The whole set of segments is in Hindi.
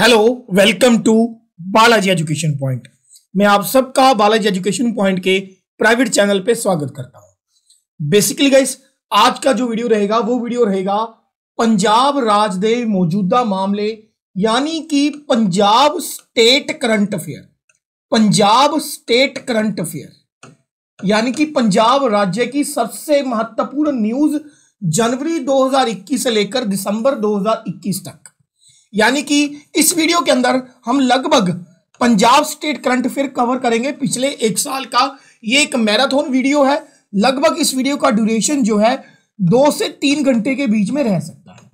Hello welcome to Balaji education point मैं आप सबका बालाजी एजुकेशन पॉइंट के प्राइवेट चैनल पे स्वागत करता हूं बेसिकली गाइस आज का जो वीडियो रहेगा वो वीडियो रहेगा पंजाब राज दे मौजूदा मामले यानी कि Punjab state current affair Punjab state current affair यानी कि पंजाब राज्य की सबसे महत्वपूर्ण न्यूज जनवरी 2021 से लेकर दिसंबर 2021 तक यानी कि इस वीडियो के अंदर हम लगभग Punjab state current affair cover करेंगे पिछले एक साल का ये एक मैराथन वीडियो है लगभग इस वीडियो का ड्यूरेशन जो है दो से तीन घंटे के बीच में रह सकता है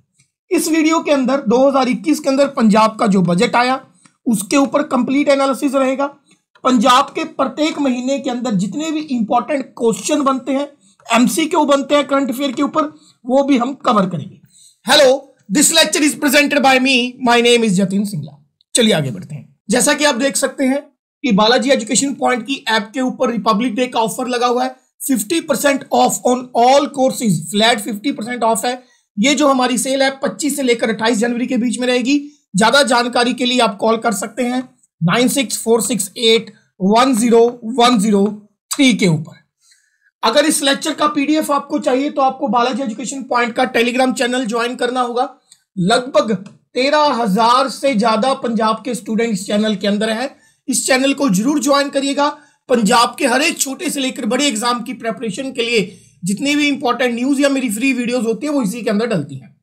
इस वीडियो के अंदर 2021 के अंदर पंजाब का जो बजट आया उसके ऊपर कंप्लीट एनालिसिस रहेगा पंजाब के प्रत्येक महीने के अंदर जितने भी इंपॉर्टेंट क्वेश्चन बनते हैं एमसीक्यू बनते हैं करंट अफेयर के ऊपर वो भी हम कवर करेंगे hello this lecture is presented by me my name is Jatin Singla चलिए आगे बढ़ते हैं जैसा कि आप देख सकते हैं कि बालाजी एजुकेशन पॉइंट की ऐप के ऊपर रिपब्लिक डे का ऑफर लगा हुआ है fifty percent off on all courses flat fifty percent off है ये जो हमारी सेल है पच्चीस से लेकर अट्ठाईस जनवरी के बीच में रहेगी ज्यादा जानकारी के लिए आप कॉल कर सकते हैं nine six four six eight one zero one zero three के ऊपर अगर इस लेक्चर का पीडीएफ आपको चाहिए तो आपको बालाजी एजुकेशन पॉइंट का टेलीग्राम चैनल ज्वाइन करना होगा लगभग तेरह हजार से ज्यादा पंजाब के स्टूडेंट इस चैनल के अंदर है इस चैनल को जरूर ज्वाइन करिएगा पंजाब के हर एक छोटे से लेकर बड़े एग्जाम की प्रेपरेशन के लिए जितनी भी इंपॉर्टेंट न्यूज या मेरी फ्री वीडियोज होती है वो इसी के अंदर डलती है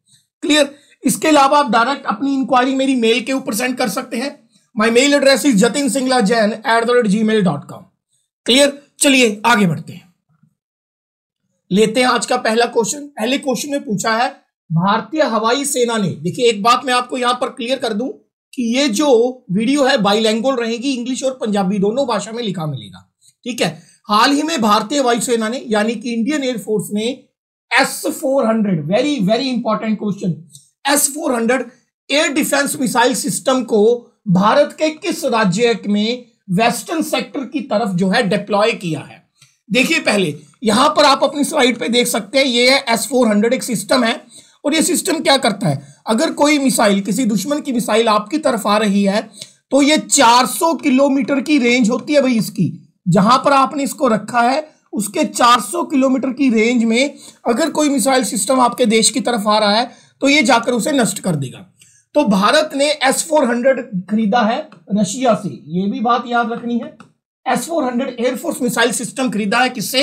क्लियर इसके अलावा आप डायरेक्ट अपनी इंक्वायरी मेरी मेल के ऊपर सेंड कर सकते हैं my mail address is Jatin Singla Jain at the rate Gmail dot com clear चलिए आगे बढ़ते हैं लेते हैं आज का पहला क्वेश्चन पहले क्वेश्चन में पूछा है भारतीय हवाई सेना ने देखिए एक बात मैं आपको यहां पर क्लियर कर दूं कि ये जो वीडियो है बाईलैंगल रहेगी इंग्लिश और पंजाबी दोनों भाषा में लिखा मिलेगा ठीक है हाल ही में भारतीय वायुसेना ने यानी कि इंडियन एयरफोर्स ने S four hundred very very important question S four hundred air defence missile system को भारत के किस राज्य में वेस्टर्न सेक्टर की तरफ जो है डिप्लॉय किया है देखिए पहले यहां पर आप अपनी स्लाइड पे देख सकते हैं ये है एस फोर हंड्रेड एक सिस्टम है और ये सिस्टम क्या करता है अगर कोई मिसाइल किसी दुश्मन की मिसाइल आपकी तरफ आ रही है तो ये 400 किलोमीटर की रेंज होती है भाई इसकी जहां पर आपने इसको रखा है उसके 400 किलोमीटर की रेंज में अगर कोई मिसाइल सिस्टम आपके देश की तरफ आ रहा है तो ये जाकर उसे नष्ट कर देगा तो भारत ने एस फोर हंड्रेड खरीदा है रशिया से ये भी बात याद रखनी है S four hundred air force missile system खरीदा है किससे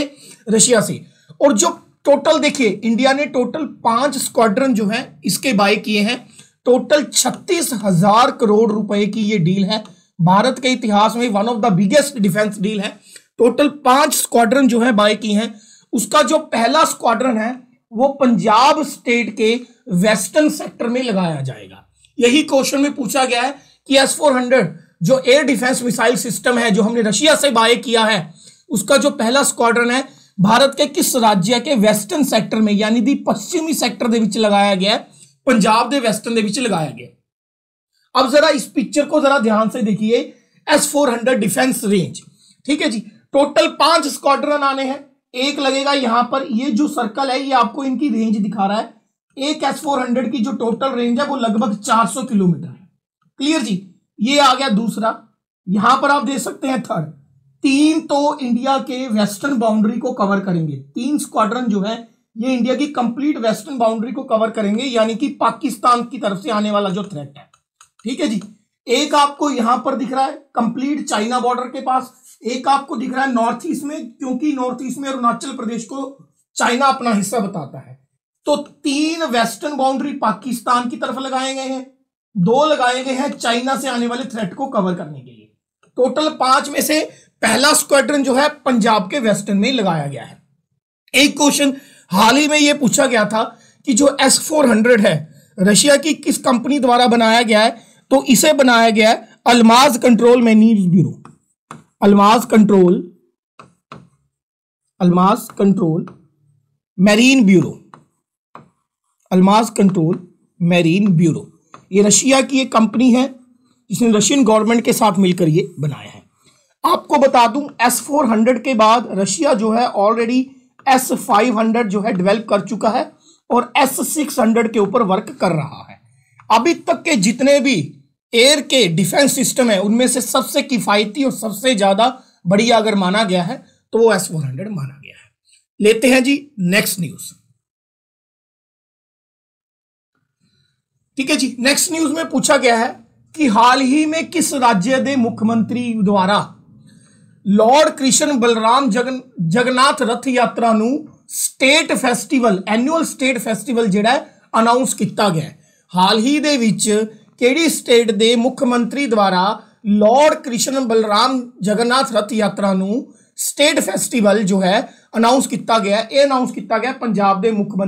रशिया से और जो टोटल देखिए इंडिया ने टोटल पांच स्क्वाड्रन जो है इसके बाय किए हैं टोटल छत्तीस हजार करोड़ रुपए की ये डील है भारत के इतिहास में one of the biggest defence deal है टोटल पांच स्क्वाड्रन जो है बाय की हैं उसका जो पहला स्क्वाड्रन है वो पंजाब स्टेट के वेस्टर्न सेक्टर में लगाया जाएगा यही क्वेश्चन में पूछा गया है कि एस फोर हंड्रेड जो एयर डिफेंस मिसाइल सिस्टम है जो हमने रशिया से बाय किया है उसका जो पहला स्क्वाड्रन है भारत के किस राज्य के वेस्टर्न सेक्टर में यानी कि पश्चिमी ਸੈਕਟਰ लगाया गया है पंजाब के ਦੇ लगाया गया अब जरा इस पिक्चर को जरा ध्यान से देखिए हंड्रेड डिफेंस रेंज ठीक है जी टोटल पांच स्क्वाड्रन आने हैं एक लगेगा यहां पर ये जो सर्कल है ये आपको इनकी रेंज दिखा रहा है एक एस फोर हंड्रेड की जो टोटल रेंज है वो लगभग चार सौ किलोमीटर है क्लियर जी ये आ गया दूसरा यहां पर आप देख सकते हैं थर्ड तीन तो इंडिया के वेस्टर्न बाउंड्री को कवर करेंगे तीन स्क्वाड्रन जो है ये इंडिया की कंप्लीट वेस्टर्न बाउंड्री को कवर करेंगे यानी कि पाकिस्तान की तरफ से आने वाला जो थ्रेट है ठीक है जी एक आपको यहां पर दिख रहा है कंप्लीट चाइना बॉर्डर के पास एक आपको दिख रहा है नॉर्थ ईस्ट में क्योंकि नॉर्थ ईस्ट में अरुणाचल प्रदेश को चाइना अपना हिस्सा बताता है तो तीन वेस्टर्न बाउंड्री पाकिस्तान की तरफ लगाए गए हैं दो लगाए गए हैं चाइना से आने वाले थ्रेट को कवर करने के लिए टोटल पांच में से पहला स्क्वाड्रन जो है पंजाब के वेस्टर्न में लगाया गया है एक क्वेश्चन हाल ही में यह पूछा गया था कि जो एस फोर हंड्रेड है रशिया की किस कंपनी द्वारा बनाया गया है तो इसे बनाया गया है अलमाज कंट्रोल मैन्यूज bureau Almaz control Almaz control marine bureau Almaz control marine bureau ये रशिया की एक कंपनी है जिसने रशियन गवर्नमेंट के साथ मिलकर ये बनाया है आपको बता दूं एस फोर हंड्रेड के बाद रशिया जो है ऑलरेडी एस फाइव हंड्रेड जो है डेवलप कर चुका है और एस सिक्स हंड्रेड के ऊपर वर्क कर रहा है अभी तक के जितने भी एयर के डिफेंस सिस्टम है उनमें से सबसे किफ़ायती और सबसे ज़्यादा बढ़िया अगर माना गया है तो वो एस फोर हंड्रेड माना गया है लेते हैं जी नेक्स्ट न्यूज़ ठीक है जी नेक्स्ट न्यूज में पूछा गया है कि हाल ही में किस राज्य के मुख्यमंत्री द्वारा lord Krishna Balram Jagan Jagannath Rath Yatra state festival annual state festival जोड़ा अनाउंस किया गया हाल ही दे विच केड़ी स्टेट के मुख्यमंत्री द्वारा lord Krishna Balram Jagannath Rath Yatra state festival जो है अनाउंस किया गया यह अनाउंस किया गया पंजाब के मुख्य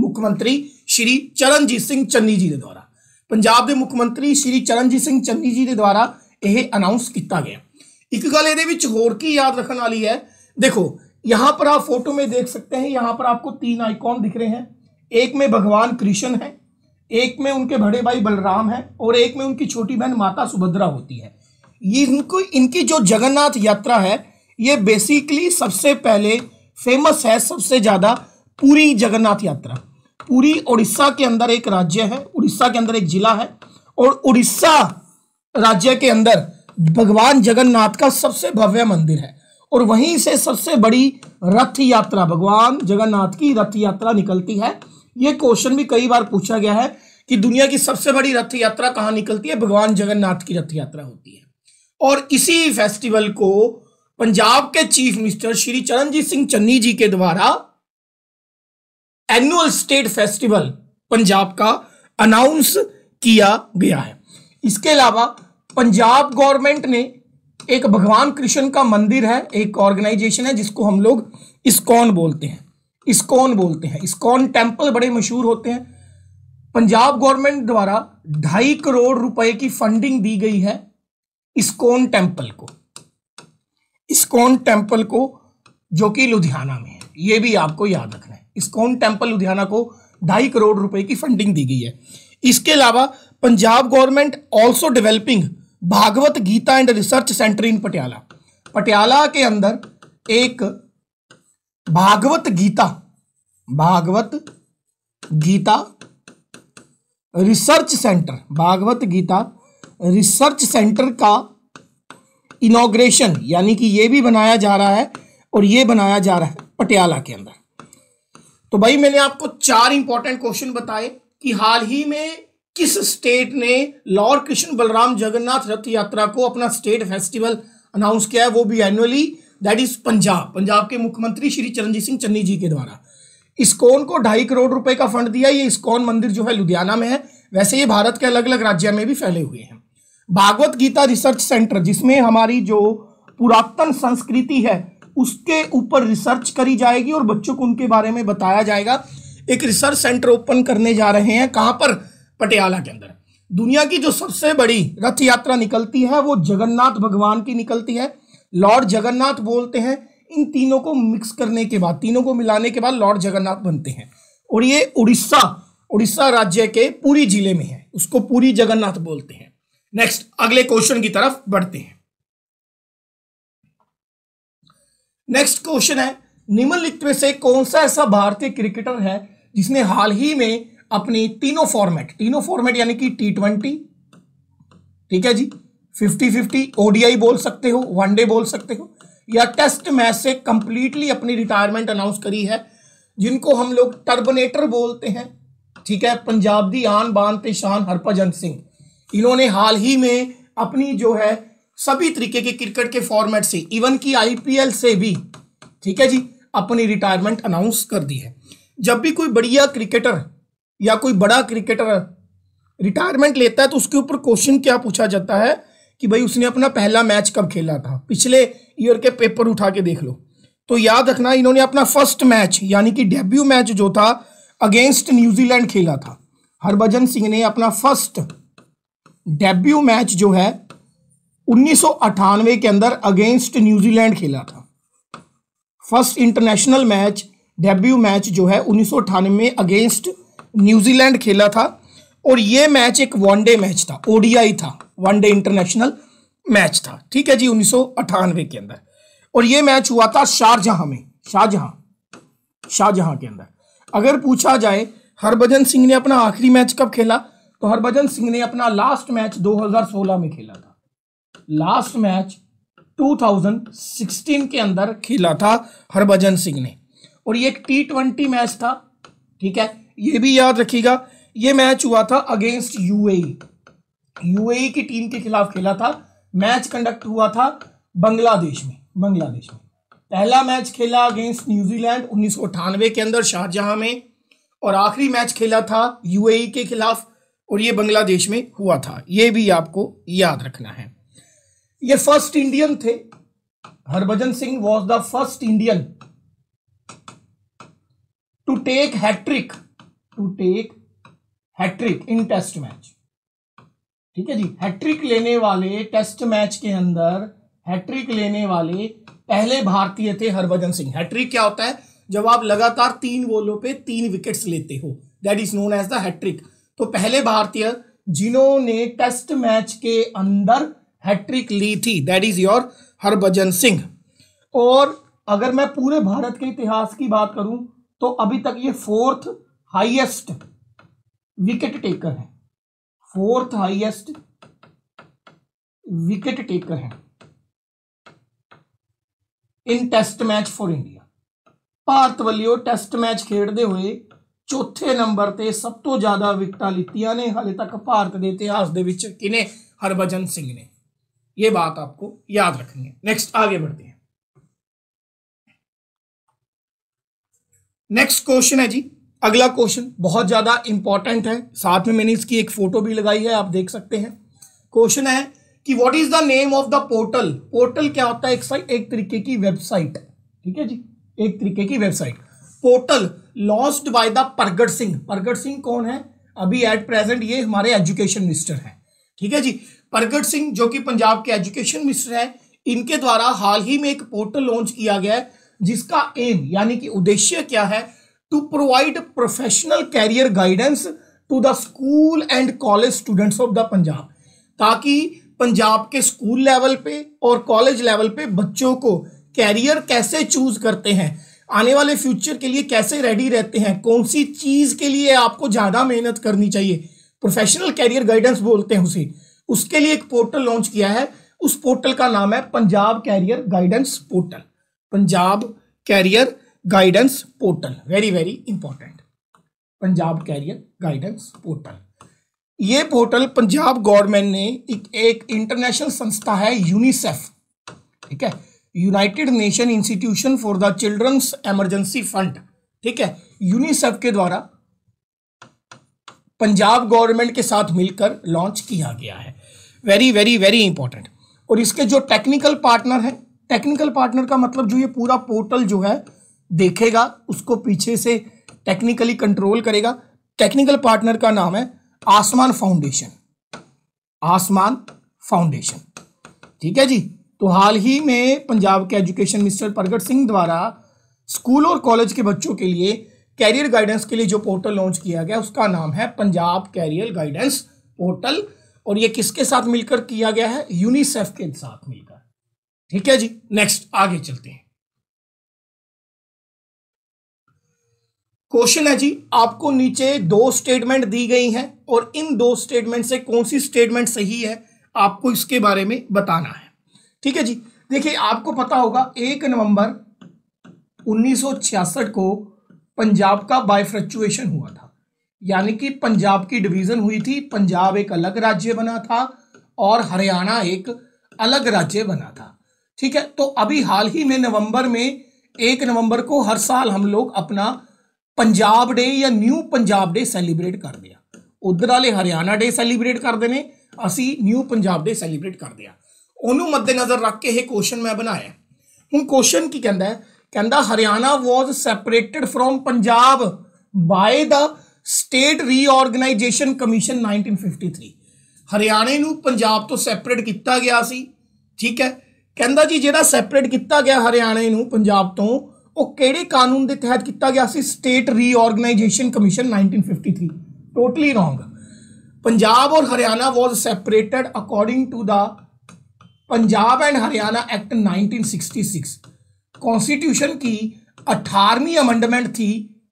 मुख्यमंत्री श्री चरणजीत सिंह चन्नी जी के द्वारा पंजाब के मुख्यमंत्री श्री चरणजीत सिंह चन्नी जी के द्वारा यह अनाउंस किया गया एक गल ये होर की याद रखने वाली है देखो यहाँ पर आप फोटो में देख सकते हैं यहाँ पर आपको तीन आइकॉन दिख रहे हैं एक में भगवान कृष्ण है एक में उनके बड़े भाई बलराम है और एक में उनकी छोटी बहन माता सुभद्रा होती है ये इनको इनकी जो जगन्नाथ यात्रा है ये बेसिकली सबसे पहले फेमस है सबसे ज़्यादा पूरी जगन्नाथ यात्रा पूरी उड़ीसा के अंदर एक राज्य है उड़ीसा के अंदर एक जिला है और उड़ीसा राज्य के अंदर भगवान जगन्नाथ का सबसे भव्य मंदिर है और वहीं से सबसे बड़ी रथ यात्रा भगवान जगन्नाथ की रथ यात्रा निकलती है ये क्वेश्चन भी कई बार पूछा गया है कि दुनिया की सबसे बड़ी रथ यात्रा कहाँ निकलती है भगवान जगन्नाथ की रथ यात्रा होती है और इसी फेस्टिवल को पंजाब के चीफ मिनिस्टर श्री चरणजीत सिंह चन्नी जी के द्वारा एनुअल स्टेट फेस्टिवल पंजाब का अनाउंस किया गया है इसके अलावा पंजाब गवर्नमेंट ने एक भगवान कृष्ण का मंदिर है एक ऑर्गेनाइजेशन है जिसको हम लोग इस्कॉन बोलते हैं इस्कॉन बोलते हैं इस्कॉन टेम्पल बड़े मशहूर होते हैं पंजाब गवर्नमेंट द्वारा ढाई करोड़ रुपए की फंडिंग दी गई है इस्कॉन टेम्पल को इस्कॉन टेम्पल को जो कि लुधियाना में है ये भी आपको याद रखना इस्कॉन टेम्पल लुधियाना को ढाई करोड़ रुपए की फंडिंग दी गई है इसके अलावा Punjab government also developing Bhagavad Gita and research centre in Patiala Patiala के अंदर एक Bhagavad Gita Bhagavad Gita research centre Bhagavad Gita research centre का इनोग्रेशन यानी कि यह भी बनाया जा रहा है और यह बनाया जा रहा है पटियाला के अंदर तो भाई मैंने आपको चार इंपॉर्टेंट क्वेश्चन बताए कि हाल ही में किस स्टेट ने लॉर्ड कृष्ण बलराम जगन्नाथ रथ यात्रा को अपना स्टेट फेस्टिवल अनाउंस किया है वो भी annually that is Punjab Punjab के मुख्यमंत्री श्री चरणजीत सिंह चन्नी जी के द्वारा इस्कोन को ढाई करोड़ रुपए का फंड दिया ये इस्कोन मंदिर जो है लुधियाना में है वैसे ये भारत के अलग अलग राज्य में भी फैले हुए हैं भागवत गीता रिसर्च सेंटर जिसमें हमारी जो पुरातन संस्कृति है उसके ऊपर रिसर्च करी जाएगी और बच्चों को उनके बारे में बताया जाएगा एक रिसर्च सेंटर ओपन करने जा रहे हैं कहाँ पर पटियाला के अंदर दुनिया की जो सबसे बड़ी रथ यात्रा निकलती है वो जगन्नाथ भगवान की निकलती है लॉर्ड जगन्नाथ बोलते हैं इन तीनों को मिक्स करने के बाद तीनों को मिलाने के बाद लॉर्ड जगन्नाथ बनते हैं और ये उड़ीसा उड़ीसा राज्य के पूरी जिले में है उसको पूरी जगन्नाथ बोलते हैं नेक्स्ट अगले क्वेश्चन की तरफ बढ़ते हैं नेक्स्ट क्वेश्चन है निम्नलिखित में से कौन सा ऐसा भारतीय क्रिकेटर है जिसने हाल ही में अपनी तीनों फॉर्मेट तीनों फॉर्मेट यानी कि टी ट्वेंटी ठीक है जी फिफ्टी फिफ्टी ओडीआई बोल सकते हो वनडे बोल सकते हो या टेस्ट मैच से कंप्लीटली अपनी रिटायरमेंट अनाउंस करी है जिनको हम लोग टर्बनेटर बोलते हैं ठीक है पंजाब दी आन बान शान हरभजन सिंह इन्होंने हाल ही में अपनी जो है सभी तरीके के क्रिकेट के फॉर्मेट से इवन की आईपीएल से भी ठीक है जी अपनी रिटायरमेंट अनाउंस कर दी है जब भी कोई बढ़िया क्रिकेटर या कोई बड़ा क्रिकेटर रिटायरमेंट लेता है तो उसके ऊपर क्वेश्चन क्या पूछा जाता है कि भाई उसने अपना पहला मैच कब खेला था पिछले ईयर के पेपर उठा के देख लो तो याद रखना इन्होंने अपना फर्स्ट मैच यानी कि डेब्यू मैच जो था अगेंस्ट न्यूजीलैंड खेला था हरभजन सिंह ने अपना फर्स्ट डेब्यू मैच जो है उन्नीस के अंदर अगेंस्ट न्यूजीलैंड खेला था first international match debut match जो है उन्नीस में अगेंस्ट न्यूजीलैंड खेला था और ये मैच एक वनडे मैच था ओडीआई था वनडे इंटरनेशनल मैच था ठीक है जी उन्नीस के अंदर और ये मैच हुआ था शाहजहां में शाहजहां शाहजहां के अंदर अगर पूछा जाए हरभजन सिंह ने अपना आखिरी मैच कब खेला तो हरभजन सिंह ने अपना लास्ट मैच 2016 में खेला था लास्ट मैच 2016 के अंदर खेला था हरभजन सिंह ने और ये टी ट्वेंटी मैच था ठीक है ये भी याद रखिएगा ये मैच हुआ था against UAE UAE e। e की टीम के खिलाफ खेला था मैच कंडक्ट हुआ था बांग्लादेश में बांग्लादेश में पहला मैच खेला अगेंस्ट न्यूजीलैंड उन्नीस के अंदर शाहजहां में और आखिरी मैच खेला था यूएई e के खिलाफ और ये बांग्लादेश में हुआ था ये भी आपको याद रखना है ये फर्स्ट इंडियन थे Harbhajan Singh was the first Indian to take hat trick to take hat trick in test match ठीक है जी हैट्रिक लेने वाले टेस्ट मैच के अंदर हैट्रिक लेने वाले पहले भारतीय थे हरभजन सिंह हैट्रिक क्या होता है जब आप लगातार तीन बोलों पे तीन विकेट्स लेते हो that is known as the hat trick तो पहले भारतीय जिन्होंने टेस्ट मैच के अंदर हैट्रिक ली थी that is your Harbhajan Singh और अगर मैं पूरे भारत के इतिहास की बात करूं तो अभी तक ये फोर्थ हाईएस्ट विकेट टेकर है फोर्थ हाईएस्ट विकेट टेकर है in test match for India Bharat ਵੱਲੋਂ टेस्ट मैच खेडते हुए चौथे नंबर से सब तो ज्यादा विकटा लीतिया ने हाले तक भारत के इतिहास के हरभजन सिंह ने ये बात आपको याद रखनी है नेक्स्ट आगे बढ़ते हैं नेक्स्ट क्वेश्चन है जी अगला क्वेश्चन बहुत ज्यादा इंपॉर्टेंट है साथ में मैंने इसकी एक फोटो भी लगाई है आप देख सकते हैं क्वेश्चन है कि what is the name of the portal portal क्या होता है एक एक तरीके की वेबसाइट ठीक है जी एक तरीके की website portal launch by the Pargat Singh Pargat Singh कौन है अभी एट प्रेजेंट ये हमारे एजुकेशन मिनिस्टर हैं ठीक है जी प्रगट सिंह जो कि पंजाब के एजुकेशन मिनिस्टर हैं इनके द्वारा हाल ही में एक पोर्टल लॉन्च किया गया है जिसका एम यानी कि उद्देश्य क्या है to provide professional career guidance to the school and college students of the Punjab ताकि पंजाब के स्कूल लेवल पे और कॉलेज लेवल पे बच्चों को कैरियर कैसे चूज करते हैं आने वाले फ्यूचर के लिए कैसे रेडी रहते हैं कौन सी चीज़ के लिए आपको ज़्यादा मेहनत करनी चाहिए प्रोफेशनल कैरियर गाइडेंस बोलते हैं उसे उसके लिए एक पोर्टल लॉन्च किया है उस पोर्टल का नाम है Punjab career guidance portal Punjab career guidance portal very very important Punjab career guidance portal ये पोर्टल पंजाब गवर्नमेंट ने एक, एक इंटरनेशनल संस्था है यूनिसेफ ठीक है united nation institution for the children's emergency fund ठीक है यूनिसेफ के द्वारा पंजाब गवर्नमेंट के साथ मिलकर लॉन्च किया गया है वेरी वेरी वेरी इंपॉर्टेंट और इसके जो टेक्निकल पार्टनर है टेक्निकल पार्टनर का मतलब जो ये पूरा पोर्टल जो है देखेगा उसको पीछे से टेक्निकली कंट्रोल करेगा टेक्निकल पार्टनर का नाम है आसमान फाउंडेशन आसमान फाउंडेशन ठीक है जी तो हाल ही में पंजाब के एजुकेशन मिनिस्टर प्रगट सिंह द्वारा स्कूल और कॉलेज के बच्चों के लिए कैरियर गाइडेंस के लिए जो पोर्टल लॉन्च किया गया उसका नाम है पंजाब कैरियर गाइडेंस पोर्टल और ये किसके साथ मिलकर किया गया है यूनिसेफ के साथ मिलकर ठीक है जी नेक्स्ट आगे चलते हैं क्वेश्चन है जी आपको नीचे दो स्टेटमेंट दी गई हैं और इन दो स्टेटमेंट से कौन सी स्टेटमेंट सही है आपको इसके बारे में बताना है ठीक है जी देखिए आपको पता होगा एक नवंबर 1966 को पंजाब का बायफ्रक्चुएशन हुआ था यानी कि पंजाब की डिवीज़न हुई थी पंजाब एक अलग राज्य बना था और हरियाणा एक अलग राज्य बना था ठीक है तो अभी हाल ही में नवंबर में एक नवंबर को हर साल हम लोग अपना पंजाब डे या न्यू पंजाब डे सेलिब्रेट कर दिया उधर वाले हरियाणा डे सेलिब्रेट कर देने असी न्यू पंजाब डे सेलिब्रेट कर दिया ओनू मद्देनजर रख के ये क्वेश्चन मैं बनाया हूँ क्वेश्चन की कहता है ਕਹਿੰਦਾ Haryana was separated from Punjab by the state reorganisation commission 1953 ਹਰਿਆਣੇ ਨੂੰ ਪੰਜਾਬ ਤੋਂ ਸੈਪਰੇਟ ਕੀਤਾ ਗਿਆ ਸੀ ਠੀਕ ਹੈ ਕਹਿੰਦਾ ਜੀ ਜਿਹੜਾ ਸੈਪਰੇਟ ਕੀਤਾ ਗਿਆ ਹਰਿਆਣੇ ਨੂੰ ਪੰਜਾਬ ਤੋਂ ਉਹ ਕਿਹੜੇ ਕਾਨੂੰਨ ਦੇ ਤਹਿਤ ਕੀਤਾ ਗਿਆ ਸੀ state reorganisation commission 1953 totally wrong Punjab ਔਰ Haryana was separated according to the Punjab and Haryana act 1966 constitution की अठारहवीं अमेंडमेंट थी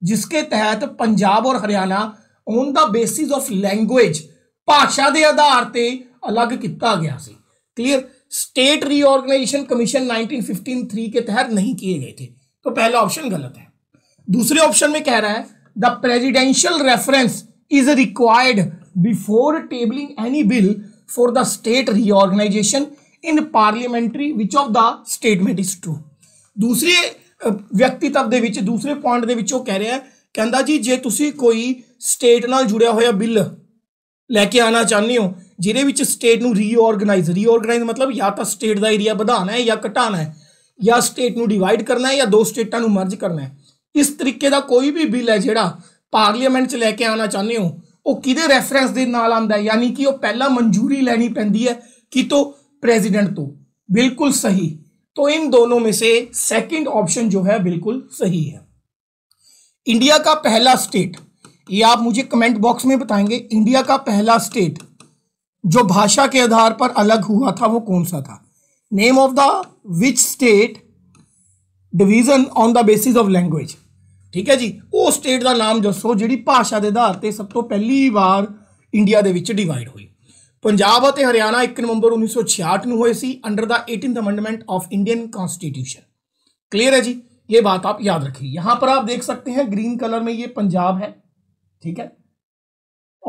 जिसके तहत पंजाब और Haryana on the basis of language भाषा के आधार पर अलग किया गया ਸੀ clear state reorganisation commission fifteen three के तहत नहीं किए गए थे तो पहला ऑप्शन गलत है दूसरे ऑप्शन में कह रहा है the presidential reference is required before tabling any bill for the state reorganisation in parliamentary which of the statement is true ਦੂਸਰੇ ਵਿਅਕਤੀ ਦੇ ਵਿੱਚ ਦੂਸਰੇ ਪੁਆਇੰਟ ਦੇ ਵਿੱਚ ਉਹ ਕਹਿ ਰਿਹਾ ਕਹਿੰਦਾ ਜੀ ਜੇ ਤੁਸੀਂ ਕੋਈ ਸਟੇਟ ਨਾਲ ਜੁੜਿਆ ਹੋਇਆ ਬਿੱਲ ਲੈ ਕੇ ਆਣਾ ਚਾਹੁੰਦੇ ਹੋ ਜਿਹਦੇ ਵਿੱਚ ਸਟੇਟ ਨੂੰ ਰੀਆਰਗਨਾਈਜ਼ ਰੀਆਰਗਨਾਈਜ਼ ਮਤਲਬ ਜਾਂ ਤਾਂ ਸਟੇਟ ਦਾ ਏਰੀਆ ਵਧਾਣਾ ਹੈ ਜਾਂ ਘਟਾਣਾ ਹੈ ਜਾਂ ਸਟੇਟ ਨੂੰ ਡਿਵਾਈਡ ਕਰਨਾ ਹੈ ਜਾਂ ਦੋ ਸਟੇਟਾਂ ਨੂੰ ਮਰਜ ਕਰਨਾ ਹੈ ਇਸ ਤਰੀਕੇ ਦਾ ਕੋਈ ਵੀ ਬਿੱਲ ਹੈ ਜਿਹੜਾ ਪਾਰਲੀਮੈਂਟ 'ਚ ਲੈ ਕੇ ਆਉਣਾ ਚਾਹੁੰਦੇ ਹੋ ਉਹ ਕਿਹਦੇ ਰੈਫਰੈਂਸ ਦੇ ਨਾਲ ਆਂਦਾ ਹੈ ਯਾਨੀ ਕਿ ਉਹ ਪਹਿਲਾਂ ਮਨਜ਼ੂਰੀ ਲੈਣੀ ਪੈਂਦੀ ਹੈ ਕਿਤੋਂ ਪ੍ਰੈਜ਼ੀਡੈਂਟ ਤੋਂ ਬਿਲਕੁਲ ਸਹੀ तो इन दोनों में से सेकंड ऑप्शन जो है बिल्कुल सही है इंडिया का पहला स्टेट ये आप मुझे कमेंट बॉक्स में बताएंगे इंडिया का पहला स्टेट जो भाषा के आधार पर अलग हुआ था वो कौन सा था name of the which state division on the basis of language ठीक है जी वो स्टेट का नाम दसो जी भाषा के आधार पर सब तो पहली बार इंडिया के डिवाइड हुई पंजाब हरियाणा एक नवंबर उन्नीस सौ छियाहठ में हुए सी under the eighteen amendment of Indian constitution clear है जी ये बात आप याद रखिए यहां पर आप देख सकते हैं ग्रीन कलर में ये पंजाब है ठीक है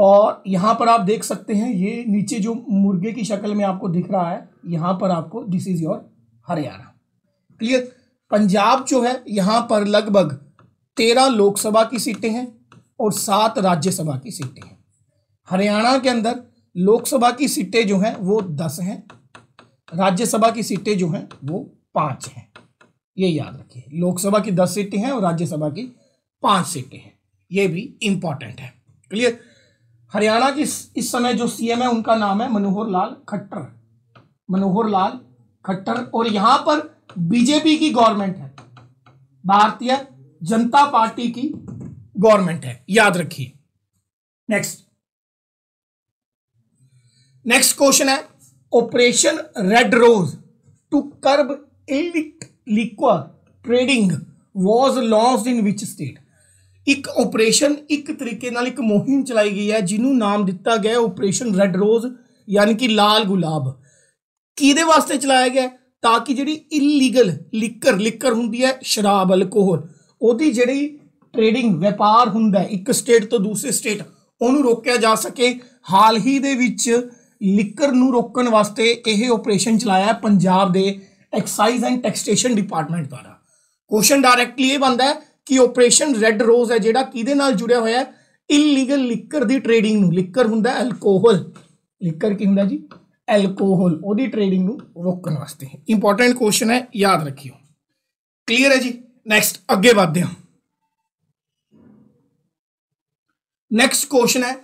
और यहां पर आप देख सकते हैं ये नीचे जो मुर्गे की शक्ल में आपको दिख रहा है यहां पर आपको this is your Haryana clear Punjab जो है यहां पर लगभग तेरह लोकसभा की सीटें हैं और सात राज्यसभा की सीटें हैं हरियाणा के अंदर लोकसभा की सीटें जो हैं वो दस हैं राज्यसभा की सीटें जो हैं वो पांच हैं ये याद रखिए लोकसभा की दस सीटें हैं और राज्यसभा की पांच सीटें हैं ये भी इंपॉर्टेंट है क्लियर हरियाणा की इस समय जो सीएम है उनका नाम है मनोहर लाल खट्टर मनोहर लाल खट्टर और यहां पर बीजेपी की गवर्नमेंट है भारतीय जनता पार्टी की गवर्नमेंट है याद रखिए नेक्स्ट ਨੈਕਸਟ ਕੁਐਸਚਨ ਹੈ operation red rose to curb illicit liquor trading was launched in which state ਇੱਕ ਆਪਰੇਸ਼ਨ ਇੱਕ ਤਰੀਕੇ ਨਾਲ ਇੱਕ ਮੁਹਿੰਮ ਚਲਾਈ ਗਈ ਹੈ ਜਿਹਨੂੰ ਨਾਮ ਦਿੱਤਾ ਗਿਆ ਆਪਰੇਸ਼ਨ ਰੈੱਡ ਰੋਜ਼ ਯਾਨੀ ਕਿ ਲਾਲ ਗੁਲਾਬ ਕਿਹਦੇ ਵਾਸਤੇ ਚਲਾਇਆ ਗਿਆ ਤਾਂ ਕਿ ਜਿਹੜੀ ਇਲੀਗਲ ਲਿਕਰ ਲਿਕਰ ਹੁੰਦੀ ਹੈ ਸ਼ਰਾਬ ਅਲਕੋਹਲ ਉਹਦੀ ਜਿਹੜੀ ਟ੍ਰੇਡਿੰਗ ਵਪਾਰ ਹੁੰਦਾ ਇੱਕ ਸਟੇਟ ਤੋਂ ਦੂਸਰੇ ਸਟੇਟ ਉਹਨੂੰ ਰੋਕਿਆ ਜਾ ਸਕੇ ਹਾਲ ਹੀ ਦੇ ਵਿੱਚ लिकर रोकने वास्ते यह ओपरेशन चलाया पंजाब के एक्साइज एंड टैक्सटेन डिपार्टमेंट द्वारा क्वेश्चन डायरैक्टली बनता है कि ओपरेशन रैड रोज है जोड़ा कि जुड़िया हुआ है इलीगल लिकर की ट्रेडिंग लिकर होंगे एलकोहल लिकर की होंगे जी एलकोहल वो ट्रेडिंग रोकने वास्ते इंपोर्टेंट क्वेश्चन है याद रखियो क्लीयर है जी नैक्सट अगे बढ़ते हैं नैक्सट क्वेश्चन है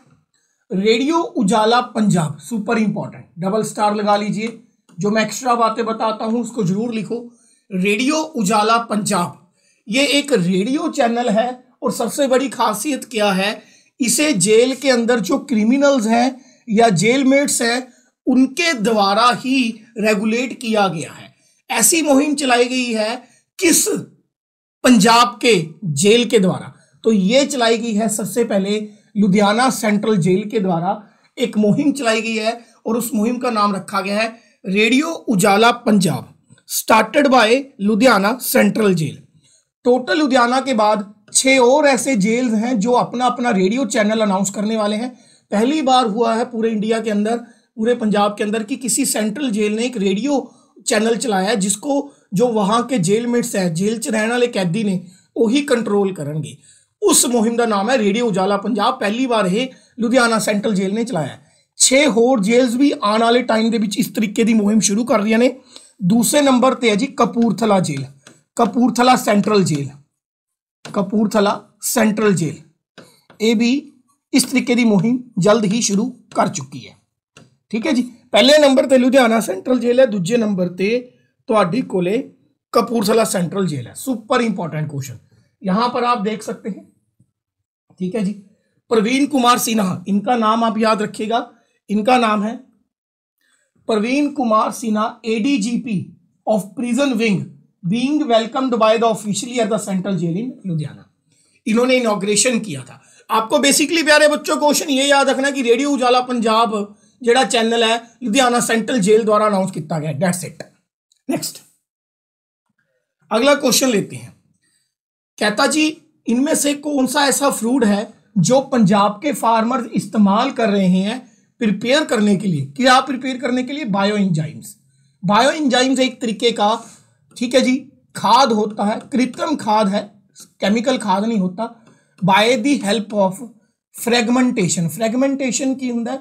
radio Ujala Punjab super important double star लगा लीजिए जो मैं एक्स्ट्रा बातें बताता हूं उसको जरूर लिखो रेडियो उजाला पंजाब ये एक रेडियो चैनल है और सबसे बड़ी खासियत क्या है इसे जेल के अंदर जो क्रिमिनल्स हैं या जेल मेट्स हैं उनके द्वारा ही रेगुलेट किया गया है ऐसी मुहिम चलाई गई है किस पंजाब के जेल के द्वारा तो ये चलाई गई है सबसे पहले लुधियाना सेंट्रल जेल के द्वारा एक मुहिम चलाई गई है और उस मुहिम का नाम रखा गया है radio Ujala Punjab started by Ludhiana central jail total Ludhiana के बाद छह और ऐसे जेल हैं जो अपना अपना रेडियो चैनल अनाउंस करने वाले हैं पहली बार हुआ है पूरे इंडिया के अंदर पूरे पंजाब के अंदर कि किसी सेंट्रल जेल ने एक रेडियो चैनल चलाया है जिसको जो वहाँ के जेलमेट्स है जेल च रहने वाले कैदी ने वही कंट्रोल करेंगे उस मुहिम का नाम है रेडियो उजाला पंजाब पहली बार यह लुधियाना सेंट्रल जेल ने चलाया छे होर जेल्स भी आने वाले टाइम के इस तरीके की मुहिम शुरू कर रही ने दूसरे नंबर पर है जी Kapurthala jail Kapurthala central jail Kapurthala central jail ये भी इस तरीके की मुहिम जल्द ही शुरू कर चुकी है ठीक है जी पहले नंबर पर लुधियाना सेंट्रल जेल है दूजे नंबर पर तो कपूरथला सेंट्रल जेल है सुपर इंपोर्टेंट क्वेश्चन यहां पर आप देख सकते हैं ठीक है जी प्रवीण कुमार सिन्हा इनका नाम आप याद रखिएगा इनका नाम है Praveen Kumar Sinha ADGP of prison wing being welcomed by the officially at the central jail in Ludhiana इन्होंने इनोग्रेशन किया था आपको बेसिकली प्यारे बच्चों क्वेश्चन ये याद रखना कि रेडियो उजाला पंजाब जोड़ा चैनल है लुधियाना सेंट्रल जेल द्वारा अनाउंस किया गया डेट सेट नेक्स्ट अगला क्वेश्चन लेते हैं कहता जी इनमें से कौन सा ऐसा फ्रूट है जो पंजाब के फार्मर इस्तेमाल कर रहे हैं प्रिपेयर करने के लिए क्या प्रिपेयर करने के लिए बायो इंजाइम्स बायो इंजाइम्स एक तरीके का ठीक है जी खाद होता है कृत्रिम खाद है केमिकल खाद नहीं होता by the help of fragmentation fragmentation की होंगे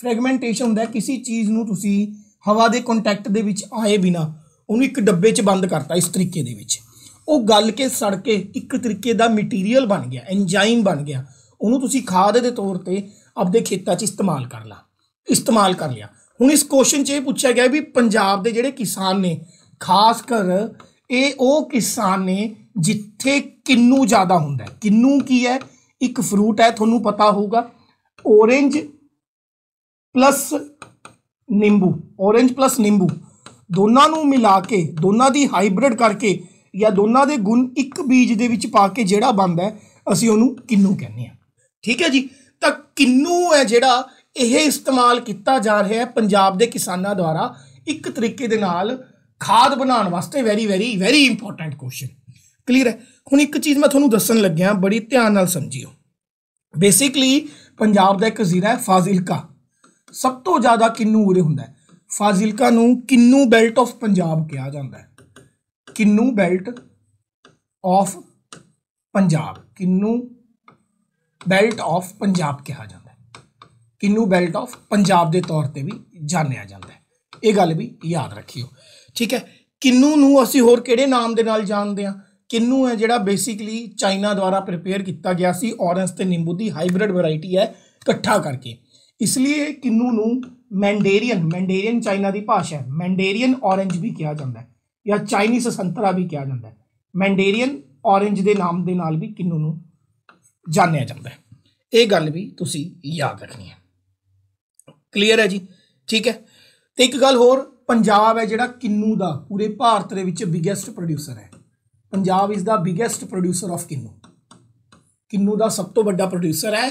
फ्रेगमेंटेशन होंगे किसी चीज़ में हवा के कॉन्टैक्ट के आए बिना उन्होंने एक डब्बे बंद करता इस तरीके ਉਹ ਗਲ ਕੇ ਸੜ ਕੇ ਇੱਕ ਤਰੀਕੇ ਦਾ ਮਟੀਰੀਅਲ ਬਣ ਗਿਆ ਐਂਜ਼ਾਈਮ ਬਣ ਗਿਆ ਉਹਨੂੰ ਤੁਸੀਂ ਖਾਦ ਦੇ ਤੌਰ ਤੇ ਆਪਦੇ ਖੇਤਾਂ 'ਚ ਇਸਤੇਮਾਲ ਕਰ ਲਾ ਇਸਤੇਮਾਲ ਕਰ ਲਿਆ ਹੁਣ ਇਸ ਕੁਐਸਚਨ 'ਚ ਇਹ ਪੁੱਛਿਆ ਗਿਆ ਵੀ ਪੰਜਾਬ ਦੇ ਜਿਹੜੇ ਕਿਸਾਨ ਨੇ ਖਾਸ ਕਰ ਇਹ ਉਹ ਕਿਸਾਨ ਨੇ ਜਿੱਥੇ ਕਿੰਨੂ ਜ਼ਿਆਦਾ ਹੁੰਦਾ ਹੈ ਕਿੰਨੂ ਕੀ ਹੈ ਇੱਕ ਫਰੂਟ ਹੈ ਤੁਹਾਨੂੰ ਪਤਾ ਹੋਊਗਾ ਔਰੇਂਜ ਪਲੱਸ ਨਿੰਬੂ ਔਰੇਂਜ ਪਲੱਸ ਨਿੰਬੂ ਦੋਨਾਂ ਨੂੰ ਮਿਲਾ ਕੇ ਦੋਨਾਂ ਦੀ ਹਾਈਬ੍ਰਿਡ ਕਰਕੇ ਜਾਂ ਦੋਨਾਂ ਦੇ ਗੁਣ ਇੱਕ ਬੀਜ ਦੇ ਵਿੱਚ ਪਾ ਕੇ ਜਿਹੜਾ ਬੰਦਾ ਅਸੀਂ ਉਹਨੂੰ ਕਿੰਨੂ ਕਹਿੰਦੇ ਆ ਠੀਕ ਹੈ ਜੀ ਤਾਂ ਕਿੰਨੂ ਹੈ ਜਿਹੜਾ ਇਹ ਇਸਤੇਮਾਲ ਕੀਤਾ ਜਾ ਰਿਹਾ ਹੈ ਪੰਜਾਬ ਦੇ ਕਿਸਾਨਾਂ ਦੁਆਰਾ ਇੱਕ ਤਰੀਕੇ ਦੇ ਨਾਲ ਖਾਦ ਬਣਾਉਣ ਵਾਸਤੇ very very very important question clear ਹੈ ਹੁਣ ਇੱਕ ਚੀਜ਼ ਮੈਂ ਤੁਹਾਨੂੰ ਦੱਸਣ ਲੱਗਿਆ ਬੜੀ ਧਿਆਨ ਨਾਲ ਸਮਝਿਓ ਬੇਸਿਕਲੀ ਪੰਜਾਬ ਦਾ ਇੱਕ ਜ਼ਿਲ੍ਹਾ ਹੈ ਫਾਜ਼ਿਲਕਾ ਸਭ ਤੋਂ ਜ਼ਿਆਦਾ ਕਿੰਨੂ ਉਰੇ ਹੁੰਦਾ ਹੈ ਫਾਜ਼ਿਲਕਾ ਨੂੰ ਕਿੰਨੂ ਬੈਲਟ ਆਫ ਪੰਜਾਬ ਕਿਹਾ ਜਾਂਦਾ ਹੈ ਕਿੰਨੂ ਬੈਲਟ ਆਫ ਪੰਜਾਬ ਕਿੰਨੂ ਬੈਲਟ ਆਫ ਪੰਜਾਬ ਕਿਹਾ ਜਾਂਦਾ ਕਿੰਨੂ ਬੈਲਟ ਆਫ ਪੰਜਾਬ ਦੇ ਤੌਰ ਤੇ ਵੀ ਜਾਣਿਆ ਜਾਂਦਾ ਹੈ ਇਹ ਗੱਲ ਵੀ ਯਾਦ ਰੱਖਿਓ ਠੀਕ ਹੈ ਕਿੰਨੂ ਨੂੰ ਅਸੀਂ ਹੋਰ ਕਿਹੜੇ ਨਾਮ ਦੇ ਨਾਲ ਜਾਣਦੇ ਹਾਂ ਕਿੰਨੂ ਹੈ ਜਿਹੜਾ ਬੇਸਿਕਲੀ ਚਾਈਨਾ ਦੁਆਰਾ ਪ੍ਰਿਪੇਅਰ ਕੀਤਾ ਗਿਆ ਸੀ ਔਰੈਂਜ ਤੇ ਨਿੰਬੂ ਦੀ ਹਾਈਬ੍ਰਿਡ ਵੈਰਾਈਟੀ ਹੈ ਇਕੱਠਾ ਕਰਕੇ ਇਸ ਲਈ ਕਿੰਨੂ ਨੂੰ ਮੈਂਡੇਰੀਅਨ ਮੈਂਡੇਰੀਅਨ ਚਾਈਨਾ ਦੀ ਭਾਸ਼ਾ ਹੈ ਮੈਂਡੇਰੀਅਨ ਔਰੈਂਜ ਵੀ ਕਿਹਾ ਜਾਂਦਾ ਹੈ ਜਾਂ ਚਾਈਨੀ ਸੰਤਰਾ ਵੀ ਕਿਹਾ ਜਾਂਦਾ ਹੈ ਮੈਂਡੇਰੀਅਨ ਔਰੇਂਜ ਦੇ ਨਾਮ ਦੇ ਨਾਲ ਵੀ ਕਿੰਨੂ ਨੂੰ ਜਾਣਿਆ ਜਾਂਦਾ ਹੈ ਇਹ ਗੱਲ ਵੀ ਤੁਸੀਂ ਯਾਦ ਰੱਖਣੀ ਹੈ ਕਲੀਅਰ ਹੈ ਜੀ ਠੀਕ ਹੈ ਤੇ ਇੱਕ ਗੱਲ ਹੋਰ ਪੰਜਾਬ ਹੈ ਜਿਹੜਾ ਕਿੰਨੂ ਦਾ ਪੂਰੇ ਭਾਰਤ ਦੇ ਵਿੱਚ ਬਿਗੇਸਟ ਪ੍ਰੋਡਿਊਸਰ ਹੈ Punjab is the biggest producer of kinnow ਕਿੰਨੂ ਦਾ ਸਭ ਤੋਂ ਵੱਡਾ ਪ੍ਰੋਡਿਊਸਰ ਹੈ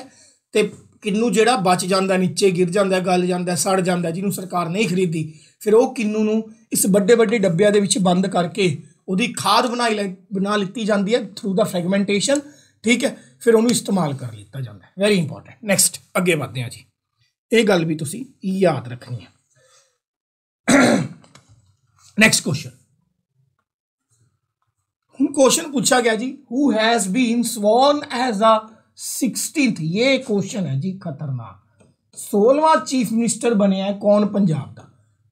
ਤੇ ਕਿੰਨੂ ਜਿਹੜਾ ਬਚ ਜਾਂਦਾ ਨੀਚੇ ਗਿਰ ਜਾਂਦਾ ਗਲ ਜਾਂਦਾ ਸੜ ਜਾਂਦਾ ਜਿਹਨੂੰ ਸਰਕਾਰ ਨਹੀਂ ਖਰੀਦੀ ਫਿਰ ਉਹ ਕਿੰਨੂ ਨੂੰ ਇਸ ਵੱਡੇ ਵੱਡੇ ਡੱਬਿਆਂ ਦੇ ਵਿੱਚ ਬੰਦ ਕਰਕੇ ਉਹਦੀ ਖਾਦ ਬਣਾਈ ਬਣਾ ਲਿੱਤੀ ਜਾਂਦੀ ਹੈ ਥਰੂ ਦਾ ਫ੍ਰੈਗਮੈਂਟੇਸ਼ਨ ਠੀਕ ਹੈ ਫਿਰ ਉਹਨੂੰ ਇਸਤੇਮਾਲ ਕਰ ਲਿੱਤਾ ਜਾਂਦਾ ਹੈ ਵੈਰੀ ਇੰਪੋਰਟੈਂਟ ਨੈਕਸਟ ਅੱਗੇ ਵਧਦੇ ਹਾਂ ਜੀ ਇਹ ਗੱਲ ਵੀ ਤੁਸੀਂ ਯਾਦ ਰੱਖਣੀ ਹੈ ਨੈਕਸਟ ਕੁਐਸਚਨ ਹੁਣ ਕੁਐਸਚਨ ਪੁੱਛਿਆ ਗਿਆ ਜੀ who has been sworn as a 16th ਇਹ क्वेश्चन ਹੈ ਜੀ ਖਤਰਨਾਕ 16ਵਾਂ ਚੀਫ ਮਿਨਿਸਟਰ ਬਣਿਆ ਕੌਣ ਪੰਜਾਬ ਦਾ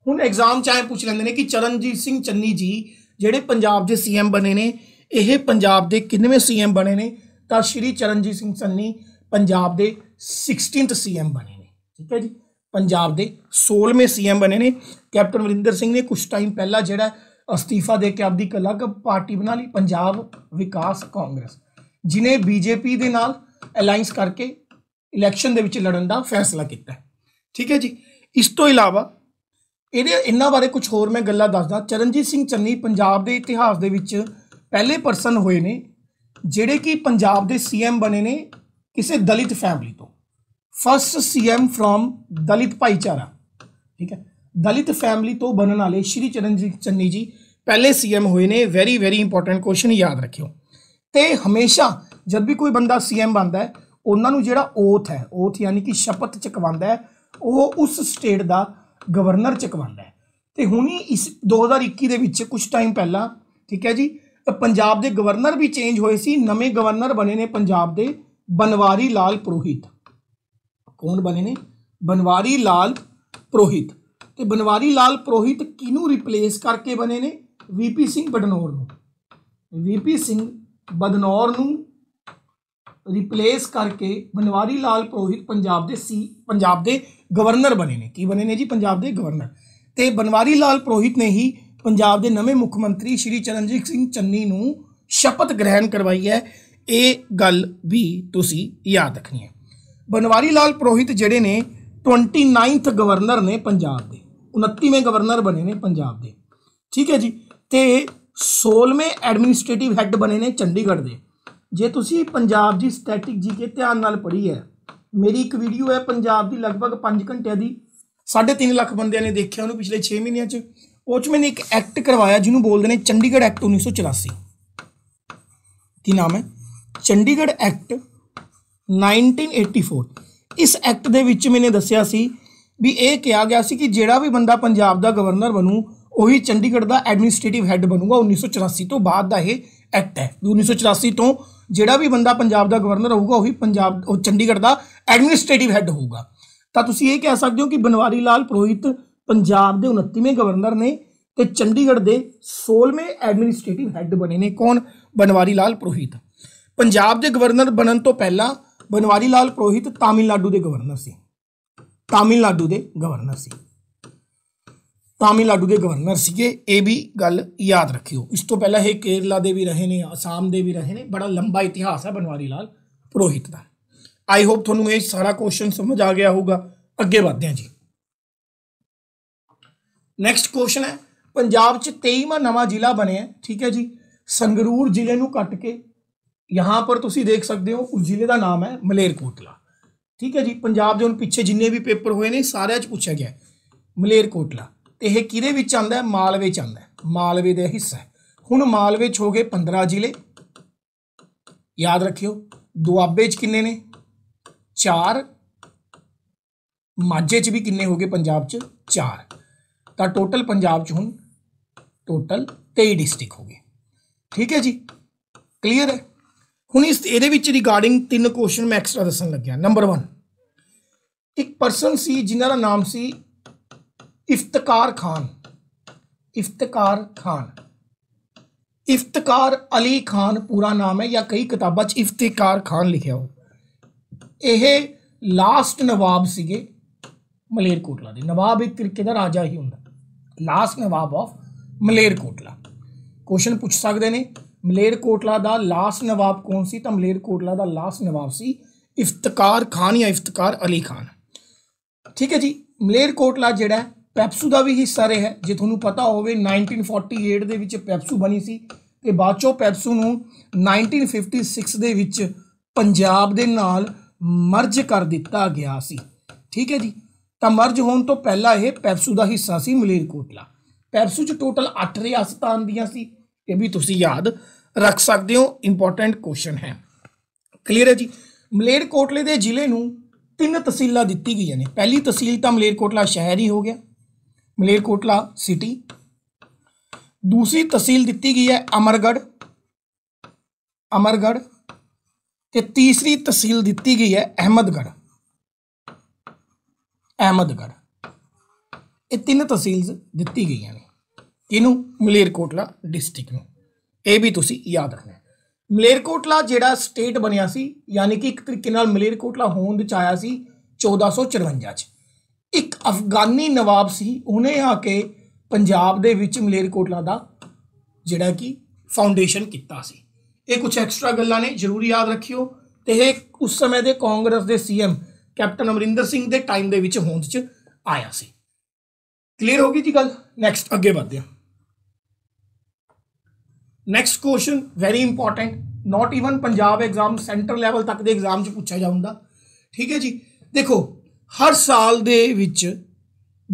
ਹੁਣ ਐਗਜ਼ਾਮ ਚਾਹੇ ਪੁੱਛ ਲੈਂਦੇ ਨੇ ਕਿ ਚਰਨਜੀਤ ਸਿੰਘ ਚੰਨੀ ਜੀ ਜਿਹੜੇ ਪੰਜਾਬ ਦੇ ਸੀਐਮ ਬਣੇ ਨੇ ਇਹ ਪੰਜਾਬ ਦੇ ਕਿੰਨਵੇਂ ਸੀਐਮ ਬਣੇ ਨੇ ਤਾਂ ਸ਼੍ਰੀ ਚਰਨਜੀਤ ਸਿੰਘ ਚੰਨੀ ਪੰਜਾਬ ਦੇ 16th ਸੀਐਮ ਬਣੇ ਨੇ ਠੀਕ ਹੈ ਜੀ ਪੰਜਾਬ ਦੇ 16ਵੇਂ ਸੀਐਮ ਬਣੇ ਨੇ ਕੈਪਟਨ ਵਰਿੰਦਰ ਸਿੰਘ ਨੇ ਕੁਝ ਟਾਈਮ ਪਹਿਲਾਂ ਜਿਹੜਾ ਅਸਤੀਫਾ ਦੇ ਕੇ ਆਪਦੀ ਇੱਕ ਅਲੱਗ ਪਾਰਟੀ ਬਣਾ ਲਈ ਪੰਜਾਬ ਵਿਕਾਸ ਕਾਂਗਰਸ ਜਿਨੇ ਬੀਜੇਪੀ ਦੇ ਨਾਲ ਅਲਾਈਅੰਸ ਕਰਕੇ ਇਲੈਕਸ਼ਨ ਦੇ ਵਿੱਚ ਲੜਨ ਦਾ ਫੈਸਲਾ ਕੀਤਾ ਠੀਕ ਹੈ ਜੀ ਇਸ ਤੋਂ ਇਲਾਵਾ ਇਹਦੇ ਇਹਨਾਂ ਬਾਰੇ ਕੁਝ ਹੋਰ ਮੈਂ ਗੱਲਾਂ ਦੱਸਦਾ ਚਰਨਜੀਤ ਸਿੰਘ ਚੰਨੀ ਪੰਜਾਬ ਦੇ ਇਤਿਹਾਸ ਦੇ ਵਿੱਚ ਪਹਿਲੇ ਪਰਸਨ ਹੋਏ ਨੇ ਜਿਹੜੇ ਕਿ ਪੰਜਾਬ ਦੇ ਸੀਐਮ ਬਣੇ ਨੇ ਕਿਸੇ ਦਲਿਤ ਫੈਮਿਲੀ ਤੋਂ ਫਸਟ ਸੀਐਮ ਫਰੋਮ ਦਲਿਤ ਭਾਈਚਾਰਾ ਠੀਕ ਹੈ ਦਲਿਤ ਫੈਮਿਲੀ ਤੋਂ ਬਣਨ ਵਾਲੇ ਸ਼੍ਰੀ ਚਰਨਜੀਤ ਚੰਨੀ ਜੀ ਪਹਿਲੇ ਸੀਐਮ ਹੋਏ ਨੇ ਵੈਰੀ ਵੈਰੀ ਇੰਪੋਰਟੈਂਟ ਕੁਐਸਚਨ ਯਾਦ ਰੱਖਿਓ ਤੇ ਹਮੇਸ਼ਾ ਜਦ ਵੀ ਕੋਈ ਬੰਦਾ ਸੀਐਮ ਬਣਦਾ ਹੈ ਉਹਨਾਂ ਨੂੰ ਜਿਹੜਾ ਓਥ ਹੈ ਓਥ ਯਾਨੀ ਕਿ ਸ਼ਪਥ ਚਕਵਾਉਂਦਾ ਹੈ ਉਹ ਉਸ ਸਟੇਟ ਦਾ ਗਵਰਨਰ ਚਕਵਾਉਂਦਾ ਹੈ ਤੇ ਹੁਣੀ ਇਸ 2021 ਦੇ ਵਿੱਚ ਕੁਝ ਟਾਈਮ ਪਹਿਲਾਂ ਠੀਕ ਹੈ ਜੀ ਪੰਜਾਬ ਦੇ ਗਵਰਨਰ ਵੀ ਚੇਂਜ ਹੋਏ ਸੀ ਨਵੇਂ ਗਵਰਨਰ ਬਣੇ ਨੇ ਪੰਜਾਬ ਦੇ ਬਨਵਾਰੀ ਲਾਲ ਪ੍ਰੋਹਿਤ ਕੌਣ ਬਣੇ ਨੇ ਬਨਵਾਰੀ ਲਾਲ ਪ੍ਰੋਹਿਤ ਤੇ ਬਨਵਾਰੀ ਲਾਲ ਪ੍ਰੋਹਿਤ ਕਿਨੂੰ ਰਿਪਲੇਸ ਕਰਕੇ ਬਣੇ ਨੇ ਵੀਪੀ ਸਿੰਘ ਬਦਨੌਰ ਨੂੰ ਵੀਪੀ ਸਿੰਘ ਬਦਨੌਰ ਨੂੰ ਰਿਪਲੇਸ ਕਰਕੇ ਬਨਵਾਰੀ ਲਾਲ ਪ੍ਰੋਹਿਤ ਪੰਜਾਬ ਦੇ ਸੀ ਪੰਜਾਬ ਦੇ ਗਵਰਨਰ ਬਣੇ ਨੇ ਕੀ ਬਣੇ ਨੇ ਜੀ ਪੰਜਾਬ ਦੇ ਗਵਰਨਰ ਤੇ ਬਨਵਾਰੀ ਲਾਲ ਪ੍ਰੋਹਿਤ ਨੇ ਹੀ ਪੰਜਾਬ ਦੇ ਨਵੇਂ ਮੁੱਖ ਮੰਤਰੀ ਸ਼੍ਰੀ ਚਰਨਜੀਤ ਸਿੰਘ ਚੰਨੀ ਨੂੰ ਸ਼ਪਥ ਗ੍ਰਹਿਣ ਕਰਵਾਈ ਹੈ ਇਹ ਗੱਲ ਵੀ ਤੁਸੀਂ ਯਾਦ ਰੱਖਣੀ ਹੈ ਬਨਵਾਰੀ ਲਾਲ ਪ੍ਰੋਹਿਤ ਜਿਹੜੇ ਨੇ 29th ਗਵਰਨਰ ਨੇ ਪੰਜਾਬ ਦੇ 29ਵੇਂ ਗਵਰਨਰ ਬਣੇ ਨੇ ਪੰਜਾਬ ਦੇ ਠੀਕ ਹੈ ਜੀ ਤੇ 16ਵੇਂ ਐਡਮਿਨਿਸਟ੍ਰੇਟਿਵ ਹੈੱਡ ਬਣੇ ਨੇ ਚੰਡੀਗੜ੍ਹ ਦੇ ਜੇ ਤੁਸੀਂ ਪੰਜਾਬ ਦੀ ਸਟੈਟਿਕ ਜੀਕੇ ਧਿਆਨ ਨਾਲ ਪੜ੍ਹੀ ਹੈ ਮੇਰੀ ਇੱਕ ਵੀਡੀਓ ਹੈ ਪੰਜਾਬ ਦੀ ਲਗਭਗ 5 ਘੰਟਿਆਂ ਦੀ 3.5 ਲੱਖ ਬੰਦਿਆਂ ਨੇ ਦੇਖਿਆ ਉਹਨੂੰ ਪਿਛਲੇ 6 ਮਹੀਨਿਆਂ 'ਚ ਉਹ 'ਚ ਮੈਨੇ ਇੱਕ ਐਕਟ ਕਰਵਾਇਆ ਜਿਹਨੂੰ ਬੋਲਦੇ ਨੇ ਚੰਡੀਗੜ੍ਹ ਐਕਟ 1984 ਕੀ ਨਾਮ ਹੈ ਚੰਡੀਗੜ੍ਹ ਐਕਟ 1984 ਇਸ ਐਕਟ ਦੇ ਵਿੱਚ ਮੈਨੇ ਦੱਸਿਆ ਸੀ ਵੀ ਇਹ ਕਿਹਾ ਗਿਆ ਸੀ ਕਿ ਜਿਹੜਾ ਵੀ ਬੰਦਾ ਪੰਜਾਬ ਦਾ ਗਵਰਨਰ ਬਣੂ ਉਹੀ ਚੰਡੀਗੜ੍ਹ ਦਾ ਐਡਮਿਨਿਸਟ੍ਰੇਟਿਵ ਹੈੱਡ ਬਣੂਗਾ 1984 ਤੋਂ ਬਾਅਦ ਦਾ ਇਹ ਐਕਟ ਹੈ 1984 ਤੋਂ जोड़ा भी बंदा पंजाब का गवर्नर होगा उब चंडीगढ़ का एडमिनिस्ट्रेटिव हैड होगा तो तुम ये कह सकते हो कि बनवारी लाल पुरोहित पंजाब के उन्तीवें गवर्नर ने तो चंडीगढ़ के सोलवें एडमिनिस्ट्रेटिव हैड बने ने कौन बनवारी लाल पुरोहित पंजाब के गवर्नर बनने तो पहला बनवारी लाल पुरोहित तमिलनाडु के गवर्नर से तमिलनाडु के गवर्नर से तमिलनाडु के गवर्नर सके भी गल याद रखियो इस तो पहले ये केरला के भी रहे ने आसाम के भी रहे ने बड़ा लंबा इतिहास है बनवारी लाल पुरोहित का आई होप थ ये सारा क्वेश्चन समझ आ गया होगा अगे बढ़ते हैं जी नैक्सट क्वेश्चन है पंजाब तेईव नवा जिला बने ठीक है जी संगरूर जिले को कट के यहाँ पर तुम देख सकते हो उस जिले का नाम है मलेरकोटला ठीक है जी पंजाब के हम पिछले जिन्हें भी पेपर हुए हैं सारे पूछा गया मलेरकोटला ਤੇ ਇਹ ਕਿਹਦੇ ਵਿੱਚ ਆਂਦਾ ਹੈ ਮਾਲਵੇ ਚ ਆਂਦਾ ਹੈ ਮਾਲਵੇ ਦਾ ਹਿੱਸਾ ਹੁਣ ਮਾਲਵੇ ਚ ਹੋ ਗਏ 15 ਜ਼ਿਲ੍ਹੇ ਯਾਦ ਰੱਖਿਓ ਦੁਆਬੇ ਚ ਕਿੰਨੇ ਨੇ 4 ਮਾਝੇ ਚ ਵੀ ਕਿੰਨੇ ਹੋ ਗਏ ਪੰਜਾਬ ਚ 4 ਤਾਂ ਟੋਟਲ ਪੰਜਾਬ ਚ ਹੁਣ ਟੋਟਲ 23 ਡਿਸਟ੍ਰਿਕਟ ਹੋ ਗਏ ਠੀਕ ਹੈ ਜੀ ਕਲੀਅਰ ਹੈ ਹੁਣ ਇਸ ਇਹਦੇ ਵਿੱਚ ਰਿਗਾਰਡਿੰਗ ਤਿੰਨ ਕੁਐਸਚਨ ਮੈਂ ਐਕਸਟਰਾ ਦੱਸਣ ਲੱਗਿਆ ਨੰਬਰ 1 ਇੱਕ ਪਰਸਨ ਸੀ ਜਿਨ੍ਹਾਂ ਦਾ ਨਾਮ ਸੀ इफ्तकार खान इफ्तकार खान इफ्तकार अली खान पूरा नाम है या कई किताबां च इफ्तकार खान लिखिया हो ਇਹ ਲਾਸਟ ਨਵਾਬ ਸੀਗੇ ਮਲੇਰਕੋਟਲਾ ਦੇ ਨਵਾਬ ਇੱਕ ਤਰੀਕੇ ਦਾ ਰਾਜਾ ਹੀ ਹੁੰਦਾ last nawab of Malerkotla question ਪੁੱਛ ਸਕਦੇ ਨੇ ਮਲੇਰਕੋਟਲਾ ਦਾ ਲਾਸਟ ਨਵਾਬ ਕੌਣ ਸੀ ਤਾਂ ਮਲੇਰਕੋਟਲਾ ਦਾ ਲਾਸਟ ਨਵਾਬ ਸੀ ਇਫਤਕਾਰ ਖਾਨ ਜਾਂ ਇਫਤਕਾਰ ਅਲੀ ਖਾਨ ਠੀਕ ਹੈ ਜੀ ਮਲੇਰਕੋਟਲਾ ਜਿਹੜਾ ਪੈਪਸੂ ਦਾ ਵੀ ਹਿੱਸਾ ਰਿਹਾ ਜੇ ਤੁਹਾਨੂੰ ਪਤਾ ਹੋਵੇ 1948 ਦੇ ਵਿੱਚ ਪੈਪਸੂ ਬਣੀ ਸੀ ਤੇ ਬਾਅਦ ਚੋਂ ਪੈਪਸੂ ਨੂੰ 1956 ਦੇ ਵਿੱਚ ਪੰਜਾਬ ਦੇ ਨਾਲ ਮਰਜ ਕਰ ਦਿੱਤਾ ਗਿਆ ਸੀ ਠੀਕ ਹੈ ਜੀ ਤਾਂ ਮਰਜ ਹੋਣ ਤੋਂ ਪਹਿਲਾਂ ਇਹ ਪੈਪਸੂ ਦਾ ਹਿੱਸਾ ਸੀ ਮਲੇਰਕੋਟਲਾ ਪੈਪਸੂ 'ਚ ਟੋਟਲ 8 ਰਿਆਸਤਾਂ ਆਂਦੀਆਂ ਸੀ ਇਹ ਵੀ ਤੁਸੀਂ ਯਾਦ ਰੱਖ ਸਕਦੇ ਹੋ ਇੰਪੋਰਟੈਂਟ ਕੁਐਸਚਨ ਹੈ ਕਲੀਅਰ ਹੈ ਜੀ ਮਲੇਰਕੋਟਲੇ ਦੇ ਜ਼ਿਲ੍ਹੇ ਨੂੰ ਤਿੰਨ ਤਹਿਸੀਲਾਂ ਦਿੱਤੀ ਗਈਆਂ ਨੇ ਪਹਿਲੀ ਤਹਿਸੀਲ ਤਾਂ ਮਲੇਰਕੋਟਲਾ ਸ਼ਹਿਰ ਹੀ ਹੋ ਗਿਆ मलेरकोटला सिटी दूसरी तहसील दी गई है अमरगढ़ अमरगढ़ ਤੇ ਤੀਸਰੀ ਤਹਿਸੀਲ ਦਿੱਤੀ ਗਈ ਹੈ ਅਹਿਮਦਗੜ ਅਹਿਮਦਗੜ ਇਹ ਤਿੰਨ ਤਹਿਸੀਲਸ ਦਿੱਤੀ ਗਈਆਂ ਨੇ ਕਿਨੂੰ ਮਲੇਰਕੋਟਲਾ ਡਿਸਟ੍ਰਿਕਟ ਨੂੰ ਇਹ ਵੀ ਤੁਸੀਂ ਯਾਦ ਰੱਖਣਾ ਮਲੇਰਕੋਟਲਾ ਜਿਹੜਾ ਸਟੇਟ ਬਣਿਆ ਸੀ ਯਾਨੀ ਕਿ ਇੱਕ ਤਰੀਕੇ ਨਾਲ ਮਲੇਰਕੋਟਲਾ ਹੋਂਦ ਚ ਆਇਆ ਸੀ 1454 ਚ ਇੱਕ ਅਫਗਾਨੀ ਨਵਾਬ ਸੀ ਉਹਨੇ ਆ ਕੇ ਪੰਜਾਬ ਦੇ ਵਿੱਚ ਮਲੇਰਕੋਟਲਾ ਦਾ ਜਿਹੜਾ ਕਿ ਫਾਊਂਡੇਸ਼ਨ ਕੀਤਾ ਸੀ ਇਹ ਕੁਝ ਐਕਸਟਰਾ ਗੱਲਾਂ ਨੇ ਜ਼ਰੂਰੀ ਯਾਦ ਰੱਖਿਓ ਤੇ ਇਹ ਉਸ ਸਮੇਂ ਦੇ ਕਾਂਗਰਸ ਦੇ ਸੀਐਮ ਕੈਪਟਨ ਅਮਰਿੰਦਰ ਸਿੰਘ ਦੇ ਟਾਈਮ ਦੇ ਵਿੱਚ ਹੋਂਦ 'ਚ ਆਇਆ ਸੀ ਕਲੀਅਰ ਹੋ ਗਈ ਜੀ ਗੱਲ ਨੈਕਸਟ ਅੱਗੇ ਵਧਦੇ ਹਾਂ next question very important not even Punjab exam centre level ਤੱਕ ਦੇ ਐਗਜ਼ਾਮ 'ਚ ਪੁੱਛਿਆ ਜਾਂਦਾ ਠੀਕ ਹੈ ਜੀ ਦੇਖੋ ਹਰ ਸਾਲ ਦੇ ਵਿੱਚ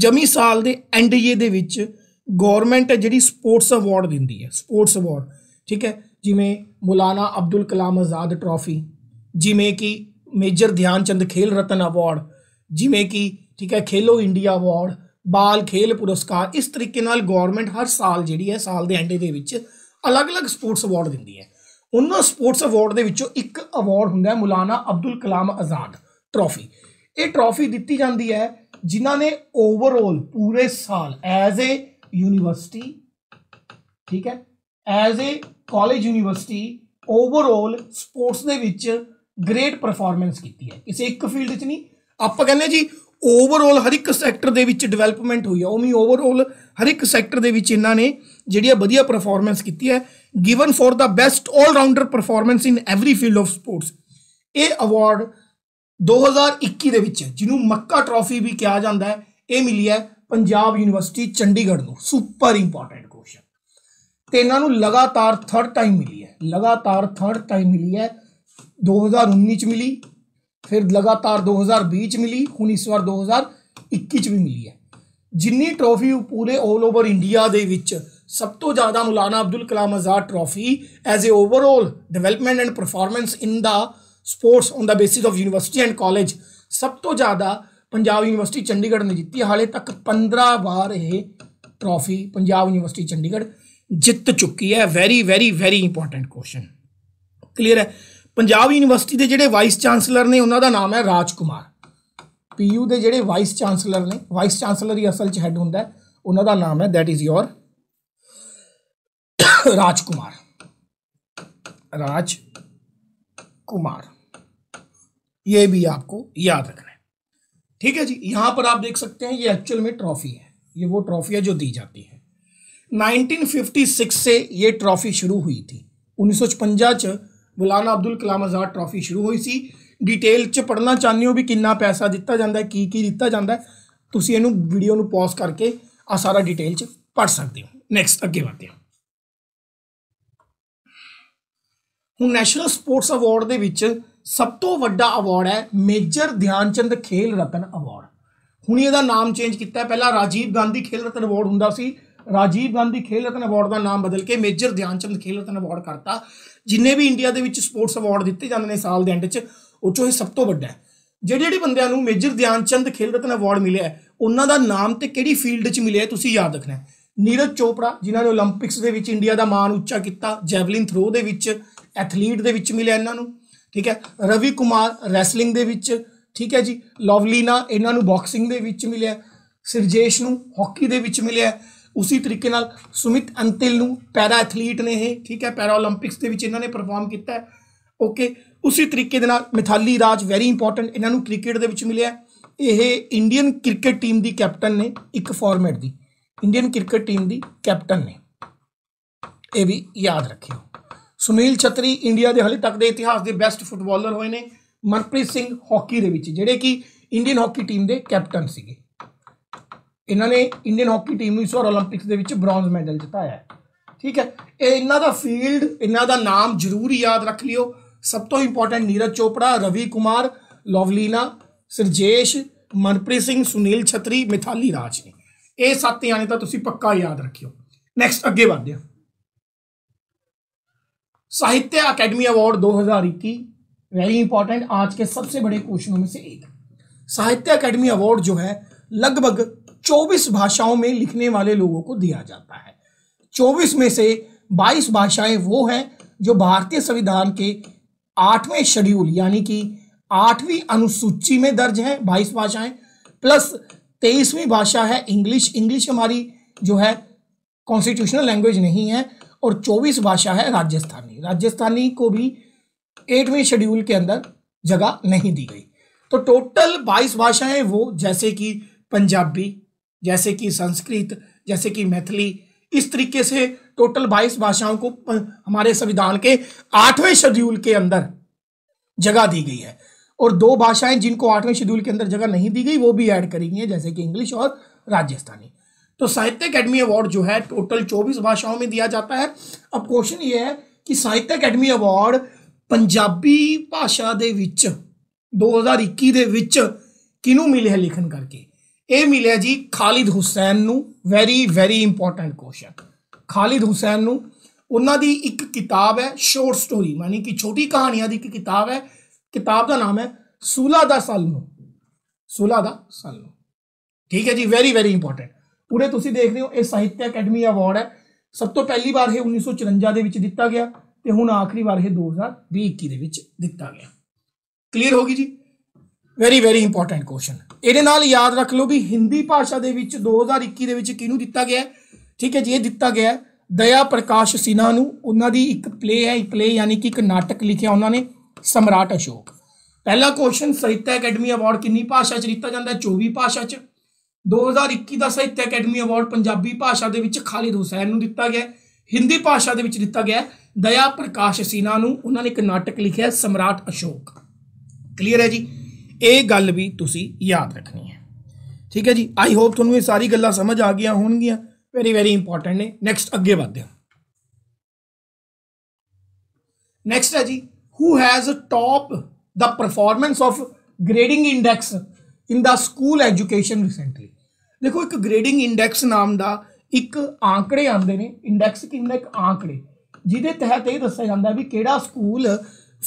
ਜਮੀ ਸਾਲ ਦੇ ਐਂਡ ਈਏ ਦੇ ਵਿੱਚ ਗਵਰਨਮੈਂਟ ਜਿਹੜੀ ਸਪੋਰਟਸ ਅਵਾਰਡ ਦਿੰਦੀ ਹੈ ਸਪੋਰਟਸ ਅਵਾਰਡ ਠੀਕ ਹੈ ਜਿਵੇਂ ਮੌਲਾਨਾ ਅਬਦੁਲ ਕਲਾਮ ਆਜ਼ਾਦ ਟਰਾਫੀ ਜਿਵੇਂ ਕਿ ਮੇਜਰ ਧਿਆਨ ਚੰਦ ਖੇਲ ਰਤਨ ਅਵਾਰਡ ਜਿਵੇਂ ਕਿ ਠੀਕ ਹੈ ਖੇਲੋ ਇੰਡੀਆ ਅਵਾਰਡ ਬਾਲ ਖੇਲ ਪੁਰਸਕਾਰ ਇਸ ਤਰੀਕੇ ਨਾਲ ਗਵਰਨਮੈਂਟ ਹਰ ਸਾਲ ਜਿਹੜੀ ਹੈ ਸਾਲ ਦੇ ਐਂਡ ਦੇ ਵਿੱਚ ਅਲੱਗ-ਅਲੱਗ ਸਪੋਰਟਸ ਅਵਾਰਡ ਦਿੰਦੀ ਹੈ ਉਹਨਾਂ ਸਪੋਰਟਸ ਅਵਾਰਡ ਦੇ ਵਿੱਚੋਂ ਇੱਕ ਅਵਾਰਡ ਹੁੰਦਾ ਹੈ ਮੌਲਾਨਾ ਅਬਦੁਲ ਕਲਾਮ ਆਜ਼ਾਦ ਟਰਾਫੀ ये ट्रॉफी दी जाती है जिन्होंने ओवरऑल पूरे साल एज ए यूनिवर्सिटी ठीक है as a college university overall sports के ग्रेट परफॉर्मेंस की है किसी एक फील्ड च नहीं आप कहने जी ओवरऑल हर एक सैक्टर के डिवेलपमेंट हुई है उम्मी ओवरऑल हर एक सैक्टर के ने जी वी परफॉर्मेंस की है given for the best allrounder performance in every field of sports ये अवॉर्ड 2021 ਦੇ ਵਿੱਚ ਜਿਹਨੂੰ ਮੱਕਾ ਟਰਾਫੀ ਵੀ ਕਿਹਾ ਜਾਂਦਾ ਹੈ ਇਹ ਮਿਲੀ ਹੈ ਪੰਜਾਬ ਯੂਨੀਵਰਸਿਟੀ ਚੰਡੀਗੜ੍ਹ ਨੂੰ ਸੁਪਰ ਇੰਪੋਰਟੈਂਟ ਕੁਐਸਚਨ ਤੇ ਇਹਨਾਂ ਨੂੰ ਲਗਾਤਾਰ 3rd ਟਾਈਮ ਮਿਲੀ ਹੈ ਲਗਾਤਾਰ 3rd ਟਾਈਮ ਮਿਲੀ ਹੈ 2019 ਚ ਮਿਲੀ ਫਿਰ ਲਗਾਤਾਰ 2020 ਚ ਮਿਲੀ ਹੁਣ ਇਸ ਵਾਰ 2021 ਚ ਵੀ ਮਿਲੀ ਹੈ ਜਿੰਨੀ ਟਰੋਫੀ ਪੂਰੇ 올 ਓਵਰ ਇੰਡੀਆ ਦੇ ਵਿੱਚ ਸਭ ਤੋਂ ਜ਼ਿਆਦਾ Maulana Abdul Kalam Azad trophy as a overall development and performance in the sports on the basis of university and college ਸਭ ਤੋਂ ਜ਼ਿਆਦਾ ਪੰਜਾਬ ਯੂਨੀਵਰਸਿਟੀ ਚੰਡੀਗੜ੍ਹ ਨੇ ਜਿੱਤੀ ਹਾਲੇ ਤੱਕ 15 ਵਾਰ ਇਹ ਟਰਾਫੀ ਪੰਜਾਬ ਯੂਨੀਵਰਸਿਟੀ ਚੰਡੀਗੜ੍ਹ ਜਿੱਤ ਚੁੱਕੀ ਹੈ very very very important question clear ਹੈ ਪੰਜਾਬ ਯੂਨੀਵਰਸਿਟੀ ਦੇ ਜਿਹੜੇ ਵਾਈਸ ਚਾਂਸਲਰ ਨੇ ਉਹਨਾਂ ਦਾ ਨਾਮ ਹੈ ਰਾਜ ਕੁਮਾਰ ਪੀਯੂ ਦੇ ਜਿਹੜੇ ਵਾਈਸ ਚਾਂਸਲਰ ਨੇ ਵਾਈਸ ਚਾਂਸਲਰ ਹੀ ਅਸਲ 'ਚ ਹੈੱਡ ਹੁੰਦਾ ਹੈ ਉਹਨਾਂ ਦਾ ਨਾਮ ਹੈ that is your Raj Kumar Raj Kumar ये भी आपको याद रखना है ठीक है जी यहां पर आप देख सकते हैं ये एक्चुअल में ट्रॉफी है ये वो ट्रॉफी है जो दी जाती है 1956 से ये ट्रॉफी शुरू हुई थी उन्नीस सौ छपंजा अब्दुल कलाम आजाद ट्रॉफी शुरू हुई थी डिटेल च पढ़ना चाहनी हो भी कि पैसा दिता जाता है की की दिता जाता है तुम इन वीडियो पॉज करके आ सारा डिटेल च पढ़ सकते हो नैक्सट अगे बढ़ते हैं हूँ नैशनल स्पोर्ट्स अवार्ड के ਸਭ ਤੋਂ ਵੱਡਾ ਅਵਾਰਡ ਹੈ ਮੇਜਰ ਧਿਆਨ ਚੰਦ ਖੇਲ ਰਤਨ ਅਵਾਰਡ ਹੁਣ ਇਹਦਾ ਨਾਮ ਚੇਂਜ ਕੀਤਾ ਪਹਿਲਾਂ ਰਾਜੀਵ ਗਾਂਧੀ ਖੇਲ ਰਤਨ ਅਵਾਰਡ ਹੁੰਦਾ ਸੀ ਰਾਜੀਵ ਗਾਂਧੀ ਖੇਲ ਰਤਨ ਅਵਾਰਡ ਦਾ ਨਾਮ ਬਦਲ ਕੇ ਮੇਜਰ ਧਿਆਨ ਚੰਦ ਖੇਲ ਰਤਨ ਅਵਾਰਡ ਕਰਤਾ ਜਿੰਨੇ ਵੀ ਇੰਡੀਆ ਦੇ ਵਿੱਚ ਸਪੋਰਟਸ ਅਵਾਰਡ ਦਿੱਤੇ ਜਾਂਦੇ ਨੇ ਸਾਲ ਦੇ ਐਂਡ 'ਚ ਉਹ ਚੋਂ ਇਹ ਸਭ ਤੋਂ ਵੱਡਾ ਹੈ ਜਿਹੜੇ ਜਿਹੜੇ ਬੰਦਿਆਂ ਨੂੰ ਮੇਜਰ ਧਿਆਨ ਚੰਦ ਖੇਲ ਰਤਨ ਅਵਾਰਡ ਮਿਲਿਆ ਉਹਨਾਂ ਦਾ ਨਾਮ ਤੇ ਕਿਹੜੀ ਫੀਲਡ 'ਚ ਮਿਲਿਆ ਤੁਸੀਂ ਯਾਦ ਰੱਖਣਾ ਨੀਰਜ ਚੋਪੜਾ ਜਿਨ੍ਹਾਂ ਨੇ 올림픽ਸ ਦੇ ਵਿੱਚ ਇੰਡੀਆ ਦਾ ਮਾਣ ਉੱਚਾ ਕੀਤਾ ਜੈਵਲਿਨ ਥਰੋ ਦੇ ਵਿੱਚ ਐਥਲੀਟ ਦੇ ਵਿੱਚ ਮਿਲਿਆ ਇਹਨਾਂ ਨੂੰ ਠੀਕ ਹੈ ਰਵੀ ਕੁਮਾਰ ਰੈਸਲਿੰਗ ਦੇ ਵਿੱਚ ਠੀਕ ਹੈ ਜੀ ਲਵਲੀਨਾ ਇਹਨਾਂ ਨੂੰ ਬਾਕਸਿੰਗ ਦੇ ਵਿੱਚ ਮਿਲਿਆ ਸਿਰਜੇਸ਼ ਨੂੰ ਹਾਕੀ ਦੇ ਵਿੱਚ ਮਿਲਿਆ ਉਸੇ ਤਰੀਕੇ ਨਾਲ ਸੁਮਿਤ ਅੰਤਿਲ ਨੂੰ ਪੈਰਾ ਐਥਲੀਟ ਨੇ ਇਹ ਠੀਕ ਹੈ ਪੈਰਾ 올림픽ਸ ਦੇ ਵਿੱਚ ਇਹਨਾਂ ਨੇ ਪਰਫਾਰਮ ਕੀਤਾ ਓਕੇ ਉਸੇ ਤਰੀਕੇ ਦੇ ਨਾਲ ਮਿਥਾਲੀ ਰਾਜ ਵੈਰੀ ਇੰਪੋਰਟੈਂਟ ਇਹਨਾਂ ਨੂੰ ਕ੍ਰਿਕਟ ਦੇ ਵਿੱਚ ਮਿਲਿਆ ਇਹ ਇੰਡੀਅਨ ਕ੍ਰਿਕਟ ਟੀਮ ਦੀ ਕੈਪਟਨ ਨੇ ਇੱਕ ਫਾਰਮੈਟ ਦੀ ਇੰਡੀਅਨ ਕ੍ਰਿਕਟ ਟੀਮ ਦੀ ਕੈਪਟਨ ਨੇ ਇਹ ਵੀ ਯਾਦ ਰੱਖਿਓ ਸੁਨੀਲ ਛਤਰੀ ਇੰਡੀਆ ਦੇ ਹਲੇ ਤੱਕ ਦੇ ਇਤਿਹਾਸ ਦੇ ਬੈਸਟ ਫੁੱਟਬਾਲਰ ਹੋਏ ਨੇ ਮਨਪ੍ਰੀਤ ਸਿੰਘ ਹਾਕੀ ਦੇ ਵਿੱਚ ਜਿਹੜੇ ਕਿ ਇੰਡੀਅਨ ਹਾਕੀ ਟੀਮ ਦੇ ਕੈਪਟਨ ਸੀਗੇ ਇਹਨਾਂ ਨੇ ਇੰਡੀਅਨ ਹਾਕੀ ਟੀਮ ਨੂੰ ਇਸ ਵਾਰ 올림픽ਸ ਦੇ ਵਿੱਚ ਬ੍ਰੌਂਜ਼ ਮੈਡਲ ਜਿਤਾਇਆ ਠੀਕ ਹੈ ਇਹ ਇਹਨਾਂ ਦਾ ਫੀਲਡ ਇਹਨਾਂ ਦਾ ਨਾਮ ਜ਼ਰੂਰ ਯਾਦ ਰੱਖ ਲਿਓ ਸਭ ਤੋਂ ਇੰਪੋਰਟੈਂਟ ਨੀਰਜ ਚੋਪੜਾ ਰਵੀ ਕੁਮਾਰ ਲਵਲੀਨਾ ਸਰਜੇਸ਼ ਮਨਪ੍ਰੀਤ ਸਿੰਘ ਸੁਨੀਲ ਛਤਰੀ ਮਿਥਾਲੀ ਰਾਜ ਨੇ ਇਹ ਸੱਤ ਜਾਣੇ ਤਾਂ ਤੁਸੀਂ ਪੱਕਾ ਯਾਦ ਰੱਖਿਓ ਨੈਕਸਟ ਅੱਗੇ ਵਧਦੇ ਹਾਂ साहित्य अकेडमी अवार्ड 2021 वेरी इंपॉर्टेंट आज के सबसे बड़े क्वेश्चनों में से एक साहित्य अकेडमी अवार्ड जो है लगभग 24 भाषाओं में लिखने वाले लोगों को दिया जाता है 24 में से 22 भाषाएं वो हैं जो भारतीय संविधान के आठवें शेड्यूल यानी कि आठवीं अनुसूची में दर्ज है बाईस भाषाएं प्लस तेईसवीं भाषा है इंग्लिश इंग्लिश हमारी जो है कॉन्स्टिट्यूशनल लैंग्वेज नहीं है और चौबीस भाषा है राजस्थानी राजस्थानी को भी एटवें शेड्यूल के अंदर जगह नहीं दी गई तो टोटल बाईस भाषाएं वो जैसे कि पंजाबी जैसे कि संस्कृत जैसे कि मैथिली इस तरीके से टोटल बाईस भाषाओं को हमारे संविधान के आठवें शेड्यूल के अंदर जगह दी गई है और दो भाषाएं जिनको आठवें शेड्यूल के अंदर जगह नहीं दी गई वो भी ऐड करी गई है जैसे कि इंग्लिश और राजस्थानी तो साहित्य अकेडमी अवार्ड जो है टोटल चौबीस भाषाओं में दिया जाता है अब क्वेश्चन ये है कि ਸਾਹਿਤ ਅਕੈਡਮੀ ਅਵਾਰਡ ਪੰਜਾਬੀ ਭਾਸ਼ਾ ਦੇ ਵਿੱਚ 2021 ਦੇ ਵਿੱਚ ਕਿਨੂੰ ਮਿਲਿਆ ਲਿਖਣ ਕਰਕੇ ਇਹ ਮਿਲਿਆ ਜੀ ਖਾਲਿਦ ਹੁਸੈਨ ਨੂੰ very very important question Khalid Hussain ਨੂੰ ਉਹਨਾਂ ਦੀ ਇੱਕ ਕਿਤਾਬ ਹੈ ਸ਼ੋਰਟ ਸਟੋਰੀ ਯਾਨੀ ਕਿ ਛੋਟੀ ਕਹਾਣੀਆਂ ਦੀ ਇੱਕ ਕਿਤਾਬ ਹੈ ਕਿਤਾਬ ਦਾ ਨਾਮ ਹੈ ਸੂਲਾ ਦਾ ਸਲਮ ਸੂਲਾ ਦਾ ਸਲਮ ਠੀਕ ਹੈ ਜੀ ਵੈਰੀ ਵੈਰੀ ਇੰਪੋਰਟੈਂਟ ਉਰੇ ਤੁਸੀਂ ਦੇਖ ਰਹੇ ਹੋ ਇਹ ਸਾਹਿਤ ਅਕੈਡਮੀ ਅਵਾਰਡ ਹੈ ਸਭ ਤੋਂ ਪਹਿਲੀ ਵਾਰ ਇਹ 1954 ਦੇ ਵਿੱਚ ਦਿੱਤਾ ਗਿਆ ਤੇ ਹੁਣ ਆਖਰੀ ਵਾਰ ਇਹ 2021 ਦੇ ਵਿੱਚ ਦਿੱਤਾ ਗਿਆ ਕਲੀਅਰ ਹੋ ਗਈ ਜੀ ਵੈਰੀ ਵੈਰੀ ਇੰਪੋਰਟੈਂਟ ਕੁਐਸਚਨ ਇਹਦੇ ਨਾਲ ਯਾਦ ਰੱਖ ਲਓ ਵੀ ਹਿੰਦੀ ਭਾਸ਼ਾ ਦੇ ਵਿੱਚ 2021 ਦੇ ਵਿੱਚ ਕਿਹਨੂੰ ਦਿੱਤਾ ਗਿਆ ਠੀਕ ਹੈ ਜੀ ਇਹ ਦਿੱਤਾ ਗਿਆ ਦਇਆ ਪ੍ਰਕਾਸ਼ ਸਿਨਾ ਨੂੰ ਉਹਨਾਂ ਦੀ ਇੱਕ ਪਲੇ ਹੈ ਇੱਕ ਪਲੇ ਯਾਨੀ ਕਿ ਇੱਕ ਨਾਟਕ ਲਿਖਿਆ ਉਹਨਾਂ ਨੇ ਸਮਰਾਟ ਅਸ਼ੋਕ ਪਹਿਲਾ ਕੁਐਸਚਨ ਸਾਹਿਤ ਅਕੈਡਮੀ ਅਵਾਰਡ ਕਿੰਨੀ ਭਾਸ਼ਾ 'ਚ ਦਿੱਤਾ ਜਾਂਦਾ 24 ਭਾਸ਼ਾ 'ਚ 2021 ਦਾ ਸਾਹਿਤ ਅਕੈਡਮੀ ਅਵਾਰਡ ਪੰਜਾਬੀ ਭਾਸ਼ਾ ਦੇ ਵਿੱਚ ਖਾਲਿਦ ਹੁਸੈਨ ਨੂੰ ਦਿੱਤਾ ਗਿਆ ਹਿੰਦੀ ਭਾਸ਼ਾ ਦੇ ਵਿੱਚ ਦਿੱਤਾ ਗਿਆ ਦਇਆ ਪ੍ਰਕਾਸ਼ ਸੀਨਾ ਨੂੰ ਉਹਨਾਂ ਨੇ ਇੱਕ ਨਾਟਕ ਲਿਖਿਆ ਸਮਰਾਟ ਅਸ਼ੋਕ ਕਲੀਅਰ ਹੈ ਜੀ ਇਹ ਗੱਲ ਵੀ ਤੁਸੀਂ ਯਾਦ ਰੱਖਣੀ ਹੈ ਠੀਕ ਹੈ ਜੀ ਆਈ ਹੋਪ ਤੁਹਾਨੂੰ ਇਹ ਸਾਰੀ ਗੱਲਾਂ ਸਮਝ ਆ ਗਈਆਂ ਹੋਣਗੀਆਂ ਵੈਰੀ ਵੈਰੀ ਇੰਪੋਰਟੈਂਟ ਨੇ ਨੈਕਸਟ ਅੱਗੇ ਵਧਦੇ ਹਾਂ ਨੈਕਸਟ ਹੈ ਜੀ who has top the performance of grading index in the school education recently देखो एक ग्रेडिंग इंडैक्स नाम का एक आंकड़े आते हैं इंडैक्स क्या एक आंकड़े जिदे तहत यह दसा जाता है भी कि स्कूल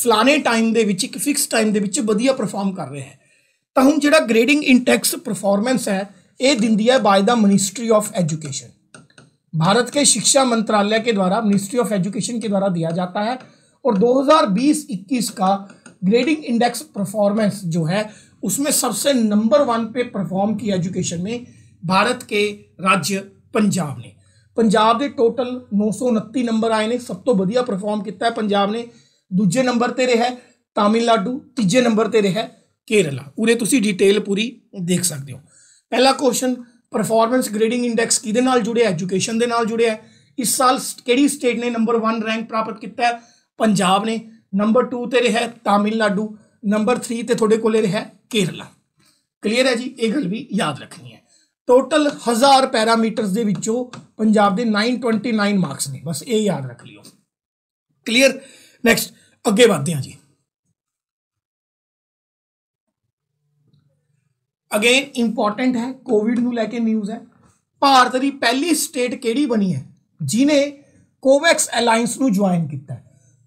फलाने टाइम के फिक्स टाइम के वजिया परफॉर्म कर रहा है तो हूँ जो ग्रेडिंग इंडैक्स परफॉर्मेंस है यह दिदी है by the ministry of education Bharat के शिक्षा मंत्रालय के द्वारा मिनिस्ट्री ऑफ एजुकेशन के द्वारा दिया जाता है और दो हज़ार बीस इक्कीस का ग्रेडिंग इंडैक्स परफॉर्मेंस जो है उसमें सबसे नंबर वन पे परफॉर्म किया एजुकेशन में भारत के राज्य पंजाब ने पंजाब के टोटल नौ सौ उन्ती नंबर आए हैं सब तो वजिया परफॉर्म किया पंजाब ने दूजे नंबर पर रहा तमिलनाडु तीजे नंबर पर रहा केरला उरे डिटेल पूरी देख सकते हो पहला क्वेश्चन परफॉर्मेंस ग्रेडिंग इंडैक्स कि जुड़े एजुकेशन के जुड़े है इस साल कि स्टेट ने नंबर वन रैंक प्राप्त किया पंजाब ने नंबर टू पर रहा तमिलनाडु नंबर थ्री तो थोड़े को रहा केरला क्लीयर है जी ये गल भी याद रखनी है ਟੋਟਲ 1000 ਪੈਰਾਮੀਟਰਸ ਦੇ ਵਿੱਚੋਂ ਪੰਜਾਬ ਦੇ 929 ਮਾਰਕਸ ਨੇ ਬਸ ਇਹ ਯਾਦ ਰੱਖ ਲਿਓ ਕਲੀਅਰ ਨੈਕਸਟ ਅੱਗੇ ਵਧਦੇ ਹਾਂ ਜੀ ਅਗੇਨ ਇੰਪੋਰਟੈਂਟ ਹੈ ਕੋਵਿਡ ਨੂੰ ਲੈ ਕੇ ਨਿਊਜ਼ ਹੈ ਭਾਰਤ ਦੀ ਪਹਿਲੀ ਸਟੇਟ ਕਿਹੜੀ ਬਣੀ ਹੈ ਜਿਨੇ ਕੋਵੈਕਸ ਅਲਾਈਅੰਸ ਨੂੰ ਜੁਆਇਨ ਕੀਤਾ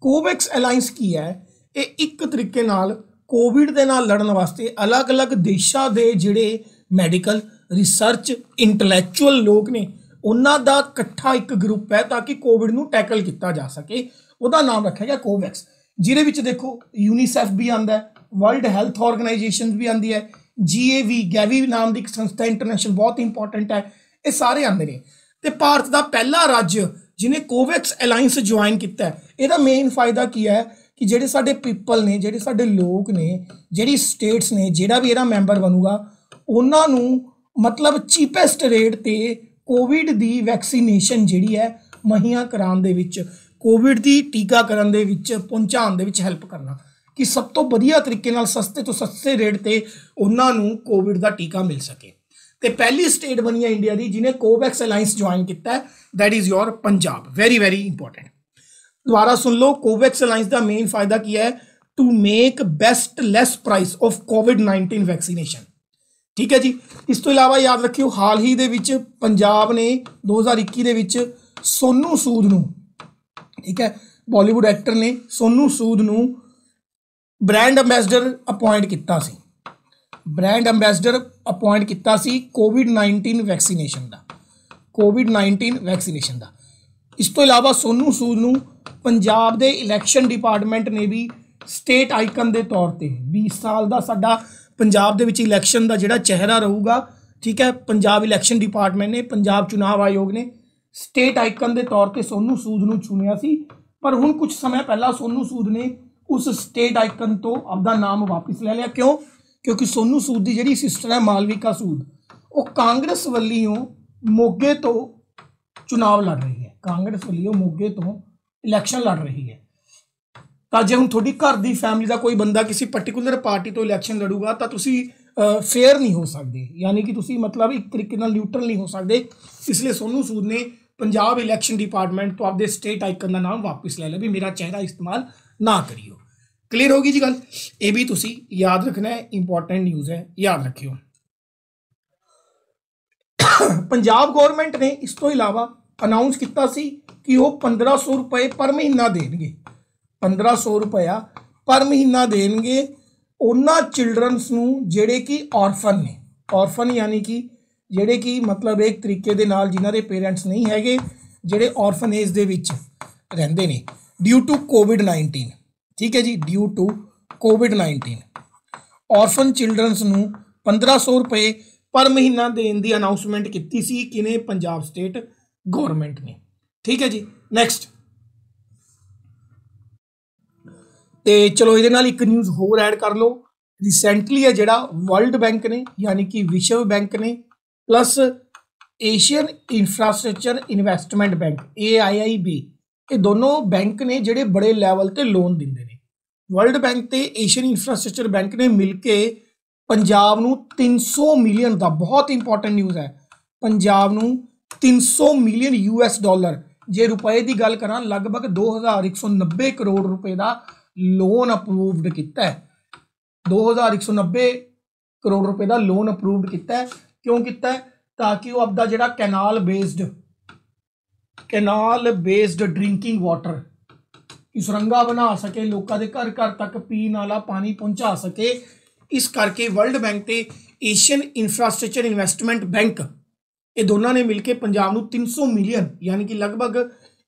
ਕੋਵੈਕਸ ਅਲਾਈਅੰਸ ਕੀ ਹੈ ਇਹ ਇੱਕ ਤਰੀਕੇ ਨਾਲ ਕੋਵਿਡ ਦੇ ਨਾਲ ਲੜਨ ਵਾਸਤੇ ਅਲੱਗ-ਅਲੱਗ ਦੇਸ਼ਾਂ ਦੇ ਜਿਹੜੇ ਮੈਡੀਕਲ ਰਿਸਰਚ ਇੰਟੈਲੈਕਚੁਅਲ ਲੋਕ ਨੇ ਉਹਨਾਂ ਦਾ ਇਕੱਠਾ ਇੱਕ ਗਰੁੱਪ ਹੈ ਤਾਂ ਕਿ ਕੋਵਿਡ ਨੂੰ ਟੈਕਲ ਕੀਤਾ ਜਾ ਸਕੇ ਉਹਦਾ ਨਾਮ ਰੱਖਿਆ ਗਿਆ ਕੋਵੈਕਸ ਜਿਹਦੇ ਵਿੱਚ ਦੇਖੋ ਯੂਨੀਸੈਫ ਵੀ ਆਂਦਾ ਹੈ ਵਰਲਡ ਹੈਲਥ ਆਰਗੇਨਾਈਜੇਸ਼ਨ ਵੀ ਆਂਦੀ ਹੈ ਜੀਏਵੀ ਗੈਵੀ ਨਾਮ ਦੀ ਇੱਕ ਸੰਸਥਾ ਇੰਟਰਨੈਸ਼ਨਲ ਬਹੁਤ ਇੰਪੋਰਟੈਂਟ ਹੈ ਇਹ ਸਾਰੇ ਆਂਦੇ ਨੇ ਤੇ ਭਾਰਤ ਦਾ ਪਹਿਲਾ ਰਾਜ ਜਿਨੇ ਕੋਵੈਕਸ ਅਲਾਈਅੰਸ ਜੁਆਇਨ ਕੀਤਾ ਹੈ ਇਹਦਾ ਮੇਨ ਫਾਇਦਾ ਕੀ ਹੈ ਕਿ ਜਿਹੜੇ ਸਾਡੇ ਪੀਪਲ ਨੇ ਜਿਹੜੇ ਸਾਡੇ ਲੋਕ ਨੇ ਜਿਹੜੀ ਸਟੇਟਸ ਨੇ ਜਿਹੜਾ ਵੀ ਇਹਦਾ ਮੈਂਬਰ ਬਣੂਗਾ ਉਹਨਾਂ ਨੂੰ ਮਤਲਬ ਚੀਪੈਸਟ ਰੇਟ ਤੇ ਕੋਵਿਡ ਦੀ ਵੈਕਸੀਨੇਸ਼ਨ ਜਿਹੜੀ ਹੈ ਮਹੀਆਂ ਕਰਾਉਣ ਦੇ ਵਿੱਚ ਕੋਵਿਡ ਦੀ ਟੀਕਾਕਰਨ ਦੇ ਵਿੱਚ ਪਹੁੰਚਾਉਣ ਦੇ ਵਿੱਚ ਹੈਲਪ ਕਰਨਾ ਕਿ ਸਭ ਤੋਂ ਵਧੀਆ ਤਰੀਕੇ ਨਾਲ ਸਸਤੇ ਤੋਂ ਸਸਤੇ ਰੇਟ ਤੇ ਉਹਨਾਂ ਨੂੰ ਕੋਵਿਡ ਦਾ ਟੀਕਾ ਮਿਲ ਸਕੇ ਤੇ ਪਹਿਲੀ ਸਟੇਟ ਬਣੀ ਹੈ ਇੰਡੀਆ ਦੀ ਜਿਨੇ ਕੋਵੈਕਸ ਅਲਾਈਅੰਸ ਜੁਆਇਨ ਕੀਤਾ ਹੈ that is your Punjab very very important ਦੁਬਾਰਾ ਸੁਣ ਲਓ ਕੋਵੈਕਸ ਅਲਾਈਅੰਸ ਦਾ ਮੇਨ ਫਾਇਦਾ ਕੀ ਹੈ to make best less price of covid 19 vaccination ਠੀਕ ਹੈ ਜੀ ਇਸ ਤੋਂ ਇਲਾਵਾ ਯਾਦ ਰੱਖਿਓ ਹਾਲ ਹੀ ਦੇ ਵਿੱਚ ਪੰਜਾਬ ਨੇ 2021 ਦੇ ਵਿੱਚ ਸੋਨੂ ਸੂਦ ਨੂੰ ਠੀਕ ਹੈ ਬਾਲੀਵੁੱਡ ਐਕਟਰ ਨੇ ਸੋਨੂ ਸੂਦ ਨੂੰ ਬ੍ਰਾਂਡ ਐਮਬੈਸਡਰ ਅਪਾਇੰਟ ਕੀਤਾ ਸੀ ਬ੍ਰਾਂਡ ਐਮਬੈਸਡਰ ਅਪਾਇੰਟ ਕੀਤਾ ਸੀ ਕੋਵਿਡ-19 ਵੈਕਸੀਨੇਸ਼ਨ ਦਾ ਕੋਵਿਡ-19 ਵੈਕਸੀਨੇਸ਼ਨ ਦਾ ਇਸ ਤੋਂ ਇਲਾਵਾ ਸੋਨੂ ਸੂਦ ਨੂੰ ਪੰਜਾਬ ਦੇ ਇਲੈਕਸ਼ਨ ਡਿਪਾਰਟਮੈਂਟ ਨੇ ਵੀ ਸਟੇਟ ਆਈਕਨ ਦੇ ਤੌਰ ਤੇ 20 ਸਾਲ ਦਾ ਸਾਡਾ ਪੰਜਾਬ ਦੇ ਵਿੱਚ ਇਲੈਕਸ਼ਨ ਦਾ ਜਿਹੜਾ ਚਿਹਰਾ ਰਹੂਗਾ ਠੀਕ ਹੈ ਪੰਜਾਬ ਇਲੈਕਸ਼ਨ ਡਿਪਾਰਟਮੈਂਟ ਨੇ ਪੰਜਾਬ ਚੋਣ ਆਯੋਗ ਨੇ ਸਟੇਟ ਆਈਕਨ ਦੇ ਤੌਰ ਤੇ ਸੋਨੂ ਸੂਦ ਨੂੰ ਚੁਣਿਆ ਸੀ ਪਰ ਹੁਣ ਕੁਝ ਸਮੇਂ ਪਹਿਲਾਂ ਸੋਨੂ ਸੂਦ ਨੇ ਉਸ ਸਟੇਟ ਆਈਕਨ ਤੋਂ ਆਪਦਾ ਨਾਮ ਵਾਪਸ ਲੈ ਲਿਆ ਕਿਉਂ ਕਿਉਂਕਿ ਸੋਨੂ ਸੂਦ ਦੀ ਜਿਹੜੀ ਸਿਸਟਰ ਹੈ ਮਾਲਵਿਕਾ ਸੂਦ ਉਹ ਕਾਂਗਰਸ ਵੱਲੋਂ ਮੋਗੇ ਤੋਂ ਚੋਣ ਲੜ ਰਹੀ ਹੈ ਕਾਂਗਰਸ ਵੱਲੋਂ ਮੋਗੇ ਤੋਂ ਇਲੈਕਸ਼ਨ ਲੜ ਰਹੀ ਹੈ तो जो हम थोड़ी घर की फैमिली का कोई बंद किसी पर्टिकुलर पार्टी तो इलैक्शन लड़ूगा तो फेयर नहीं हो सकते यानी कि तुम मतलब एक तरीके न्यूट्रल नहीं हो सकते इसलिए सोनू सूद ने ਸੋਨੂ इलैक्शन पंजाब डिपार्टमेंट तो आपके स्टेट आइकन का नाम वापस ले लिया भी मेरा चेहरा इस्तेमाल ना करियो क्लीयर होगी जी गल ये भी तुम याद रखना है इंपॉर्टेंट न्यूज़ है याद रखियो पंजाब गौरमेंट ने इस तो अलावा अनाउंस किया कि वह पंद्रह सौ रुपए पर महीना देने 1500 ਰੁਪਇਆ ਪਰ ਮਹੀਨਾ ਦੇਣਗੇ ਉਹਨਾਂ ਚਿਲਡਰਨਸ ਨੂੰ ਜਿਹੜੇ ਕਿ ਔਰਫਨ ਨੇ ਔਰਫਨ ਯਾਨੀ ਕਿ ਜਿਹੜੇ ਕਿ ਮਤਲਬ ਇੱਕ ਤਰੀਕੇ ਦੇ ਨਾਲ ਜਿਨ੍ਹਾਂ ਦੇ ਪੇਰੈਂਟਸ ਨਹੀਂ ਹੈਗੇ ਜਿਹੜੇ ਔਰਫਨੇਜ ਦੇ ਵਿੱਚ ਰਹਿੰਦੇ ਨੇ ਡਿਊ ਟੂ ਕੋਵਿਡ-19 ਠੀਕ ਹੈ ਜੀ ਡਿਊ ਟੂ ਕੋਵਿਡ-19 ਔਰਫਨ ਚਿਲਡਰਨਸ ਨੂੰ 1500 ਰੁਪਏ ਪਰ ਮਹੀਨਾ ਦੇਣ ਦੀ ਅਨਾਉਂਸਮੈਂਟ ਕੀਤੀ ਸੀ ਕਿਨੇ ਪੰਜਾਬ ਸਟੇਟ ਗਵਰਨਮੈਂਟ ਨੇ ਠੀਕ ਹੈ ਜੀ ਨੈਕਸਟ ਤੇ ਚਲੋ ਇਹਦੇ ਨਾਲ ਇੱਕ ਨਿਊਜ਼ ਹੋਰ ਐਡ ਕਰ ਲਓ ਰੀਸੈਂਟਲੀ ਹੈ ਜਿਹੜਾ ਵਰਲਡ ਬੈਂਕ ਨੇ ਯਾਨੀ ਕਿ ਵਿਸ਼ਵ ਬੈਂਕ ਨੇ plus Asian infrastructure investment bank AIIB ਇਹ ਦੋਨੋਂ ਬੈਂਕ ਨੇ ਜਿਹੜੇ ਬੜੇ ਲੈਵਲ ਤੇ ਲੋਨ ਦਿੰਦੇ ਨੇ ਵਰਲਡ ਬੈਂਕ ਤੇ ਏਸ਼ੀਅਨ ਇਨਫਰਾਸਟ੍ਰਕਚਰ ਬੈਂਕ ਨੇ ਮਿਲ ਕੇ ਪੰਜਾਬ ਨੂੰ 300 ਮਿਲੀਅਨ ਦਾ ਬਹੁਤ ਇੰਪੋਰਟੈਂਟ ਨਿਊਜ਼ ਹੈ ਪੰਜਾਬ ਨੂੰ 300 ਮਿਲੀਅਨ ਯੂਐਸ ਡਾਲਰ ਜੇ ਰੁਪਏ ਦੀ ਗੱਲ ਕਰਾਂ ਲਗਭਗ 2190 ਕਰੋੜ ਰੁਪਏ ਦਾ ਲੋਨ ਅਪਰੂਵਡ ਕੀਤਾ ਹੈ 2190 ਕਰੋੜ ਰੁਪਏ ਦਾ ਲੋਨ ਅਪਰੂਵਡ ਕੀਤਾ ਹੈ ਕਿਉਂ ਕੀਤਾ ਹੈ ਤਾਂ ਕਿ ਉਹ ਆਪਦਾ ਜਿਹੜਾ canal based canal based drinking water ਇਸ ਰੰਗਾ ਬਣਾ ਸਕੇ ਲੋਕਾਂ ਦੇ ਘਰ ਘਰ ਤੱਕ ਪੀਣ ਵਾਲਾ ਪਾਣੀ ਪਹੁੰਚਾ ਸਕੇ ਇਸ ਕਰਕੇ ਵਰਲਡ ਬੈਂਕ ਤੇ ਏਸ਼ੀਅਨ ਇਨਫਰਾਸਟ੍ਰਕਚਰ ਇਨਵੈਸਟਮੈਂਟ ਬੈਂਕ ਇਹ ਦੋਨਾਂ ਨੇ ਮਿਲ ਕੇ ਪੰਜਾਬ ਨੂੰ 300 ਮਿਲੀਅਨ ਯਾਨੀ ਕਿ ਲਗਭਗ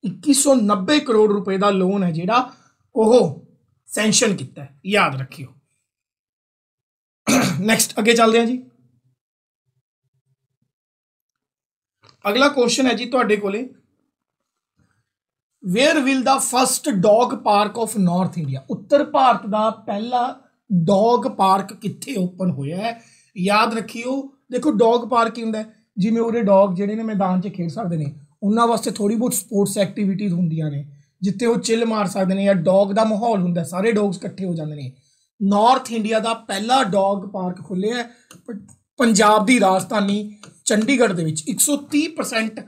2190 ਕਰੋੜ ਰੁਪਏ ਦਾ ਲੋਨ ਹੈ ਜਿਹੜਾ ਉਹ ਸੈਂਕਸ਼ਨ ਕੀਤਾ ਯਾਦ ਰੱਖਿਓ ਨੈਕਸਟ ਅੱਗੇ ਚੱਲਦੇ ਹਾਂ ਜੀ ਅਗਲਾ ਕੁਐਸਚਨ ਹੈ ਜੀ ਤੁਹਾਡੇ ਕੋਲੇ where will the first dog park of north India ਉੱਤਰ ਭਾਰਤ ਦਾ ਪਹਿਲਾ ਡੌਗ ਪਾਰਕ ਕਿੱਥੇ ਓਪਨ ਹੋਇਆ ਹੈ ਯਾਦ ਰੱਖਿਓ ਦੇਖੋ ਡੌਗ ਪਾਰਕ ਕੀ ਹੁੰਦਾ ਜਿਵੇਂ ਉਹਦੇ ਡੌਗ ਜਿਹੜੇ ਨੇ ਮੈਦਾਨ 'ਚ ਖੇਡ ਸਕਦੇ ਨੇ ਉਹਨਾਂ ਵਾਸਤੇ ਥੋੜੀ ਬਹੁਤ ਸਪੋਰਟਸ ਐਕਟੀਵਿਟੀਜ਼ ਹੁੰਦੀਆਂ ਨੇ ਜਿੱਥੇ ਉਹ ਚਿੱਲ ਮਾਰ ਸਕਦੇ ਨੇ ਜਾਂ ਡੌਗ ਦਾ ਮਾਹੌਲ ਹੁੰਦਾ ਸਾਰੇ ਡੌਗਸ ਇਕੱਠੇ ਹੋ ਜਾਂਦੇ ਨੇ ਨਾਰਥ ਇੰਡੀਆ ਦਾ ਪਹਿਲਾ ਡੌਗ ਪਾਰਕ ਖੁੱਲਿਆ ਪੰਜਾਬ ਦੀ ਰਾਜਧਾਨੀ ਚੰਡੀਗੜ੍ਹ ਦੇ ਵਿੱਚ 130%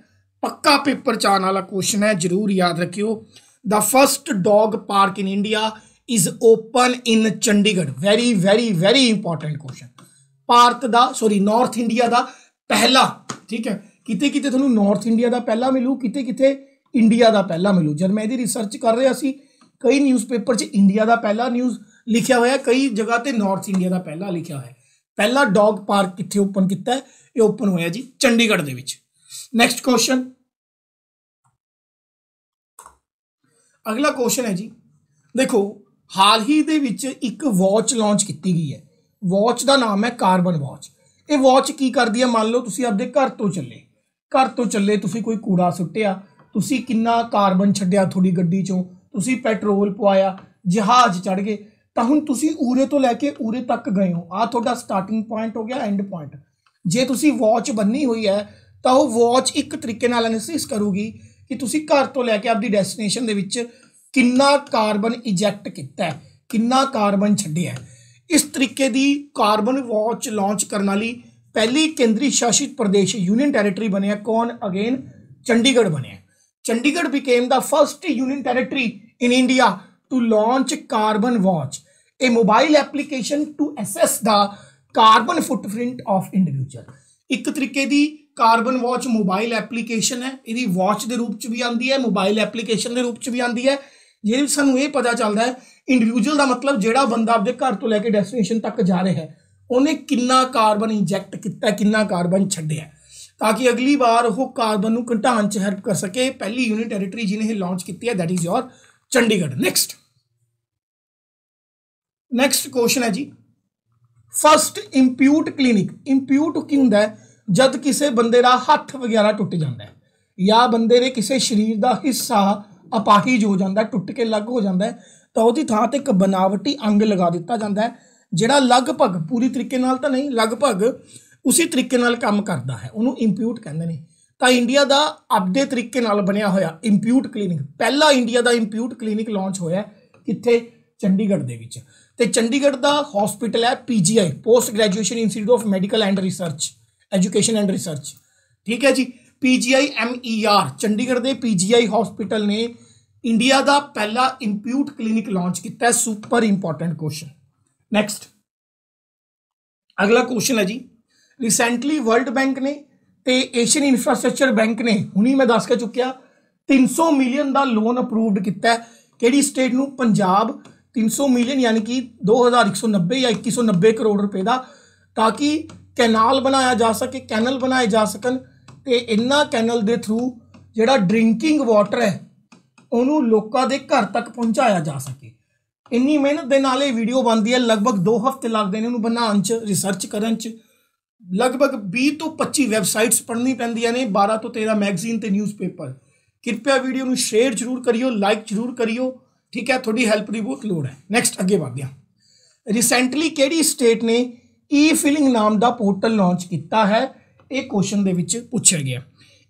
ਪੱਕਾ ਪੇਪਰ ਚਾਣ ਵਾਲਾ ਕੁਐਸਚਨ ਹੈ ਜਰੂਰ ਯਾਦ ਰੱਖਿਓ the first dog park in India is open in Chandigarh very very very important question Bharat ਦਾ ਸੌਰੀ ਨਾਰਥ ਇੰਡੀਆ ਦਾ ਪਹਿਲਾ ਠੀਕ ਹੈ ਕਿਤੇ ਕਿਤੇ ਤੁਹਾਨੂੰ ਨਾਰਥ ਇੰਡੀਆ ਦਾ ਪਹਿਲਾ ਮਿਲੂ ਕਿਤੇ ਕਿਤੇ इंडिया का पहला मिलू जब मैं ये रिसर्च कर रहा है कई न्यूज़ पेपर च इंडिया का पहला न्यूज़ लिखा हुआ कई जगह पर नॉर्थ इंडिया का पहला लिखा हुआ है पहला डॉग पार्क कितने ओपन किया ये ओपन होया जी चंडीगढ़ नैक्सट क्वेश्चन अगला क्वेश्चन है जी देखो हाल ही के वॉच लॉन्च की गई है वॉच का नाम है कार्बन वॉच ये वॉच की करती है मान लो तुम आपके घर तो चले घर तो चले तुम कोई कूड़ा सुटिया ਤੁਸੀਂ ਕਿੰਨਾ ਕਾਰਬਨ ਛੱਡਿਆ ਤੁਹਾਡੀ ਗੱਡੀ ਚੋਂ ਤੁਸੀਂ ਪੈਟਰੋਲ ਪਵਾਇਆ ਜਹਾਜ਼ ਚੜ ਗਏ ਤਾਂ ਹੁਣ ਤੁਸੀਂ ਊਰੇ ਤੋਂ ਲੈ ਕੇ ਊਰੇ ਤੱਕ ਗਏ ਹੋ ਆ ਤੁਹਾਡਾ ਸਟਾਰਟਿੰਗ ਪੁਆਇੰਟ ਹੋ ਗਿਆ ਐਂਡ ਪੁਆਇੰਟ ਜੇ ਤੁਸੀਂ ਵਾਚ ਬੰਨੀ ਹੋਈ ਹੈ ਤਾਂ ਉਹ ਵਾਚ ਇੱਕ ਤਰੀਕੇ ਨਾਲ ਅਨਲਿਸਿਸ ਕਰੂਗੀ ਕਿ ਤੁਸੀਂ ਘਰ ਤੋਂ ਲੈ ਕੇ ਆਪਦੀ ਡੈਸਟੀਨੇਸ਼ਨ ਦੇ ਵਿੱਚ ਕਿੰਨਾ ਕਾਰਬਨ ਇਜੈਕਟ ਕੀਤਾ ਹੈ ਕਿੰਨਾ ਕਾਰਬਨ ਛੱਡਿਆ ਇਸ ਤਰੀਕੇ ਦੀ ਕਾਰਬਨ ਵਾਚ ਲਾਂਚ ਕਰਨ ਵਾਲੀ ਪਹਿਲੀ ਕੇਂਦਰੀ ਸ਼ਾਸਿਤ ਪ੍ਰਦੇਸ਼ ਯੂਨੀਅਨ ਟੈਰੀਟਰੀ ਬਣਿਆ ਕੌਣ ਅਗੇਨ ਚੰਡੀਗੜ੍ਹ ਬਣਿਆ Chandigarh became the first union territory in India to launch Carbon Watch, a mobile application to assess the carbon footprint of individual ਇੱਕ ਤਰੀਕੇ ਦੀ ਕਾਰਬਨ ਵਾਚ ਮੋਬਾਈਲ ਐਪਲੀਕੇਸ਼ਨ ਹੈ ਇਹਦੀ ਵਾਚ ਦੇ ਰੂਪ ਚ ਵੀ ਆਂਦੀ ਹੈ ਮੋਬਾਈਲ ਐਪਲੀਕੇਸ਼ਨ ਦੇ ਰੂਪ ਚ ਵੀ ਆਂਦੀ ਹੈ ਜਿਹਦੇ ਵਿੱਚ ਸਾਨੂੰ ਇਹ ਪਤਾ ਚੱਲਦਾ ਹੈ ਇੰਡੀਵਿਜੂਅਲ ਦਾ ਮਤਲਬ ਜਿਹੜਾ ਬੰਦਾ ਆਪਣੇ ਘਰ ਤੋਂ ਲੈ ਕੇ ਡੈਸਟੀਨੇਸ਼ਨ ਤੱਕ ਜਾ ਰਿਹਾ ਹੈ ਉਹਨੇ ਕਿੰਨਾ ਕਾਰਬਨ ਇੰਜੈਕਟ ਕੀਤਾ ਕਿੰਨਾ ਕਾਰਬਨ ਛੱਡਿਆ ताकि अगली बार वह कार्बन को घटाने से हेल्प कर सके पहली यूनियन टेरेटरी जिन्हें लॉन्च की है that is your Chandigarh next next question है जी फस्ट इंप्यूट क्लीनिक इंप्यूट की होंगे जब किसी बंद का हथ वगैरह टुट जाता है या बंद ने किसी शरीर का हिस्सा अपाहिज हो जाता है टुट के अलग हो जाता है तो वो थान एक बनावटी अंग लगा दिता जाता है जोड़ा लगभग पूरी तरीके तो नहीं लगभग उसी तरीके काम करता है उन्होंने इंप्यूट कहें तो इंडिया का अपने तरीके बनया हो इंप्यूट क्लीनिक पहला इंडिया का इंप्यूट क्लीनिक लॉन्च होया कि चंडीगढ़ के चंडीगढ़ का होस्पिटल है P G I post graduation institute of medical and research education and research ठीक है जी P G I M E R Chandigarh के पी जी आई होस्पिटल ने इंडिया का पहला इंप्यूट क्लीनिक लॉन्च किया सुपर इंपोर्टेंट क्वेश्चन नैक्सट अगला क्वेश्चन है जी ਰੀਸੈਂਟਲੀ ਵਰਲਡ ਬੈਂਕ ਨੇ ਤੇ ਏਸ਼ੀਅਨ ਇਨਫਰਾਸਟ੍ਰਕਚਰ ਬੈਂਕ ਨੇ ਹੁਣੀ ਮੈਂ ਦੱਸ ਕੇ ਚੁੱਕਿਆ 300 ਮਿਲੀਅਨ ਦਾ ਲੋਨ ਅਪਰੂਵਡ ਕੀਤਾ ਕਿਹੜੀ ਸਟੇਟ ਨੂੰ ਪੰਜਾਬ 300 ਮਿਲੀਅਨ ਯਾਨੀ ਕਿ 2190 ਜਾਂ 2190 ਕਰੋੜ ਰੁਪਏ ਦਾ ਤਾਂ ਕਿ ਕੈਨਾਲ ਬਣਾਇਆ ਜਾ ਸਕੇ ਕੈਨਲ ਬਣਾਏ ਜਾ ਸਕਣ ਤੇ ਇੰਨਾ ਕੈਨਲ ਦੇ ਥਰੂ ਜਿਹੜਾ ਡਰਿੰਕਿੰਗ ਵਾਟਰ ਹੈ ਉਹਨੂੰ ਲੋਕਾਂ ਦੇ ਘਰ ਤੱਕ ਪਹੁੰਚਾਇਆ ਜਾ ਸਕੇ ਇੰਨੀ ਮਿਹਨਤ ਦੇ ਨਾਲ ਇਹ ਵੀਡੀਓ ਬਣਦੀ ਹੈ ਲਗਭਗ 2 ਹਫ਼ਤੇ ਲੱਗਦੇ ਨੇ ਉਹਨੂੰ ਬਣਾਉਣ 'ਚ ਰਿਸਰਚ ਕਰਨ 'ਚ लगभग भी तो पच्ची वैबसाइट्स पढ़नी पैदा ने बारह तो तेरह मैगजीन तो न्यूज़पेपर कृपया वीडियो में शेयर जरूर करियो लाइक जरूर करियो ठीक है थोड़ी हैल्प की बहुत लड़ है नैक्सट अगे बढ़ गया रिसेंटली कि स्टेट ने ई फिलिंग नाम का पोर्टल लॉन्च किया है ये क्वेश्चन के पुछया गया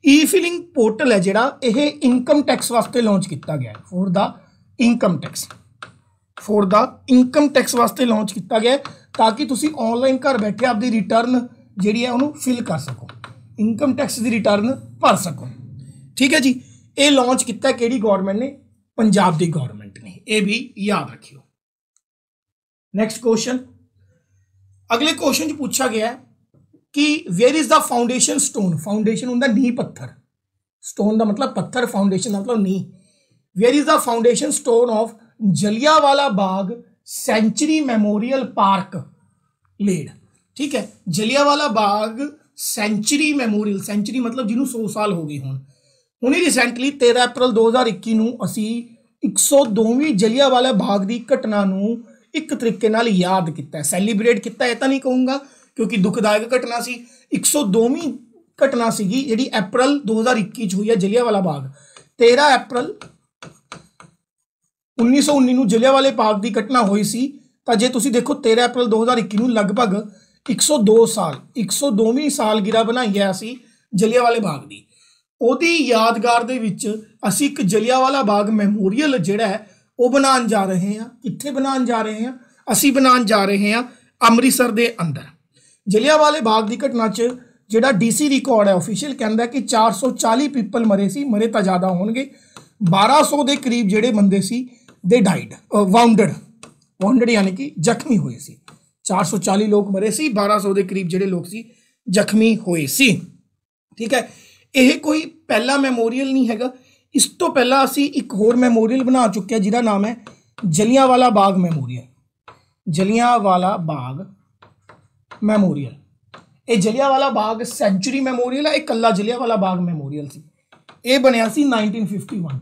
ई फिलिंग पोर्टल है जोड़ा यह इनकम टैक्स वास्ते लॉन्च किया गया for the income tax for the income tax वास्ते लॉन्च किया गया ताकि ऑनलाइन घर बैठे आपकी रिटर्न जी है फिल कर सको इनकम टैक्स की रिटर्न भर सको ठीक है जी ये लॉन्च किया कि गौरमेंट ने पंजाब की गौरमेंट ने यह भी याद रखियो नैक्सट क्वेश्चन अगले क्वेश्चन पूछा गया कि where is the foundation stone foundation हूँ नीह पत्थर स्टोन का मतलब पत्थर फाउंडेन मतलब नीह where is the foundation stone of Jallianwala Bagh century memorial park laid ठीक है Jallianwala Bagh century memorial century मतलब जिन्हों सौ साल हो गए हूँ उन्हें रिसेंटली तेरह अप्रैल दो हज़ार इक्की असी एक सौ दोवी जलियावाला बाग की घटना एक तरीके याद किया सैलीब्रेट किया तो नहीं कहूँगा क्योंकि दुखदायक घटना सी एक सौ दोवी घटना सी जी अप्रैल दो हज़ार इक्की हुई है जलियावाला बाग तेरह अप्रैल 1919 ਨੂੰ ਜਲਿਆਂਵਾਲੇ ਬਾਗ ਦੀ ਘਟਨਾ ਹੋਈ ਸੀ ਤਾਂ ਜੇ ਤੁਸੀਂ ਦੇਖੋ 13 ਅਪ੍ਰੈਲ 2021 ਨੂੰ ਲਗਭਗ 102 ਸਾਲ 102ਵੀਂ ਸਾਲਗਿਰਾ ਬਣਾਈ ਗਿਆ ਸੀ ਜਲਿਆਂਵਾਲੇ ਬਾਗ ਦੀ ਉਹਦੀ ਯਾਦਗਾਰ ਦੇ ਵਿੱਚ ਅਸੀਂ ਇੱਕ ਜਲਿਆਂਵਾਲਾ ਬਾਗ ਮੈਮੋਰੀਅਲ ਜਿਹੜਾ ਹੈ ਉਹ ਬਣਾਉਣ ਜਾ ਰਹੇ ਹਾਂ ਕਿੱਥੇ ਬਣਾਉਣ ਜਾ ਰਹੇ ਹਾਂ ਅਸੀਂ ਬਣਾਉਣ ਜਾ ਰਹੇ ਹਾਂ ਅੰਮ੍ਰਿਤਸਰ ਦੇ ਅੰਦਰ ਜਲਿਆਂਵਾਲੇ ਬਾਗ ਦੀ ਘਟਨਾ 'ਚ ਜਿਹੜਾ ਡੀਸੀ ਰਿਕਾਰਡ ਹੈ ਅਫੀਸ਼ੀਅਲ ਕਹਿੰਦਾ ਕਿ 440 ਪੀਪਲ ਮਰੇ ਸੀ ਮਰੇ ਤਾਂ ਜ਼ਿਆਦਾ ਹੋਣਗੇ 1200 ਦੇ ਕਰੀਬ ਜਿਹੜੇ ਬੰਦੇ ਸੀ दे डाइड वाउंडड वाउंडड यानी कि जख्मी हुए सी 440 लोग मरे से बारह सौ के करीब जोड़े लोग सी जख्मी हुए सी ठीक है यह कोई पहला मेमोरियल नहीं है इस तो पहला असी एक होर मेमोरियल बना चुके हैं जिरा नाम है जलिया वाला बाग मेमोरियल जलिया वाला बाग मेमोरियल ये जलिया वाला बाग सेंचुरी मेमोरियल है एक कला जलिया वाला बाग मेमोरियल से यह बनयासी नाइनटीन फिफ्टी वन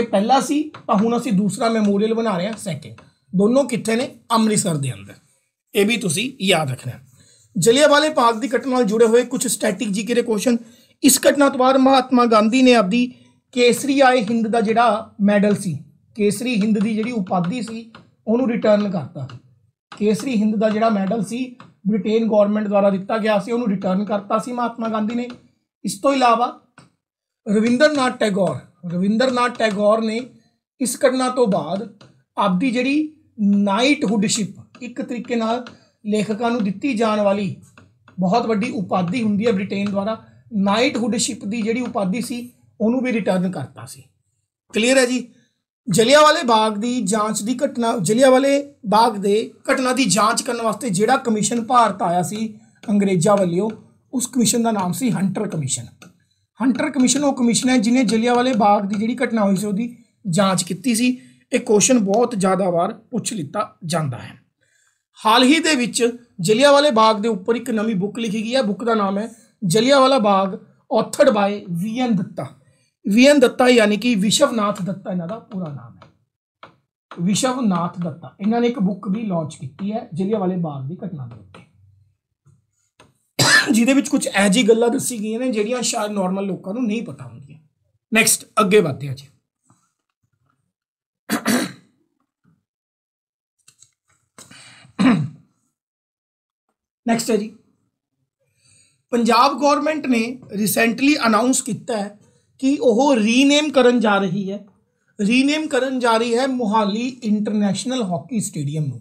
ਇਹ ਪਹਿਲਾ ਸੀ ਤਾਂ ਹੁਣ ਅਸੀਂ ਦੂਸਰਾ ਮੈਮੋਰੀਅਲ ਬਣਾ ਰਹੇ ਹਾਂ ਸੈਕਿੰਡ ਦੋਨੋਂ ਕਿੱਥੇ ਨੇ ਅੰਮ੍ਰਿਤਸਰ ਦੇ ਅੰਦਰ ਇਹ ਵੀ ਤੁਸੀਂ ਯਾਦ ਰੱਖਣਾ ਵਾਲੇ ਬਾਗ ਦੀ ਘਟਨਾ ਨਾਲ ਜੁੜੇ ਹੋਏ ਕੁਝ ਸਟੈਟਿਕ ਜੀਕੇ ਦੇ ਕੁਐਸਚਨ ਇਸ ਘਟਨਾ ਤੋਂ ਬਾਅਦ ਮਹਾਤਮਾ ਗਾਂਧੀ ਨੇ ਆਪਦੀ ਕੇਸਰੀ ਆਏ ਹਿੰਦ ਦਾ ਜਿਹੜਾ ਮੈਡਲ ਸੀ ਕੇਸਰੀ ਹਿੰਦ ਦੀ ਜਿਹੜੀ ਉਪਾਧੀ ਸੀ ਉਹਨੂੰ ਰਿਟਰਨ ਕਰਤਾ ਕੇਸਰੀ ਹਿੰਦ ਦਾ ਜਿਹੜਾ ਮੈਡਲ ਸੀ ਬ੍ਰਿਟੇਨ ਗਵਰਨਮੈਂਟ ਦੁਆਰਾ ਦਿੱਤਾ ਗਿਆ ਸੀ ਉਹਨੂੰ ਰਿਟਰਨ ਕਰਤਾ ਸੀ ਮਹਾਤਮਾ ਗਾਂਧੀ ਨੇ ਇਸ ਤੋਂ ਇਲਾਵਾ ਰਵਿੰਦਰਨਾਥ ਟੈਗੋਰ ਰਵਿੰਦਰਨਾਥ ਟੈਗੋਰ ਨੇ ਇਸ ਘਟਨਾ ਤੋਂ ਬਾਅਦ ਆਪਦੀ ਜਿਹੜੀ ਨਾਈਟਹੁੱਡਸ਼ਿਪ ਇੱਕ ਤਰੀਕੇ ਨਾਲ ਲੇਖਕਾਂ ਨੂੰ ਦਿੱਤੀ ਜਾਣ ਵਾਲੀ ਬਹੁਤ ਵੱਡੀ ਉਪਾਧੀ ਹੁੰਦੀ ਹੈ ਬ੍ਰਿਟੇਨ ਦੁਆਰਾ ਨਾਈਟਹੁੱਡਸ਼ਿਪ ਦੀ ਜਿਹੜੀ ਉਪਾਧੀ ਸੀ ਉਹਨੂੰ ਵੀ ਰਿਟਰਨ ਕਰਤਾ ਸੀ ਕਲੀਅਰ ਹੈ ਜੀ ਜਲਿਆਂਵਾਲੇ ਬਾਗ ਦੀ ਜਾਂਚ ਦੀ ਘਟਨਾ ਜਲਿਆਂਵਾਲੇ ਬਾਗ ਦੇ ਘਟਨਾ ਦੀ ਜਾਂਚ ਕਰਨ ਵਾਸਤੇ ਜਿਹੜਾ ਕਮਿਸ਼ਨ ਭਾਰਤ ਆਇਆ ਸੀ ਅੰਗਰੇਜ਼ਾਂ ਵੱਲੋਂ ਉਸ ਕਮਿਸ਼ਨ ਦਾ ਨਾਮ ਸੀ ਹੰਟਰ ਕਮਿਸ਼ਨ हंटर कमीशन वो कमीशन है जिन्हें जलिया वाले बाग की जी घटना हुई से जाँच की एक क्वेश्चन बहुत ज़्यादा बार पूछ लिता जाता है हाल ही के जलिया वाले बाग के उपर एक नवी बुक लिखी गई है बुक का नाम है Jallianwala Bagh authored by V N Datta V N Datta यानी कि विश्वनाथ दत्ता इन्हों का पूरा नाम है विश्वनाथ दत्ता इन्होंने एक बुक भी लॉन्च की है जलिया वाले बाग की घटना के उत्ते ਜਿਹਦੇ ਵਿੱਚ ਕੁਝ ਐਜੀ ਗੱਲਾਂ ਦੱਸੀ ਗਈਆਂ ਨੇ ਜਿਹੜੀਆਂ ਸ਼ਾਇਦ ਨਾਰਮਲ ਲੋਕਾਂ ਨੂੰ ਨਹੀਂ ਪਤਾ ਹੁੰਦੀਆਂ ਨੈਕਸਟ ਅੱਗੇ ਵਧਦੇ ਆ ਜੀ ਨੈਕਸਟ ਹੈ ਜੀ ਪੰਜਾਬ ਗਵਰਨਮੈਂਟ ਨੇ ਰੀਸੈਂਟਲੀ ਅਨਾਉਂਸ ਕੀਤਾ ਹੈ ਕਿ ਉਹ ਰੀਨੇਮ ਕਰਨ ਜਾ ਰਹੀ ਹੈ ਰੀਨੇਮ ਕਰਨ ਜਾ ਰਹੀ ਹੈ ਮੋਹਾਲੀ ਇੰਟਰਨੈਸ਼ਨਲ ਹਾਕੀ ਸਟੇਡੀਅਮ ਨੂੰ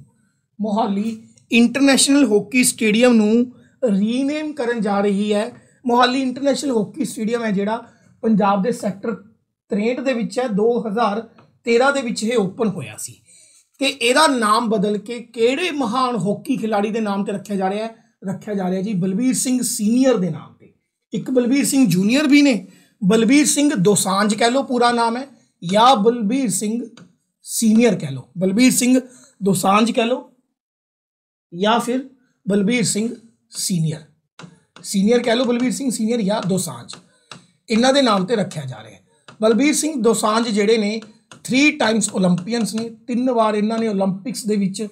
ਮੋਹਾਲੀ ਇੰਟਰਨੈਸ਼ਨਲ ਹਾਕੀ ਸਟੇਡੀਅਮ ਨੂੰ ਰੀਨੇਮ ਕਰਨ ਜਾ ਰਹੀ ਹੈ ਮੋਹਾਲੀ ਇੰਟਰਨੈਸ਼ਨਲ ਹਾਕੀ ਸਟੇਡੀਅਮ ਹੈ ਜਿਹੜਾ ਪੰਜਾਬ ਦੇ ਸੈਕਟਰ 63 ਦੇ ਵਿੱਚ ਹੈ 2013 ਦੇ ਵਿੱਚ ਇਹ ਓਪਨ ਹੋਇਆ ਸੀ ਤੇ ਇਹਦਾ ਨਾਮ ਬਦਲ ਕੇ ਕਿਹੜੇ ਮਹਾਨ ਹਾਕੀ ਖਿਡਾਰੀ ਦੇ ਨਾਮ ਤੇ ਰੱਖਿਆ ਜਾ ਰਿਹਾ ਹੈ ਰੱਖਿਆ ਜਾ ਰਿਹਾ ਜੀ ਬਲਬੀਰ ਸਿੰਘ ਸੀਨੀਅਰ ਦੇ ਨਾਮ ਤੇ ਇੱਕ ਬਲਬੀਰ ਸਿੰਘ ਜੂਨੀਅਰ ਵੀ ਨੇ ਬਲਬੀਰ ਸਿੰਘ ਦੋਸਾਂਝ ਕਹਿ ਲੋ ਪੂਰਾ ਨਾਮ ਹੈ ਜਾਂ ਬਲਬੀਰ ਸਿੰਘ ਸੀਨੀਅਰ ਕਹਿ ਲੋ ਬਲਬੀਰ ਸਿੰਘ ਦੋਸਾਂਝ ਕਹਿ ਲੋ ਜਾਂ ਫਿਰ ਬਲਬੀਰ ਸਿੰਘ ਸੀਨੀਅਰ ਸੀਨੀਅਰ ਕਹਿ ਲਓ ਬਲਬੀਰ ਸਿੰਘ ਸੀਨੀਅਰ ਜਾਂ ਦੋਸਾਂਝ ਇਹਨਾਂ ਦੇ ਨਾਮ ਤੇ ਰੱਖਿਆ ਜਾ ਰਿਹਾ ਹੈ ਬਲਬੀਰ ਸਿੰਘ ਦੋਸਾਂਝ ਜਿਹੜੇ ਨੇ 3 ਟਾਈਮਸ 올림ਪੀਅਨਸ ਨੇ ਤਿੰਨ ਵਾਰ ਇਹਨਾਂ ਨੇ 올림픽ਸ ਦੇ ਵਿੱਚ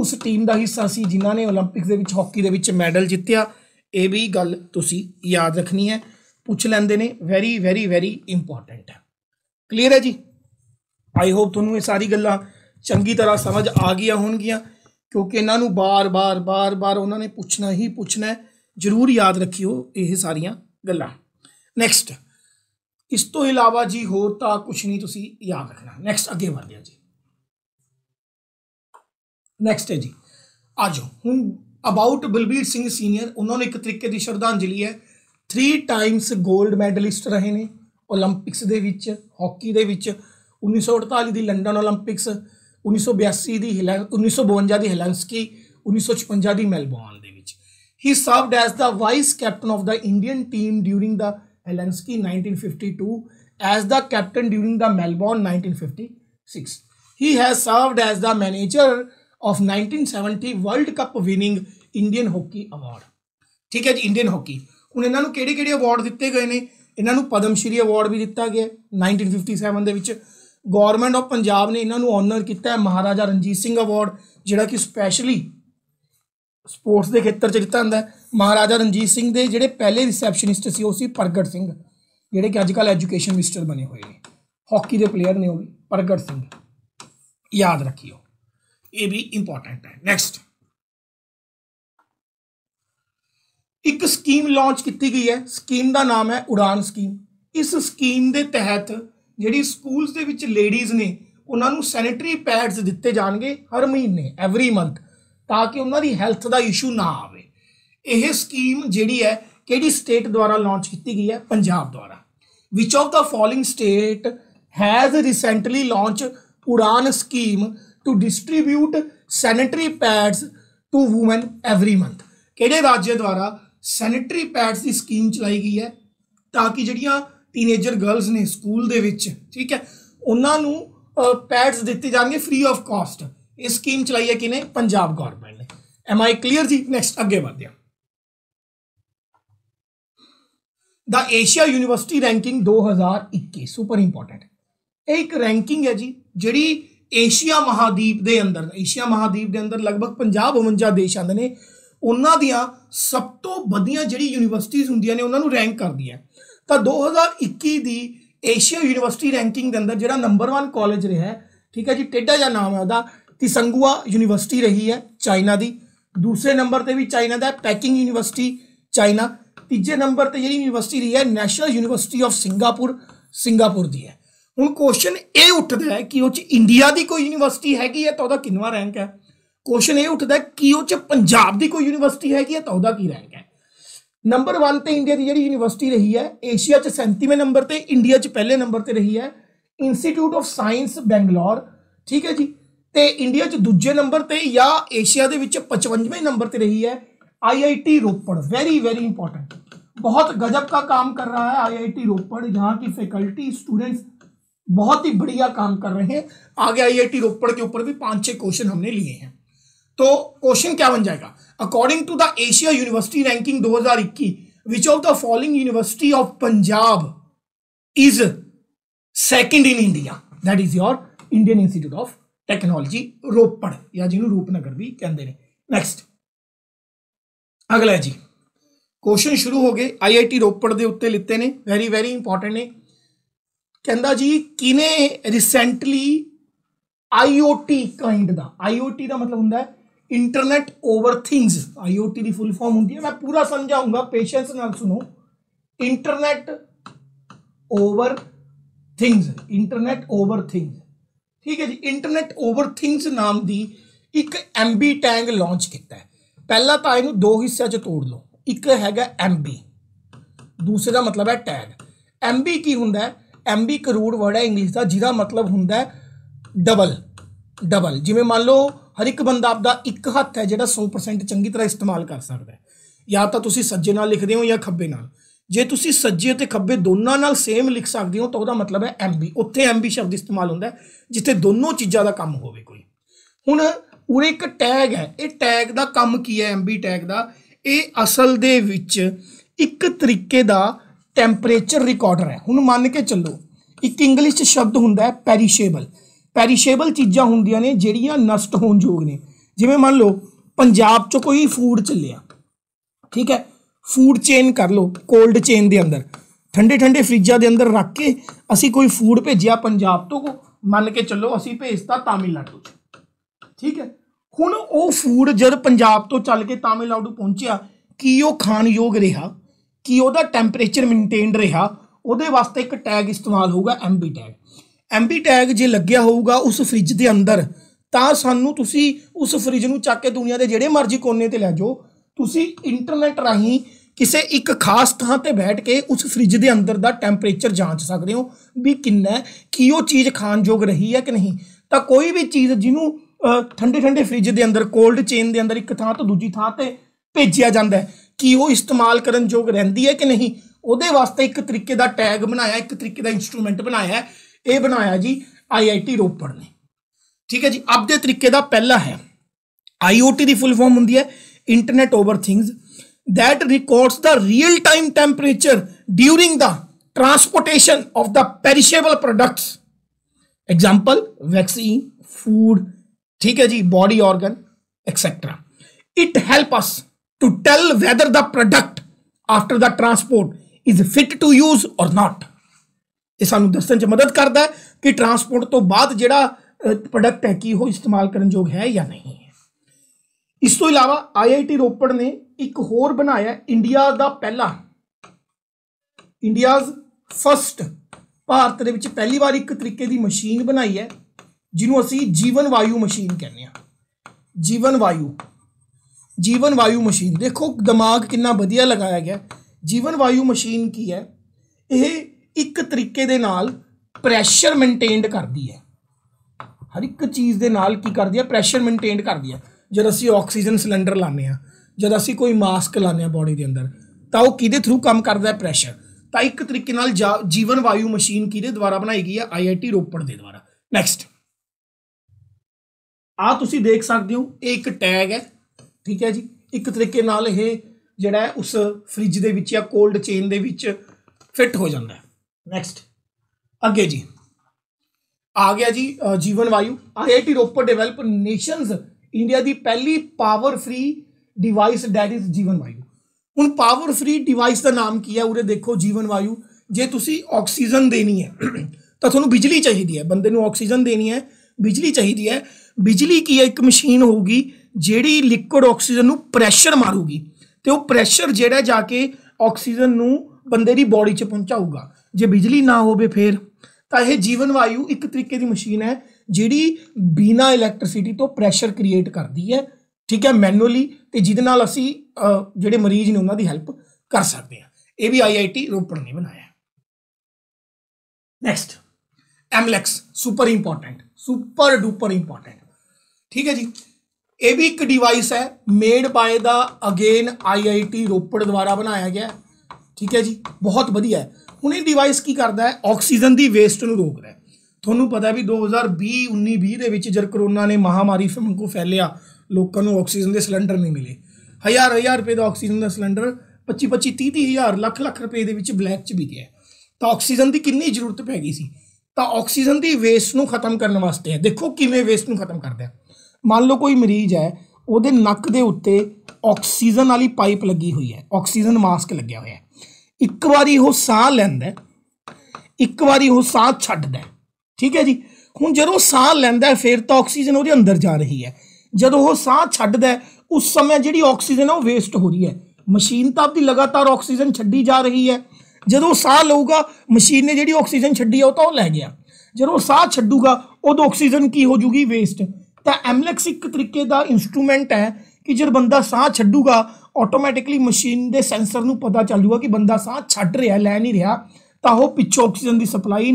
ਉਸ ਟੀਮ ਦਾ ਹਿੱਸਾ ਸੀ ਜਿਨ੍ਹਾਂ ਨੇ 올림픽ਸ ਦੇ ਵਿੱਚ ਹਾਕੀ ਦੇ ਵਿੱਚ ਮੈਡਲ ਜਿੱਤਿਆ ਇਹ ਵੀ ਗੱਲ ਤੁਸੀਂ ਯਾਦ ਰੱਖਣੀ ਹੈ ਪੁੱਛ ਲੈਂਦੇ ਨੇ ਵੈਰੀ ਵੈਰੀ ਵੈਰੀ ਇੰਪੋਰਟੈਂਟ ਹੈ ਕਲੀਅਰ ਹੈ ਜੀ ਆਈ ਹੋਪ ਤੁਹਾਨੂੰ ਇਹ ਸਾਰੀ ਗੱਲਾਂ ਚੰਗੀ ਤਰ੍ਹਾਂ ਸਮਝ ਆ ਗਈਆਂ ਹੋਣਗੀਆਂ ਕਿਉਂਕਿ ਇਹਨਾਂ ਨੂੰ ਬਾਰ-ਬਾਰ ਬਾਰ-ਬਾਰ ਉਹਨਾਂ ਨੇ ਪੁੱਛਣਾ ਹੀ ਪੁੱਛਣਾ ਹੈ ਜ਼ਰੂਰ ਯਾਦ ਰੱਖਿਓ ਇਹ ਸਾਰੀਆਂ ਗੱਲਾਂ ਨੈਕਸਟ ਇਸ ਤੋਂ ਇਲਾਵਾ ਜੀ ਹੋਰ ਤਾਂ ਕੁਝ ਨਹੀਂ ਤੁਸੀਂ ਯਾਦ ਰੱਖਣਾ ਨੈਕਸਟ ਅੱਗੇ ਵਧਦੇ ਆ ਜੀ ਨੈਕਸਟ ਹੈ ਜੀ ਆਜੋ ਹੁਣ ਅਬਾਊਟ ਬਲਬੀਰ ਸਿੰਘ ਸੀਨੀਅਰ ਉਹਨਾਂ ਨੂੰ ਇੱਕ ਤਰੀਕੇ ਦੀ ਸ਼ਰਧਾਂਜਲੀ ਹੈ 3 ਟਾਈਮਸ 골ਡ ਮੈਡਲਿਸਟ ਰਹੇ ਨੇ 올림픽ਸ ਦੇ ਵਿੱਚ ਹਾਕੀ ਦੇ ਵਿੱਚ 1948 ਦੀ ਲੰਡਨ 올림픽ਸ 1982 ਦੀ ਹਿਲਾ 1952 ਦੀ ਹਿਲੰਸਕੀ 1956 ਦੀ ਮੈਲਬੌਰਨ ਦੇ ਵਿੱਚ ਹੀ served as the vice captain of the Indian team during the Helsinki 1952 as the captain during the Melbourne 1956 he has served as the manager of 1970 world cup winning indian hockey award ਠੀਕ ਹੈ ਜੀ ਇੰਡੀਅਨ ਹਾਕੀ ਹੁਣ ਇਹਨਾਂ ਨੂੰ ਕਿਹੜੇ-ਕਿਹੜੇ ਅਵਾਰਡ ਦਿੱਤੇ ਗਏ ਨੇ ਇਹਨਾਂ ਨੂੰ ਪਦਮ ਸ਼੍ਰੀ ਅਵਾਰਡ ਵੀ ਦਿੱਤਾ ਗਿਆ 1957 ਦੇ ਵਿੱਚ ਗਵਰਨਮੈਂਟ ਆਫ ਪੰਜਾਬ ਨੇ ਇਹਨਾਂ ਨੂੰ ਆਨਰ ਕੀਤਾ ਹੈ ਮਹਾਰਾਜਾ ਰਣਜੀਤ ਸਿੰਘ ਅਵਾਰਡ ਜਿਹੜਾ ਕਿ ਸਪੈਸ਼ਲੀ ਸਪੋਰਟਸ ਦੇ ਖੇਤਰ 'ਚ ਦਿੱਤਾ ਹੁੰਦਾ ਮਹਾਰਾਜਾ ਰਣਜੀਤ ਸਿੰਘ ਦੇ ਜਿਹੜੇ ਪਹਿਲੇ ਰਿਸੈਪਸ਼ਨਿਸਟ ਸੀ ਉਹ ਸੀ ਪ੍ਰਗਟ ਸਿੰਘ ਜਿਹੜੇ ਕਿ ਅੱਜ ਕੱਲ ਐਜੂਕੇਸ਼ਨ ਮਿਨਿਸਟਰ ਬਣੇ ਹੋਏ ਨੇ ਹਾਕੀ ਦੇ ਪਲੇਅਰ ਨੇ ਉਹ ਵੀ ਪ੍ਰਗਟ ਸਿੰਘ ਯਾਦ ਰੱਖਿਓ ਇਹ ਵੀ ਇੰਪੋਰਟੈਂਟ ਹੈ ਨੈਕਸਟ ਇੱਕ ਸਕੀਮ ਲਾਂਚ ਕੀਤੀ ਗਈ ਹੈ ਸਕੀਮ ਦਾ ਨਾਮ ਹੈ ਉਡਾਨ ਸਕੀਮ ਇਸ ਸਕੀਮ ਦੇ ਤਹਿਤ ਜਿਹੜੀ ਸਕੂਲਸ ਦੇ ਵਿੱਚ ਲੇਡੀਜ਼ ਨੇ ਉਹਨਾਂ ਨੂੰ ਸੈਨੀਟਰੀ ਪੈਡਸ ਦਿੱਤੇ ਜਾਣਗੇ ਹਰ ਮਹੀਨੇ ਐਵਰੀ ਮੰਥ ਤਾਂ ਕਿ ਉਹਨਾਂ ਦੀ ਹੈਲਥ ਦਾ ਇਸ਼ੂ ਨਾ ਆਵੇ ਇਹ ਸਕੀਮ ਜਿਹੜੀ ਹੈ ਕਿਹੜੀ ਸਟੇਟ ਦੁਆਰਾ ਲਾਂਚ ਕੀਤੀ ਗਈ ਹੈ ਪੰਜਾਬ ਦੁਆਰਾ which of the following state has recently launch Udaan scheme to distribute sanitary pads to women every month ਕਿਹੜੇ ਰਾਜ ਦੁਆਰਾ ਸੈਨੀਟਰੀ ਪੈਡਸ ਦੀ ਸਕੀਮ ਚਲਾਈ ਗਈ ਹੈ ਤਾਂ ਕਿ ਜਿਹੜੀਆਂ ਟੀਨੇਜਰ ਗਰਲਸ ਨੇ ਸਕੂਲ ਦੇ ਵਿੱਚ ਠੀਕ ਹੈ ਉਹਨਾਂ ਨੂੰ ਪੈਡਸ ਦਿੱਤੇ ਜਾਣਗੇ ਫ੍ਰੀ ਆਫ ਕਾਸਟ ਇਹ ਸਕੀਮ ਚਲਾਈ ਹੈ ਕਿਨੇ ਪੰਜਾਬ ਗਵਰਨਮੈਂਟ ਨੇ ਐਮ ਆਈ ਕਲੀਅਰ ਜੀ ਨੈਕਸਟ ਅੱਗੇ ਵਧਦੇ the Asia university ranking 2021 super important ਇਹ ਇੱਕ ਰੈਂਕਿੰਗ ਹੈ ਜੀ ਜਿਹੜੀ ਏਸ਼ੀਆ ਮਹਾਦੀਪ ਦੇ ਅੰਦਰ ਏਸ਼ੀਆ ਮਹਾਦੀਪ ਦੇ ਅੰਦਰ ਲਗਭਗ 50 52 ਦੇਸ਼ ਆਂਦੇ ਨੇ ਉਹਨਾਂ ਦੀਆਂ ਸਭ ਤੋਂ ਵਧੀਆਂ ਜਿਹੜੀ ਯੂਨੀਵਰਸਿਟੀਆਂ ਹੁੰਦੀਆਂ ਨੇ ਉਹਨਾਂ ਨੂੰ ਰੈਂਕ ਕਰਦੀ ਹੈ ਤਾਂ 2021 ਦੀ ਏਸ਼ੀਆ ਯੂਨੀਵਰਸਿਟੀ ਰੈਂਕਿੰਗ ਦੇ ਅੰਦਰ ਜਿਹੜਾ ਨੰਬਰ 1 ਕਾਲਜ ਰਿਹਾ ਹੈ ਠੀਕ ਹੈ ਜੀ ਟੇਡਾ ਜਾਂ ਨਾਮ ਹੈ ਉਹਦਾ ਤਿਸੰਗੂਆ ਯੂਨੀਵਰਸਿਟੀ ਰਹੀ ਹੈ ਚਾਈਨਾ ਦੀ ਦੂਸਰੇ ਨੰਬਰ ਤੇ ਵੀ ਚਾਈਨਾ ਦਾ ਪੈਕਿੰਗ ਯੂਨੀਵਰਸਿਟੀ ਚਾਈਨਾ ਤੀਜੇ ਨੰਬਰ ਤੇ ਜਿਹੜੀ ਯੂਨੀਵਰਸਿਟੀ ਰਹੀ ਹੈ national university of Singapore Singapore ਦੀ ਹੈ ਹੁਣ ਕੁਐਸਚਨ ਇਹ ਉੱਠਦਾ ਹੈ ਕਿ ਉਹ ਚ ਇੰਡੀਆ ਦੀ ਕੋਈ ਯੂਨੀਵਰਸਿਟੀ ਹੈਗੀ ਹੈ ਤਾਂ ਉਹਦਾ ਕਿੰਨਵਾ ਰੈਂਕ ਹੈ ਕੁਐਸਚਨ ਇਹ ਉੱਠਦਾ ਕਿ ਉਹ ਚ ਪੰਜਾਬ ਦੀ ਕੋਈ ਯੂਨੀਵਰਸਿਟੀ ਹੈਗੀ ਹੈ ਤਾਂ ਉਹਦਾ ਕੀ ਰੈਂਕ ਹੈ नंबर वन तो इंडिया की जी यूनिवर्सिटी रही है एशिया सैंतीवें नंबर पर इंडिया पहले नंबर पर रही है इंस्टीट्यूट ऑफ सैंस बैंगलोर ठीक है जी तो इंडिया दूजे नंबर पर या एशिया के पचवंजे नंबर पर रही है I I T Ropar very very important बहुत गजब का काम कर रहा है आई आई टी रोपड़ यहाँ की फैकल्टी स्टूडेंट्स बहुत ही बढ़िया काम कर रहे हैं आगे आई आई टी रोपड़ के ऊपर भी पाँच छः क्वेश्चन हमने लिए हैं तो क्वेश्चन क्या बन जाएगा according to the Asia university ranking 2021 which of the following university of Punjab is second in India that is your Indian institute of technology Ropar या जिन्होंने रूपनगर भी कहते हैं नैक्सट गए आई आई टी रोपड़ के उत्ते लिते ने वेरी वेरी इंपॉर्टेंट ने कहता जी कि recently I O T kind का आई ओ टी का मतलब होंगे इंटरनेट ओवर थिंग्स आईओटी की फुल फॉर्म होंगी मैं पूरा समझाऊंगा पेशेंस न सुनो internet over things internet over things ठीक है जी इंटरनेट ओवर थिंग्स नाम की एक एम बी टैंग लॉन्च किया है पहला तो इन दो हिस्सा च तोड़ लो एक हैगा एम बी दूसरे का मतलब है टैग एम बी की होंगे एम बी करूड़ वर्ड है इंग्लिश का जिरा मतलब होंगे डबल ਡਬਲ ਜਿਵੇਂ ਮੰਨ ਲਓ ਹਰ ਇੱਕ ਬੰਦਾ ਆਪਦਾ ਇੱਕ ਹੱਥ ਹੈ ਜਿਹੜਾ 100% ਚੰਗੀ ਤਰ੍ਹਾਂ ਇਸਤੇਮਾਲ ਕਰ ਸਕਦਾ ਹੈ ਜਾਂ ਤਾਂ ਤੁਸੀਂ ਸੱਜੇ ਨਾਲ ਲਿਖਦੇ ਹੋ ਜਾਂ ਖੱਬੇ ਨਾਲ ਜੇ ਤੁਸੀਂ ਸੱਜੇ ਤੇ ਖੱਬੇ ਦੋਨਾਂ ਨਾਲ ਸੇਮ ਲਿਖ ਸਕਦੇ ਹੋ ਤਾਂ ਉਹਦਾ ਮਤਲਬ ਹੈ ਐਮਬੀ ਉੱਥੇ ਐਮਬੀ ਸ਼ਬਦ ਇਸਤੇਮਾਲ ਹੁੰਦਾ ਹੈ ਜਿੱਥੇ ਦੋਨੋਂ ਚੀਜ਼ਾਂ ਦਾ ਕੰਮ ਹੋਵੇ ਕੋਈ ਹੁਣ ਉਰੇ ਇੱਕ ਟੈਗ ਹੈ ਇਹ ਟੈਗ ਦਾ ਕੰਮ ਕੀ ਹੈ ਐਮਬੀ ਟੈਗ ਦਾ ਇਹ ਅਸਲ ਦੇ ਵਿੱਚ ਇੱਕ ਤਰੀਕੇ ਦਾ ਟੈਂਪਰੇਚਰ ਰਿਕਾਰਡਰ ਹੈ ਹੁਣ ਮੰਨ ਕੇ ਚੱਲੋ ਇੱਕ ਇੰਗਲਿਸ਼ ਚ ਸ਼ਬਦ ਹੁੰਦਾ ਹੈ ਪੈਰੀਸ਼ੇਬਲ ਪੈਰੀਸ਼ੇਬਲ ਚੀਜ਼ਾਂ ਹੁੰਦੀਆਂ ਨੇ ਜਿਹੜੀਆਂ ਨਸ਼ਟ ਹੋਣ ਯੋਗ ਨੇ ਜਿਵੇਂ ਮੰਨ ਲਓ ਪੰਜਾਬ 'ਚ ਕੋਈ ਫੂਡ ਚੱਲਿਆ ਠੀਕ ਹੈ ਫੂਡ ਚੇਨ ਕਰ ਲਓ ਕੋਲਡ ਚੇਨ ਦੇ ਅੰਦਰ ਠੰਡੇ ਠੰਡੇ ਫ੍ਰਿਜਾਂ ਦੇ ਅੰਦਰ ਰੱਖ ਕੇ ਅਸੀਂ ਕੋਈ ਫੂਡ ਭੇਜਿਆ ਪੰਜਾਬ ਤੋਂ ਮੰਨ ਕੇ ਚੱਲੋ ਅਸੀਂ ਭੇਜਤਾ ਤਾਮਿਲਨਾਡੂ ਠੀਕ ਹੈ ਹੁਣ ਉਹ ਫੂਡ ਜਦ ਪੰਜਾਬ ਤੋਂ ਚੱਲ ਕੇ ਤਾਮਿਲਨਾਡੂ ਪਹੁੰਚਿਆ ਕੀ ਉਹ ਖਾਣ ਯੋਗ ਰਿਹਾ ਕੀ ਉਹਦਾ ਟੈਂਪਰੇਚਰ ਮੇਨਟੇਨ ਰਿਹਾ ਉਹਦੇ ਵਾਸਤੇ ਇੱਕ ਟੈਗ ਇਸਤੇਮਾਲ ਹੋਊਗਾ ਐਮਬੀ ਟੈਗ ਐਮਬੀ ਟੈਗ ਜੇ ਲੱਗਿਆ ਹੋਊਗਾ ਉਸ ਫ੍ਰਿਜ ਦੇ ਅੰਦਰ ਤਾਂ ਸਾਨੂੰ ਤੁਸੀਂ ਉਸ ਫ੍ਰਿਜ ਨੂੰ ਚੱਕ ਕੇ ਦੁਨੀਆ ਦੇ ਜਿਹੜੇ ਮਰਜ਼ੀ ਕੋਨੇ ਤੇ ਲੈ ਜਾਓ ਤੁਸੀਂ ਇੰਟਰਨੈਟ ਰਾਹੀਂ ਕਿਸੇ ਇੱਕ ਖਾਸ ਥਾਂ ਤੇ ਬੈਠ ਕੇ ਉਸ ਫ੍ਰਿਜ ਦੇ ਅੰਦਰ ਦਾ ਟੈਂਪਰੇਚਰ ਜਾਂਚ ਸਕਦੇ ਹੋ ਵੀ ਕਿੰਨਾ ਕੀ ਉਹ ਚੀਜ਼ ਖਾਣਯੋਗ ਰਹੀ ਹੈ ਕਿ ਨਹੀਂ ਤਾਂ ਕੋਈ ਵੀ ਚੀਜ਼ ਜਿਹਨੂੰ ਠੰਡੇ ਠੰਡੇ ਫ੍ਰਿਜ ਦੇ ਅੰਦਰ ਕੋਲਡ ਚੇਨ ਦੇ ਅੰਦਰ ਇੱਕ ਥਾਂ ਤੋਂ ਦੂਜੀ ਥਾਂ ਤੇ ਭੇਜਿਆ ਜਾਂਦਾ ਹੈ ਕਿ ਉਹ ਇਸਤੇਮਾਲ ਕਰਨ ਯੋਗ ਰਹਿੰਦੀ ਹੈ ਕਿ ਨਹੀਂ ਉਹਦੇ ਵਾਸਤੇ ਇੱਕ ਤਰੀਕੇ ਦਾ ਟੈਗ ਬਣਾਇਆ ਇੱਕ ਤਰੀਕੇ ਦਾ ਇਨਸਟਰੂਮੈਂਟ ਬਣਾਇਆ यह बनाया जी आई आई टी रोपड़ ने ठीक है जी अब के तरीके का पहला है आई ओ टी की फुल फॉर्म होंगी है internet over things that records the real time temperature during the transportation of the perishable products example vaccine food ठीक है जी body organ etcetera it help us to tell whether the product after the transport is fit to use or not ये सूँ दसन मदद करता है कि ट्रांसपोर्ट तो बाद जो प्रोडक्ट है कि वह इस्तेमाल कर योग है या नहीं है इस तो इलावा आई आई टी रोपड़ ने एक होर बनाया इंडिया का पहला इंडिया फस्ट भारत के पहली बार एक तरीके की मशीन बनाई है जिन्हों असी जीवन वायु मशीन कहने जीवन वायु जीवन वायु मशीन देखो दिमाग कि लगया गया जीवन वायु मशीन की है यह ਇੱਕ ਤਰੀਕੇ ਦੇ ਨਾਲ ਪ੍ਰੈਸ਼ਰ ਮੇਨਟੇਨਡ ਕਰਦੀ ਹੈ ਹਰ ਇੱਕ ਚੀਜ਼ ਦੇ ਨਾਲ ਕੀ ਕਰਦੀ ਹੈ ਪ੍ਰੈਸ਼ਰ ਮੇਨਟੇਨਡ ਕਰਦੀ ਹੈ ਜਦ ਅਸੀਂ ਆਕਸੀਜਨ ਸਿਲੰਡਰ ਲਾਉਂਦੇ ਆ ਜਦ ਅਸੀਂ ਕੋਈ ਮਾਸਕ ਲਾਉਂਦੇ ਆ ਬਾਡੀ ਦੇ ਅੰਦਰ ਤਾਂ ਉਹ ਕਿਹਦੇ ਥਰੂ ਕੰਮ ਕਰਦਾ ਹੈ ਪ੍ਰੈਸ਼ਰ ਤਾਂ ਇੱਕ ਤਰੀਕੇ ਨਾਲ ਜੀਵਨ ਵਾਯੂ ਮਸ਼ੀਨ ਕਿਹਦੇ ਦੁਆਰਾ ਬਣਾਈ ਗਈ ਹੈ ਆਈਆਈਟੀ ਰੋਪੜ ਦੇ ਦੁਆਰਾ ਨੈਕਸਟ ਆ ਤੁਸੀਂ ਦੇਖ ਸਕਦੇ ਹੋ ਇਹ ਇੱਕ ਟੈਗ ਹੈ ਠੀਕ ਹੈ ਜੀ ਇੱਕ ਤਰੀਕੇ ਨਾਲ ਇਹ ਜਿਹੜਾ ਉਸ ਫ੍ਰਿਜ ਦੇ ਵਿੱਚ ਜਾਂ ਕੋਲਡ ਚੇਨ ਦੇ ਵਿੱਚ ਫਿੱਟ ਹੋ ਜਾਂਦਾ ਹੈ नेक्स्ट आगे जी आ गया जी Jeevan Vayu IIT Ropar develop nations India दी पहली power free device that is Jeevan Vayu ਹੁਣ ਪਾਵਰ ਫ੍ਰੀ ਡਿਵਾਈਸ ਦਾ ਨਾਮ ਕੀ ਹੈ ਉਰੇ ਦੇਖੋ ਜੀਵਨ ਵਾਯੂ ਜੇ ਤੁਸੀਂ ਆਕਸੀਜਨ ਦੇਣੀ ਹੈ ਤਾਂ ਤੁਹਾਨੂੰ ਬਿਜਲੀ ਚਾਹੀਦੀ ਹੈ ਬੰਦੇ ਨੂੰ ਆਕਸੀਜਨ ਦੇਣੀ ਹੈ ਬਿਜਲੀ ਚਾਹੀਦੀ ਹੈ ਬਿਜਲੀ ਕੀ ਹੈ ਇੱਕ ਮਸ਼ੀਨ ਹੋਊਗੀ ਜਿਹੜੀ ਲਿਕੁਇਡ ਆਕਸੀਜਨ ਨੂੰ ਪ੍ਰੈਸ਼ਰ ਮਾਰੂਗੀ ਤੇ ਉਹ ਪ੍ਰੈਸ਼ਰ ਜਿਹੜਾ ਜਾ ਕੇ ਆਕਸੀਜਨ ਨੂੰ ਬੰਦੇ ਦੀ ਬਾਡੀ 'ਚ ਪਹੁੰਚਾਊਗਾ जे बिजली ना हो फिर तो यह जीवन वायु एक तरीके की मशीन है जिड़ी बिना इलैक्ट्रिसिटी तो प्रैशर क्रिएट करती है ठीक है मैनुअली तो जिद असी जोड़े मरीज ने उन्हों हैल्प कर सकते हैं ये भी आई आई टी रोपड़ ने बनाया नैक्सट एमलैक्स super important super duper important ठीक है जी ये एक डिवाइस है made by the again I I T Ropar द्वारा बनाया गया ठीक है जी बहुत है ਹੁਣ ਇਹ ਡਿਵਾਈਸ ਕੀ ਕਰਦਾ ਹੈ ਆਕਸੀਜਨ ਦੀ ਵੇਸਟ ਨੂੰ ਰੋਕਦਾ ਹੈ ਤੁਹਾਨੂੰ ਪਤਾ ਵੀ 2020 19 20 ਦੇ ਵਿੱਚ ਜਦ ਕਰੋਨਾ ਨੇ ਮਹਾਮਾਰੀ ਫੰਕੋ ਫੈਲਿਆ ਲੋਕਾਂ ਨੂੰ ਆਕਸੀਜਨ ਦੇ ਸਿਲੰਡਰ ਨਹੀਂ ਮਿਲੇ ਹਜ਼ਾਰ ਹਜ਼ਾਰ ਰੁਪਏ ਦਾ ਆਕਸੀਜਨ ਦਾ ਸਿਲੰਡਰ 25 25 30 30 ਹਜ਼ਾਰ ਲੱਖ ਲੱਖ ਰੁਪਏ ਦੇ ਵਿੱਚ ਬਲੈਕ 'ਚ ਵੀ ਗਿਆ ਤਾਂ ਆਕਸੀਜਨ ਦੀ ਕਿੰਨੀ ਜ਼ਰੂਰਤ ਪੈ ਗਈ ਸੀ ਤਾਂ ਆਕਸੀਜਨ ਦੀ ਵੇਸਟ ਨੂੰ ਖਤਮ ਕਰਨ ਵਾਸਤੇ ਦੇਖੋ ਕਿਵੇਂ ਵੇਸਟ ਨੂੰ ਖਤਮ ਕਰਦੇ ਆ ਮੰਨ ਲਓ ਕੋਈ ਮਰੀਜ਼ ਹੈ ਉਹਦੇ ਨੱਕ ਦੇ ਉੱਤੇ ਆਕਸੀਜਨ ਵਾਲੀ ਪਾਈਪ ਲੱਗੀ ਹੋਈ ਹੈ ਆਕਸੀਜਨ ਮਾਸਕ ਲੱਗਿਆ ਹੋਇਆ ਹੈ ਇੱਕ ਵਾਰੀ ਉਹ ਸਾਹ ਲੈਂਦਾ ਇੱਕ ਵਾਰੀ ਉਹ ਸਾਹ ਛੱਡਦਾ ਠੀਕ ਹੈ ਜੀ ਹੁਣ ਜਦੋਂ ਸਾਹ ਲੈਂਦਾ ਫਿਰ ਤਾਂ ਆਕਸੀਜਨ ਉਹਦੇ ਅੰਦਰ ਜਾ ਰਹੀ ਹੈ ਜਦੋਂ ਉਹ ਸਾਹ ਛੱਡਦਾ ਉਸ ਸਮੇਂ ਜਿਹੜੀ ਆਕਸੀਜਨ ਹੈ ਉਹ ਵੇਸਟ ਹੋ ਰਹੀ ਹੈ ਮਸ਼ੀਨ ਤਾਂ ਆਪਦੀ ਲਗਾਤਾਰ ਆਕਸੀਜਨ ਛੱਡੀ ਜਾ ਰਹੀ ਹੈ ਜਦੋਂ ਸਾਹ ਲਊਗਾ ਮਸ਼ੀਨ ਨੇ ਜਿਹੜੀ ਆਕਸੀਜਨ ਛੱਡੀ ਆ ਉਹ ਤਾਂ ਉਹ ਲੈ ਗਿਆ ਜਦੋਂ ਸਾਹ ਛੱਡੂਗਾ ਉਦੋਂ ਆਕਸੀਜਨ ਕੀ ਹੋ ਜੂਗੀ ਵੇਸਟ ਤਾਂ ਐਮਲੈਕਸ ਇੱਕ ਤਰੀਕੇ ਦਾ ਇਨਸਟਰੂਮੈਂਟ ਹੈ ਕਿ ਜਦ ਬੰਦਾ ਸਾਹ ਛੱਡੂਗਾ ऑटोमैटिकली मशीन के सेंसर पता चल जूगा कि बंदा सह छड रहा लै नहीं रहा तो वह पिछ ऑक्सीजन की सप्लाई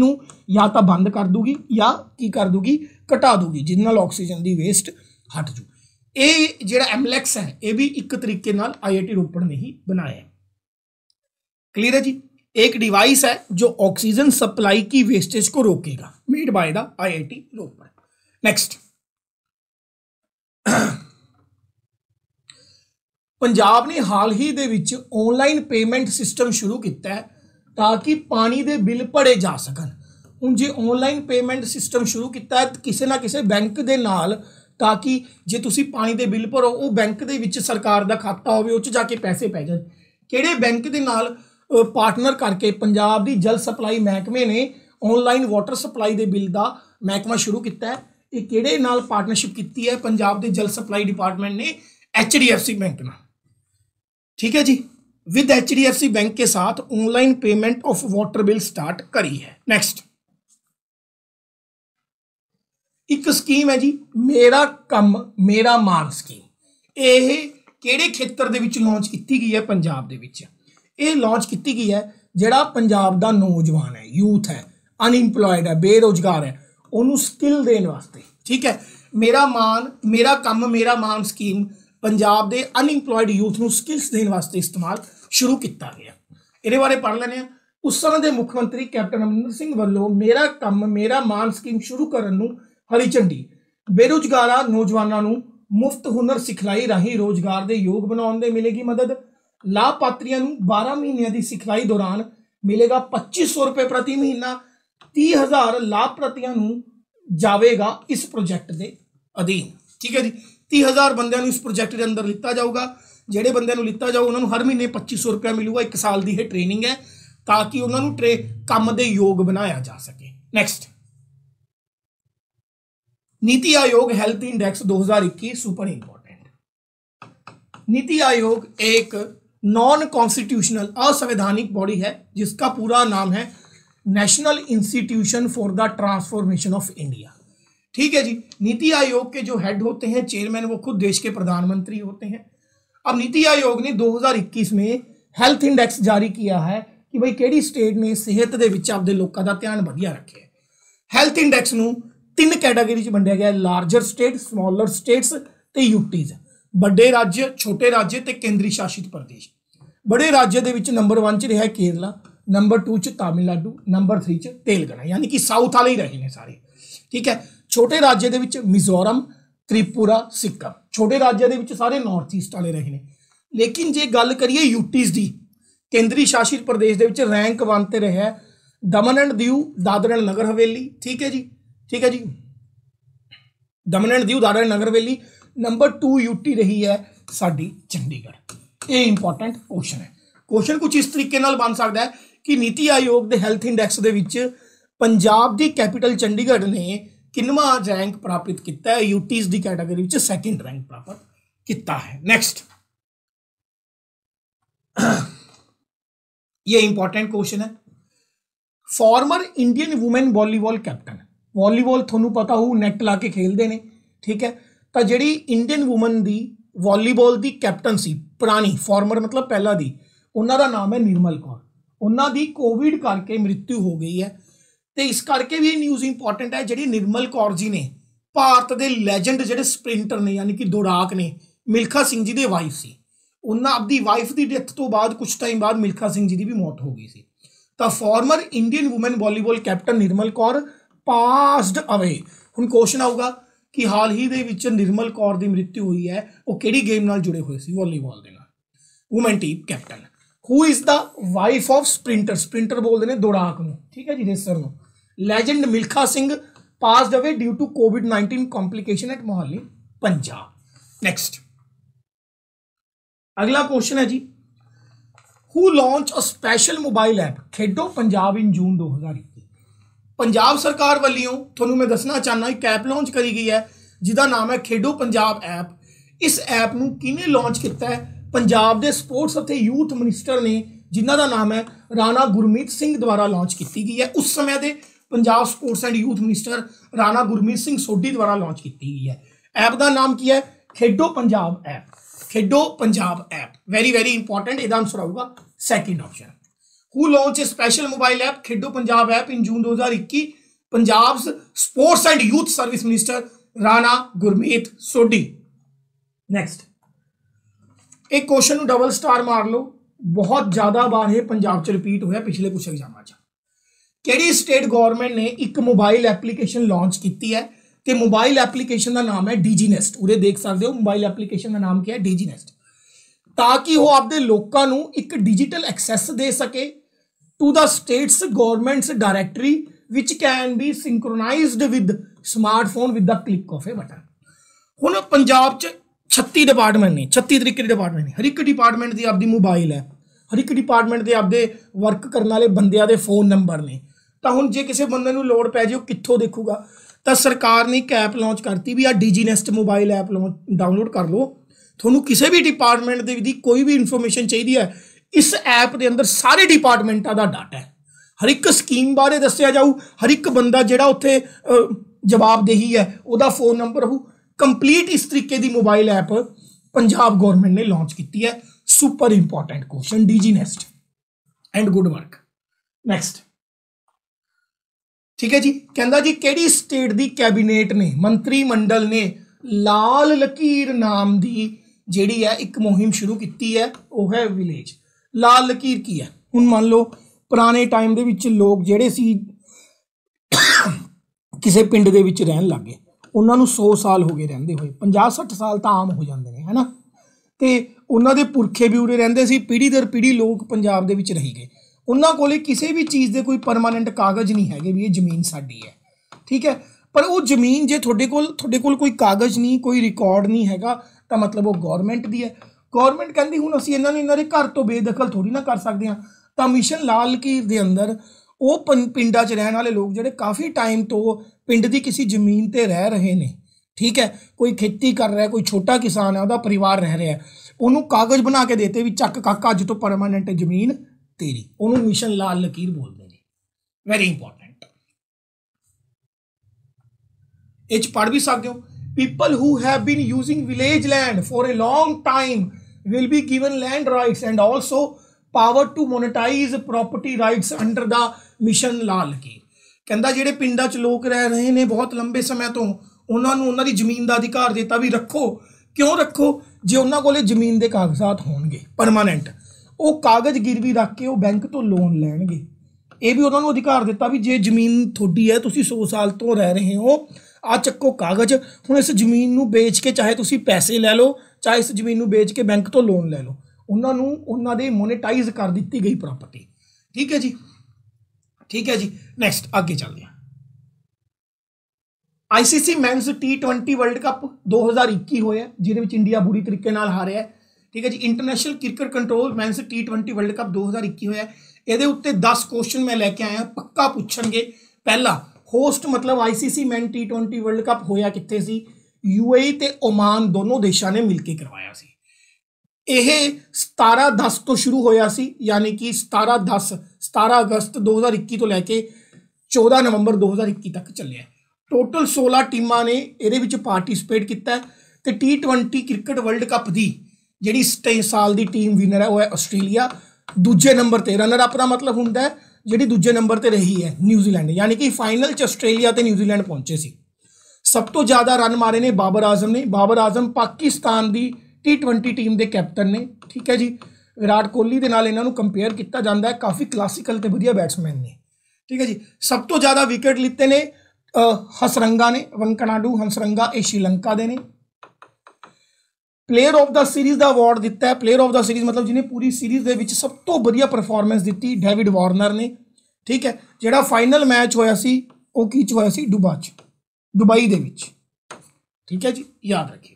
या तो बंद कर दूगी या कि कर दूगी घटा दूगी जिंद ऑक्सीजन की वेस्ट हट जू जोड़ा एमलैक्स है ये भी एक तरीके आई आई टी रोपड़ ने ही बनाया क्लीयर है जी एक डिवाइस है जो ऑक्सीजन सप्लाई की वेस्टेज को रोकेगा made by the I I T Ropar next Punjab ਨੇ ਹਾਲ ਹੀ ਦੇ ਵਿੱਚ ਆਨਲਾਈਨ ਪੇਮੈਂਟ ਸਿਸਟਮ ਸ਼ੁਰੂ ਕੀਤਾ ਹੈ ਤਾਂ ਕਿ ਪਾਣੀ ਦੇ ਬਿੱਲ ਭਰੇ ਜਾ ਸਕਣ ਹੁਣ ਜੇ ਆਨਲਾਈਨ ਪੇਮੈਂਟ ਸਿਸਟਮ ਸ਼ੁਰੂ ਕੀਤਾ ਹੈ ਕਿਸੇ ਨਾ ਕਿਸੇ ਬੈਂਕ ਦੇ ਨਾਲ ਤਾਂ ਕਿ ਜੇ ਤੁਸੀਂ ਪਾਣੀ ਦੇ ਬਿੱਲ ਭਰੋ ਉਹ ਬੈਂਕ ਦੇ ਵਿੱਚ ਸਰਕਾਰ ਦਾ ਖਾਤਾ ਹੋਵੇ ਉਹ 'ਚ ਜਾ ਕੇ ਪੈਸੇ ਪੈ ਜਾਣ ਕਿਹੜੇ ਬੈਂਕ ਦੇ ਨਾਲ ਪਾਰਟਨਰ ਕਰਕੇ ਪੰਜਾਬ ਦੀ ਜਲ ਸਪਲਾਈ ਮਹਿਕਮੇ ਨੇ ਆਨਲਾਈਨ ਵਾਟਰ ਸਪਲਾਈ ਦੇ ਬਿੱਲ ਦਾ ਮਹਿਕਮਾ ਸ਼ੁਰੂ ਕੀਤਾ ਹੈ ਇਹ ਕਿਹੜੇ ਨਾਲ ਪਾਰਟਨਰਸ਼ਿਪ ਕੀਤੀ ਹੈ ਪੰਜਾਬ ਦੇ ਜਲ ਸਪਲਾਈ ਡਿਪਾਰਟਮੈਂਟ ਨੇ ਐਚਡੀਐਫਸੀ ਬੈਂਕ ਨਾਲ ठीक है जी विद एच डी बैंक के साथ online payment of water bill start करी है नेक्स्ट एक स्कीम है जी मेरा कम मेरा मान स्कीम यह किड़े खेत्र लॉन्च की गई है पंजाब लॉन्च की गई है जोड़ा पंजाब का नौजवान है यूथ है अनइंपलॉयड है बेरोजगार है उन्होंने स्किल देने वास्ते ठीक है मेरा मान मेरा कम मेरा मान स्कीम ਪੰਜਾਬ ਦੇ ਅਨਇੰਪਲੋਇਡ ਯੂਥ ਨੂੰ ਸਕਿੱਲਸ ਦੇਣ ਵਾਸਤੇ ਇਸਤੇਮਾਲ ਸ਼ੁਰੂ ਕੀਤਾ ਗਿਆ ਇਹਦੇ ਬਾਰੇ ਪੜ੍ਹ ਲੈਣੇ ਆ ਉਸ ਸਮੇਂ ਦੇ ਮੁੱਖ ਮੰਤਰੀ ਕੈਪਟਨ ਅਮਰਿੰਦਰ ਸਿੰਘ ਵੱਲੋਂ ਮੇਰਾ ਕੰਮ ਮੇਰਾ ਮਾਨ ਸਕੀਮ ਸ਼ੁਰੂ ਕਰਨ ਨੂੰ ਹਰੀ ਝੰਡੀ ਬੇਰੋਜ਼ਗਾਰਾਂ ਨੌਜਵਾਨਾਂ ਨੂੰ ਮੁਫਤ ਹੁਨਰ ਸਿਖਲਾਈ ਰਾਹੀਂ ਰੋਜ਼ਗਾਰ ਦੇ ਯੋਗ ਬਣਾਉਣ ਦੇ ਮਿਲੇਗੀ ਮਦਦ ਲਾਭਪਾਤਰੀਆਂ ਨੂੰ 12 ਮਹੀਨਿਆਂ ਦੀ ਸਿਖਲਾਈ ਦੌਰਾਨ ਮਿਲੇਗਾ 2500 ਰੁਪਏ ਪ੍ਰਤੀ ਮਹੀਨਾ 30000 ਲਾਭਪਾਤਰੀਆਂ ਨੂੰ ਜਾਵੇਗਾ ਇਸ ਪ੍ਰੋਜੈਕਟ ਦੇ ਅਧੀਨ ਠੀਕ ਹੈ ਜੀ ती हज़ार बंद इस प्रोजेक्ट के अंदर लिता जाऊगा जोड़े बंद लिता जाऊ उन्होंने हर महीने पच्ची सौ रुपया मिलेगा एक साल की यह ट्रेनिंग है ताकि उन्होंने ट्रे कम के योग बनाया जा सके नैक्सट नीति आयोग हैल्थ इंडैक्स दो हज़ार इक्की सुपर इंपोर्टेंट नीति आयोग एक नॉन कॉन्स्टिट्यूशनल असंवैधानिक बॉडी है जिसका पूरा नाम है national institution for the transformation of India ठीक है जी नीति आयोग के जो हेड होते हैं चेयरमैन वो खुद देश के प्रधानमंत्री होते हैं अब नीति आयोग ने 2021 में हेल्थ इंडेक्स जारी किया है कि भाई कि स्टेट ने सेहत के आपके लोगों का ध्यान बढ़िया रखे है हेल्थ इंडेक्स में तीन कैटागरी वंडिया गया लार्जर स्टेट समॉलर स्टेट्स तो यूटीज बड़े राज्य छोटे राज्य तो केंद्रीय शासित प्रदेश बड़े राज्य के नंबर वन च रहा है केरला नंबर टू च तमिलनाडु नंबर थ्री च तेलंगाना यानी कि साउथ वाले ही रहे हैं सारे ठीक है छोटे राज्य के मिजोरम त्रिपुरा सिक्कम छोटे राज्य के सारे नॉर्थ ईस्ट आए रहे हैं लेकिन जे गल करिए यूटीज़ की केंद्रीय शासित प्रदेश के रैंक वन तो रहा है दमन एंड दीव दादर एंड नगर हवेली ठीक है जी ठीक है जी Daman and Diu Dadra and Nagar Haveli number to UT रही है साड़ी चंडीगढ़ ये इंपॉर्टेंट क्वेश्चन है क्वेश्चन कुछ इस तरीके बन सकता है कि नीति आयोग के हैल्थ इंडैक्स के पंजाब की कैपिटल चंडीगढ़ ने किनवा रैंक प्राप्त किया है यूटीज की कैटागरी सैकेंड रैंक प्राप्त किया है नैक्सट ये इंपॉर्टेंट क्वेश्चन है former Indian women volleyball captain volleyball थोनू पता हो नैट ला के खेलते हैं ठीक है तो जी इंडियन वूमेन की वॉलीबॉल की कैप्टन सी पुरानी फॉर्मर मतलब पहला दी उन्हों का नाम है निर्मल कौर उन्हों की कोविड करके मृत्यु हो गई है तो इस करके भी न्यूज़ इंपोर्टेंट है जी निर्मल कौर जी ने भारत के लैजेंड जे स्प्रिंटर ने यानी कि दौड़ाक ने मिलखा सिंह जी के वाइफ से उन्हें अपनी वाइफ की डैथ तो बाद कुछ टाइम बाद मिलखा सिंह जी की भी मौत हो गई थी तो former Indian women volleyball captain Nirmal Kaur passed away हूँ क्वेश्चन आऊगा कि हाल ही के निर्मल कौर की मृत्यु हुई है वो कि गेम न जुड़े हुए थे वॉलीबॉल के women team captain who is the wife of sprinter sprinter बोलते हैं दौड़ाकू ठीक है जी रेसर में legend Milkha Singh passed away due to COVID nineteen complication at Mohali Punjab next अगला क्वेश्चन है जी who launch a special mobile app Khedo Punjab in June दो हज़ार 2021 पंजाब सरकार वालों थोनों मैं दसना चाहना एक ऐप लॉन्च करी गई है जिदा नाम है खेडो पंजाब ਐਪ इस ऐप में ਕਿਨੇ लॉन्च किया ਹੈ ਪੰਜਾਬ ਦੇ ਸਪੋਰਟਸ ਅਤੇ ਯੂਥ ਮਿਨਿਸਟਰ ਨੇ ਜਿਨ੍ਹਾਂ ਦਾ ਨਾਮ ਹੈ ਰਾਣਾ ਗੁਰਮੀਤ ਸਿੰਘ ਦੁਆਰਾ ਲਾਂਚ ਕੀਤੀ ਗਈ ਹੈ ਉਸ ਸਮੇਂ Punjab sports and youth minister Rana Gurmeet Singh Sodhi द्वारा लॉन्च की गई है ऐप का नाम की है Khedo Punjab app Khedo Punjab app very very important यद आंसर आऊगा second option who launch a special mobile app Khedo Punjab app in June दो हज़ार इक्की sports and youth service minister Rana Gurmeet Sodhi next एक क्वेश्चन डबल स्टार मार लो बहुत ज़्यादा बार ये पंजाब रिपीट हो पिछले कुछ एग्जाम चाहिए केड़ी स्टेट गवर्नमेंट ने एक मोबाइल एप्लीकेशन लॉन्च की है कि मोबाइल एप्लीकेशन का नाम है डिजीनेस्ट उ देख सकते हो मोबाइल एप्लीकेशन का नाम क्या है डिजीनेस्ट ताकि वह आपके लोगों एक डिजिटल एक्सैस दे सके to the states governments directory which can be synchronise with smartphone with the click of a button हूँ पंजाब छत्ती डिपार्टमेंट ने छत्ती तरीके डिपार्टमेंट ने हर एक डिपार्टमेंट की आपकी मोबाइल है हर एक डिपार्टमेंट के आपके वर्क करने वाले बंद फोन नंबर ने ਤਾਂ ਹੁਣ ਜੇ ਕਿਸੇ ਬੰਦੇ ਨੂੰ ਲੋੜ ਪੈ ਜੇ ਉਹ ਕਿੱਥੋਂ ਦੇਖੂਗਾ ਤਾਂ ਸਰਕਾਰ ਨੇ ਇੱਕ ਐਪ ਲਾਂਚ ਕਰਤੀ ਵੀ ਆ ਡੀਜੀਨੈਸਟ ਮੋਬਾਈਲ ਐਪ ਡਾਊਨਲੋਡ ਕਰ ਲਓ ਤੁਹਾਨੂੰ ਕਿਸੇ ਵੀ ਡਿਪਾਰਟਮੈਂਟ ਦੇ ਦੀ ਕੋਈ ਵੀ ਇਨਫੋਰਮੇਸ਼ਨ ਚਾਹੀਦੀ ਹੈ ਇਸ ਐਪ ਦੇ ਅੰਦਰ ਸਾਰੇ ਡਿਪਾਰਟਮੈਂਟਾਂ ਦਾ ਡਾਟਾ ਹੈ ਹਰ ਇੱਕ ਸਕੀਮ ਬਾਰੇ ਦੱਸਿਆ ਜਾਊ ਹਰ ਇੱਕ ਬੰਦਾ ਜਿਹੜਾ ਉੱਥੇ ਜਵਾਬਦੇਹੀ ਹੈ ਉਹਦਾ ਫੋਨ ਨੰਬਰ ਹੋ ਕੰਪਲੀਟ ਇਸ ਤਰੀਕੇ ਦੀ ਮੋਬਾਈਲ ਐਪ ਪੰਜਾਬ ਗਵਰਨਮੈਂਟ ਨੇ ਲਾਂਚ ਕੀਤੀ ਹੈ super important question DigiNest and good work next ਠੀਕ ਹੈ ਜੀ ਕਹਿੰਦਾ ਜੀ ਕਿਹੜੀ ਸਟੇਟ ਦੀ ਕੈਬਨਿਟ ਨੇ ਮੰਤਰੀ ਮੰਡਲ ਨੇ ਲਾਲ ਲਕੀਰ ਨਾਮ ਦੀ ਜਿਹੜੀ ਹੈ ਇੱਕ ਮੁਹਿੰਮ ਸ਼ੁਰੂ ਕੀਤੀ ਹੈ ਉਹ ਹੈ ਵਿਲੇਜ ਲਾਲ ਲਕੀਰ ਕੀ ਹੈ ਹੁਣ ਮੰਨ ਲਓ ਪੁਰਾਣੇ ਟਾਈਮ ਦੇ ਵਿੱਚ ਲੋਕ ਜਿਹੜੇ ਸੀ ਕਿਸੇ ਪਿੰਡ ਦੇ ਵਿੱਚ ਰਹਿਣ ਲੱਗੇ ਉਹਨਾਂ ਨੂੰ 100 ਸਾਲ ਹੋ ਗਏ ਰਹਿੰਦੇ ਹੋਏ 50 60 ਸਾਲ ਤਾਂ ਆਮ ਹੋ ਜਾਂਦੇ ਨੇ ਹੈਨਾ ਤੇ ਉਹਨਾਂ ਦੇ ਪੁਰਖੇ ਵੀ ਉਰੇ ਰਹਿੰਦੇ ਸੀ ਪੀੜੀ ਦਰ ਪੀੜੀ ਲੋਕ ਪੰਜਾਬ ਦੇ ਵਿੱਚ ਰਹੀ ਗਏ ਉਹਨਾਂ ਕੋਲੇ ਕਿਸੇ ਵੀ ਚੀਜ਼ ਦੇ ਕੋਈ ਪਰਮਾਨੈਂਟ ਕਾਗਜ਼ ਨਹੀਂ ਹੈਗੇ ਵੀ ਇਹ ਜ਼ਮੀਨ ਸਾਡੀ ਹੈ ਠੀਕ ਹੈ ਪਰ ਉਹ ਜ਼ਮੀਨ ਜੇ ਤੁਹਾਡੇ ਕੋਲ ਤੁਹਾਡੇ ਕੋਲ ਕੋਈ ਕਾਗਜ਼ ਨਹੀਂ ਕੋਈ ਰਿਕਾਰਡ ਨਹੀਂ ਹੈਗਾ ਤਾਂ ਮਤਲਬ ਉਹ ਗਵਰਨਮੈਂਟ ਦੀ ਹੈ ਗਵਰਨਮੈਂਟ ਕਹਿੰਦੀ ਹੁਣ ਅਸੀਂ ਇਹਨਾਂ ਨੂੰ ਇਹਨਾਂ ਦੇ ਘਰ ਤੋਂ ਬੇਦਖਲ ਥੋੜੀ ਨਾ ਕਰ ਸਕਦੇ ਆ ਤਾਂ ਮਿਸ਼ਨ ਲਾਲ ਕੀਰ ਦੇ ਅੰਦਰ ਉਹ ਪਿੰਡਾਂ 'ਚ ਰਹਿਣ ਵਾਲੇ ਲੋਕ ਜਿਹੜੇ ਕਾਫੀ ਟਾਈਮ ਤੋਂ ਪਿੰਡ ਦੀ ਕਿਸੇ ਜ਼ਮੀਨ ਤੇ ਰਹਿ ਰਹੇ ਨੇ ਠੀਕ ਹੈ ਕੋਈ ਖੇਤੀ ਕਰ ਰਿਹਾ ਕੋਈ ਛੋਟਾ ਕਿਸਾਨ ਹੈ ਉਹਦਾ ਪਰਿਵਾਰ ਰਹਿ ਰਿਹਾ ਉਹਨੂੰ ਕਾਗਜ਼ ਬਣਾ ਕੇ ਦੇਤੇ ਵੀ ਚੱਕ ਕਾਕਾ ਅੱਜ ਤੋਂ ਪਰਮਾਨੈਂਟ ਜ਼ਮੀਨ ਤੇਰੀ ਉਹਨੂੰ ਮਿਸ਼ਨ ਲਾਲ ਲਕੀਰ ਬੋਲਦੇ ਨੇ ਵੈਰੀ ਇੰਪੋਰਟੈਂਟ ਇਹ ਚ ਪੜ ਵੀ ਸਕਦੇ ਹੋ people who have been using village land for a long time will be given land rights and also power to monetise property rights under the mission Lal Lakir ਕਹਿੰਦਾ ਜਿਹੜੇ ਪਿੰਡਾਂ 'ਚ ਲੋਕ ਰਹਿ ਰਹੇ ਨੇ ਬਹੁਤ ਲੰਬੇ ਸਮੇਂ ਤੋਂ ਉਹਨਾਂ ਨੂੰ ਉਹਨਾਂ ਦੀ ਜ਼ਮੀਨ ਦਾ ਅਧਿਕਾਰ ਦਿੱਤਾ ਵੀ ਰੱਖੋ ਕਿਉਂ ਰੱਖੋ ਜੇ ਉਹਨਾਂ ਕੋਲੇ ਜ਼ਮੀਨ ਦੇ ਕਾਗਜ਼ਾਤ ਹੋਣਗੇ ਪਰਮਾਨੈਂਟ वह कागज़ गिरवी रख के वह बैंक तो लोन लैन गए ये भी उन्होंने अधिकार दिता भी जे जमीन थोड़ी है तुम सौ साल तो रह रहे हो आ चको कागज़ हूँ इस जमीन में बेच के चाहे तुम पैसे लै लो चाहे इस जमीन में बेच के बैंक तो लोन लै लो उन्होंने उन्होंने मोनीटाइज कर दी गई प्रॉपर्टी ठीक है जी ठीक है जी नैक्सट अगे चल रहे ICC men's T twenty world cup दो हज़ार इक्की हो जिद इंडिया बुरी तरीके हारे है ठीक है जी international cricket control men's T twenty world cup दो हज़ार इक्की होया ये उत्ते दस क्वेश्चन मैं लैके आया पक्का पूछे पहला होस्ट मतलब ICC men T twenty world cup होया कि यू ए तो ओमान दोनों देशों ने मिलकर करवाया सतारा दस तो शुरू होयानी कि सतारा दस सतारा अगस्त दो हज़ार इक्की तो लैके चौदह नवंबर दो हज़ार इक्की तक चलिया टोटल सोलह टीम ने ए पार्टीसपेट किया T twenty cricket world cup की ਜਿਹੜੀ ਇਸ ਸਾਲ ਦੀ ਟੀਮ ਵਿਨਰ ਹੈ ਉਹ ਹੈ ਆਸਟ੍ਰੇਲੀਆ ਦੂਜੇ ਨੰਬਰ ਤੇ ਰਨਰ ਅਪ ਦਾ ਮਤਲਬ ਹੁੰਦਾ ਹੈ ਜਿਹੜੀ ਦੂਜੇ ਨੰਬਰ ਤੇ ਰਹੀ ਹੈ ਨਿਊਜ਼ੀਲੈਂਡ ਯਾਨੀ ਕਿ ਫਾਈਨਲ ਚ ਆਸਟ੍ਰੇਲੀਆ ਤੇ ਨਿਊਜ਼ੀਲੈਂਡ ਪਹੁੰਚੇ ਸੀ ਸਭ ਤੋਂ ਜ਼ਿਆਦਾ ਰਨ ਮਾਰੇ ਨੇ ਬਾਬਰ ਆਜ਼ਮ ਨੇ ਬਾਬਰ ਆਜ਼ਮ ਪਾਕਿਸਤਾਨ ਦੀ T20 ਟੀਮ ਦੇ ਕੈਪਟਨ ਨੇ ਠੀਕ ਹੈ ਜੀ ਵਿਰਾਟ ਕੋਹਲੀ ਦੇ ਨਾਲ ਇਹਨਾਂ ਨੂੰ ਕੰਪੇਅਰ ਕੀਤਾ ਜਾਂਦਾ ਹੈ ਕਾਫੀ ਕਲਾਸਿਕਲ ਤੇ ਵਧੀਆ ਬੈਟਸਮੈਨ ਨੇ ਠੀਕ ਹੈ ਜੀ ਸਭ ਤੋਂ ਜ਼ਿਆਦਾ ਵਿਕਟ ਲਿੱਤੇ ਨੇ ਹਸਰੰਗਾ ਨੇ ਵੰਕਨਾਡੂ ਹੰਸਰੰਗਾ ਇਹ ਸ਼੍ਰੀਲੰਕਾ ਦੇ ਨੇ प्लेयर ऑफ द सीरीज़ का अवार्ड दिता है प्लेयर ऑफ द सीरीज़ मतलब जिन्हें पूरी सीरीज़ के सब तो वजी परफॉर्मेंस दी डेविड वॉर्नर ने ठीक है जोड़ा फाइनल मैच होया कि होया डुबा च दुबई दे ठीक है जी याद रखिए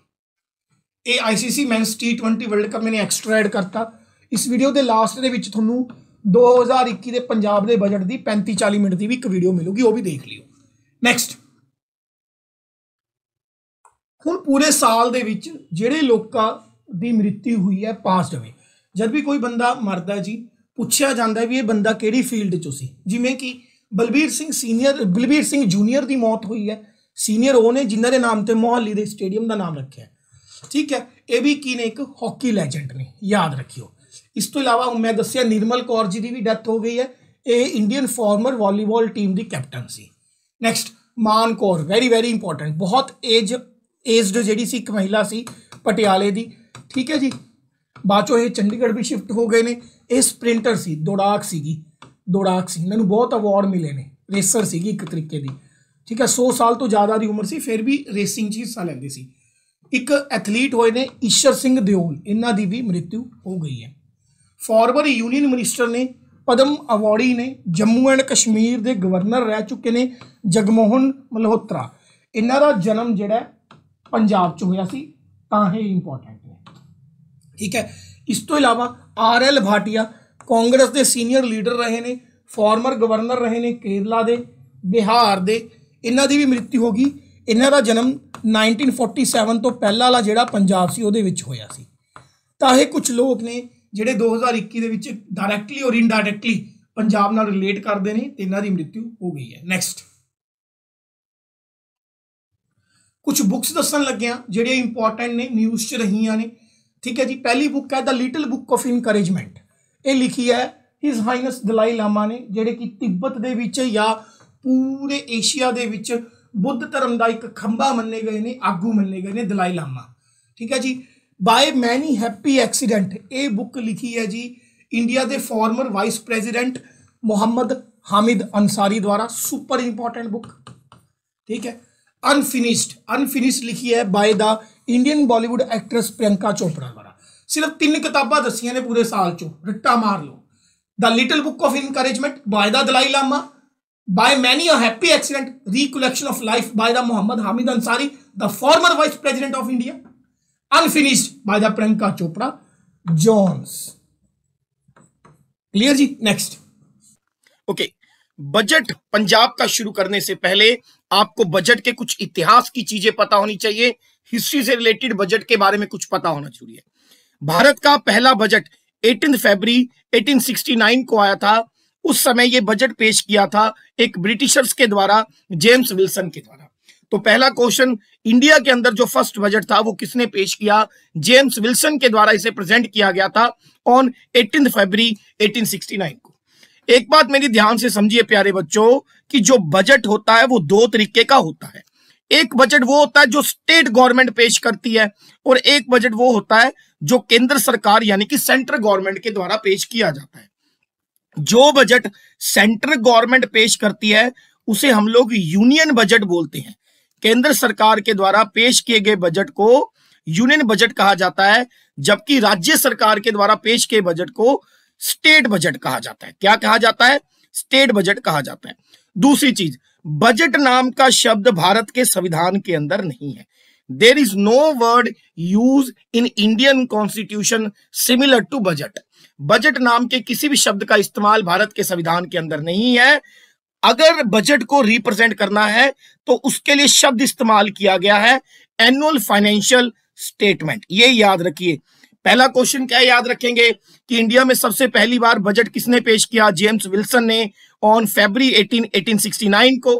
ये I C C men's T twenty world cup मैंने एक्सट्रा एड करता इस भीडियो के लास्ट के दो हज़ार इक्की बजट की पैंती चाली मिनट की भी एक भीडियो मिलेगी वह भी देख लियो नैक्सट हूँ पूरे साल के जोड़े लोग मृत्यु हुई है पास में जब भी कोई बंदा मरता जी पूछा जाता भी ये बंदा फील्ड चु जिमें कि बलबीर सिंह सीनीयर बलबीर सिंह जूनीयर की मौत हुई है सीनीयर वो ने जिन्हें नाम से मोहाली के स्टेडियम का नाम रखे ठीक है ये भी की ने एक हॉकी लैजेंड ने याद रखियो इस तो इलावा मैं दसिया निर्मल कौर जी की भी डैथ हो गई है ये इंडियन फॉर्मर वॉलीबॉल टीम की कैप्टन से next Man Kaur very very important बहुत एज ਏਜਡ ਜਿਹੜੀ ਸੀ ਇੱਕ ਮਹਿਲਾ ਸੀ ਪਟਿਆਲੇ ਦੀ ਠੀਕ ਹੈ ਜੀ ਬਾਅਦ ਚੋਂ ਇਹ ਚੰਡੀਗੜ੍ਹ ਵੀ ਸ਼ਿਫਟ ਹੋ ਗਏ ਨੇ ਇਹ ਸਪ੍ਰਿੰਟਰ ਸੀ ਦੌੜਾਕ ਸੀਗੀ ਦੌੜਾਕ ਸੀ ਇਹਨਾਂ ਨੂੰ ਬਹੁਤ ਅਵਾਰਡ ਮਿਲੇ ਨੇ ਰੇਸਰ ਸੀਗੀ ਇੱਕ ਤਰੀਕੇ ਦੀ ਠੀਕ ਹੈ 100 ਸਾਲ ਤੋਂ ਜ਼ਿਆਦਾ ਦੀ ਉਮਰ ਸੀ ਫਿਰ ਵੀ ਰੇਸਿੰਗ 'ਚ ਹਿੱਸਾ ਲੈਂਦੇ ਸੀ ਇੱਕ ਐਥਲੀਟ ਹੋਏ ਨੇ ਈਸ਼ਰ ਸਿੰਘ ਦਿਓਲ ਇਹਨਾਂ ਦੀ ਵੀ ਮ੍ਰਿਤੂ ਹੋ ਗਈ ਹੈ ਫਾਰਮਰ ਯੂਨੀਅਨ ਮਿਨਿਸਟਰ ਨੇ ਪਦਮ ਅਵਾਰਡੀ ਨੇ ਜੰਮੂ ਐਂਡ ਕਸ਼ਮੀਰ ਦੇ ਗਵਰਨਰ ਰਹਿ ਚੁੱਕੇ ਨੇ ਜਗਮੋਹਨ ਮਲਹੋਤਰਾ ਇਹਨਾਂ ਦਾ ਜਨਮ ਜਿਹੜਾ ਪੰਜਾਬ 'ਚ ਹੋਇਆ ਸੀ ਤਾਂ ਇਹ ਇੰਪੋਰਟੈਂਟ ਹੈ ਠੀਕ ਹੈ ਇਸ ਤੋਂ ਇਲਾਵਾ ਆਰ ਐਲ ਭਾਟੀਆ ਕਾਂਗਰਸ ਦੇ ਸੀਨੀਅਰ ਲੀਡਰ ਰਹੇ ਨੇ ਫਾਰਮਰ ਗਵਰਨਰ ਰਹੇ ਨੇ ਕੇਰਲਾ ਦੇ ਬਿਹਾਰ ਦੇ ਇਹਨਾਂ ਦੀ ਵੀ ਮ੍ਰਿਤਿੂ ਹੋ ਗਈ ਇਹਨਾਂ ਦਾ ਜਨਮ 1947 ਤੋਂ ਪਹਿਲਾਂ ਵਾਲਾ ਜਿਹੜਾ ਪੰਜਾਬ ਸੀ ਉਹਦੇ ਵਿੱਚ ਹੋਇਆ ਸੀ ਤਾਂ ਇਹ ਕੁਝ ਲੋਕ ਨੇ ਜਿਹੜੇ 2021 ਦੇ ਵਿੱਚ ਡਾਇਰੈਕਟਲੀ ਔਰ ਇਨਡਾਇਰੈਕਟਲੀ ਪੰਜਾਬ ਨਾਲ ਰਿਲੇਟ ਕਰਦੇ ਨੇ ਤੇ ਇਹਨਾਂ ਦੀ ਮ੍ਰਿਤਿੂ ਹੋ ਗਈ ਹੈ ਨੈਕਸਟ कुछ बुक्स दसन लगे हाँ जोड़िया इंपोर्टेंट ने न्यूज़ च रही ने ठीक है जी पहली बुक है the little book of encouragement यह लिखी है हिज हाइनस दलाई लामा ने जेडे कि तिब्बत के या पूरे एशिया के बुद्ध धर्म का एक खंबा मने गए ने आगू मने गए हैं दलाई लामा ठीक है जी बाय मैनी हैप्पी एक्सीडेंट ये बुक लिखी है जी इंडिया के former vice president Muhammad Hamid Ansari द्वारा सुपर इंपोर्टेंट बुक ठीक है अनफिनिश्ड अनफिनिश्ड लिखी है by the Indian Bollywood actress Priyanka Chopra द्वारा सिर्फ तीन किताबा दसिया ने पूरे साल चो रिट्टा मार लो the little book of encouragement by the Dalai Lama by many a happy accident recollection of life by the Mohammad Hamid Ansari the former vice president of India unfinished by the Priyanka Chopra Jonas clear जी नेक्स्ट ओके बजट पंजाब का शुरू करने से पहले आपको बजट के कुछ इतिहास की चीजें पता होनी चाहिए हिस्ट्री से रिलेटेड बजट के बारे में कुछ पता होना जरूरी है भारत का पहला बजट एटीन फेबरी 1869 को आया था उस समय यह बजट पेश किया था एक ब्रिटिशर्स के द्वारा जेम्स विल्सन के द्वारा तो पहला क्वेश्चन इंडिया के अंदर जो फर्स्ट बजट था वो किसने पेश किया जेम्स विल्सन के द्वारा इसे प्रेजेंट किया गया था ऑन एटीन फेबरी 1869 को एक बात मेरी ध्यान से समझिए प्यारे बच्चों कि जो बजट होता है वो दो तरीके का होता है एक बजट वो होता है जो स्टेट गवर्नमेंट पेश करती है और एक बजट वो होता है जो केंद्र सरकार यानी कि सेंट्रल गवर्नमेंट के द्वारा पेश किया जाता है जो बजट सेंट्रल गवर्नमेंट पेश करती है उसे हम लोग यूनियन बजट बोलते हैं केंद्र सरकार के द्वारा पेश किए गए बजट को यूनियन बजट कहा जाता है जबकि राज्य सरकार के द्वारा पेश किए बजट को स्टेट बजट कहा जाता है क्या कहा जाता है स्टेट बजट कहा जाता है दूसरी चीज बजट नाम का शब्द भारत के संविधान के अंदर नहीं है there is no word use in Indian constitution similar to budget budget नाम के किसी भी शब्द का इस्तेमाल भारत के संविधान के अंदर नहीं है अगर बजट को रिप्रेजेंट करना है तो उसके लिए शब्द इस्तेमाल किया गया है एनुअल फाइनेंशियल स्टेटमेंट ये याद रखिए पहला क्वेश्चन क्या याद रखेंगे कि इंडिया में सबसे पहली बार बजट किसने पेश किया जेम्स विल्सन ने ऑन फेबरी 18 1869 को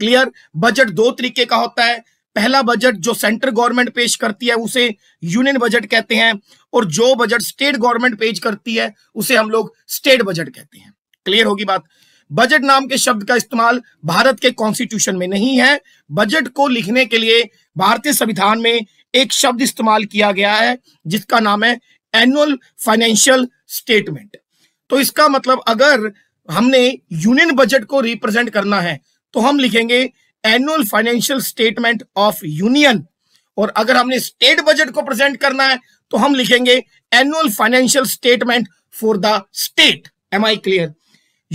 क्लियर बजट दो तरीके का होता है पहला बजट जो सेंट्रल गवर्नमेंट पेश करती है उसे यूनियन बजट कहते हैं और जो बजट स्टेट गवर्नमेंट पेश करती है उसे हम लोग स्टेट बजट कहते हैं क्लियर होगी बात बजट नाम के शब्द का इस्तेमाल भारत के कॉन्स्टिट्यूशन में नहीं है बजट को लिखने के लिए भारतीय संविधान में एक शब्द इस्तेमाल किया गया है जिसका नाम है एनुअल फाइनेंशियल स्टेटमेंट तो इसका मतलब अगर हमने यूनियन बजट को रिप्रेजेंट करना है तो हम लिखेंगे annual financial statement of union और अगर हमने स्टेट बजट को प्रेजेंट करना है तो हम लिखेंगे annual financial statement for the state am I clear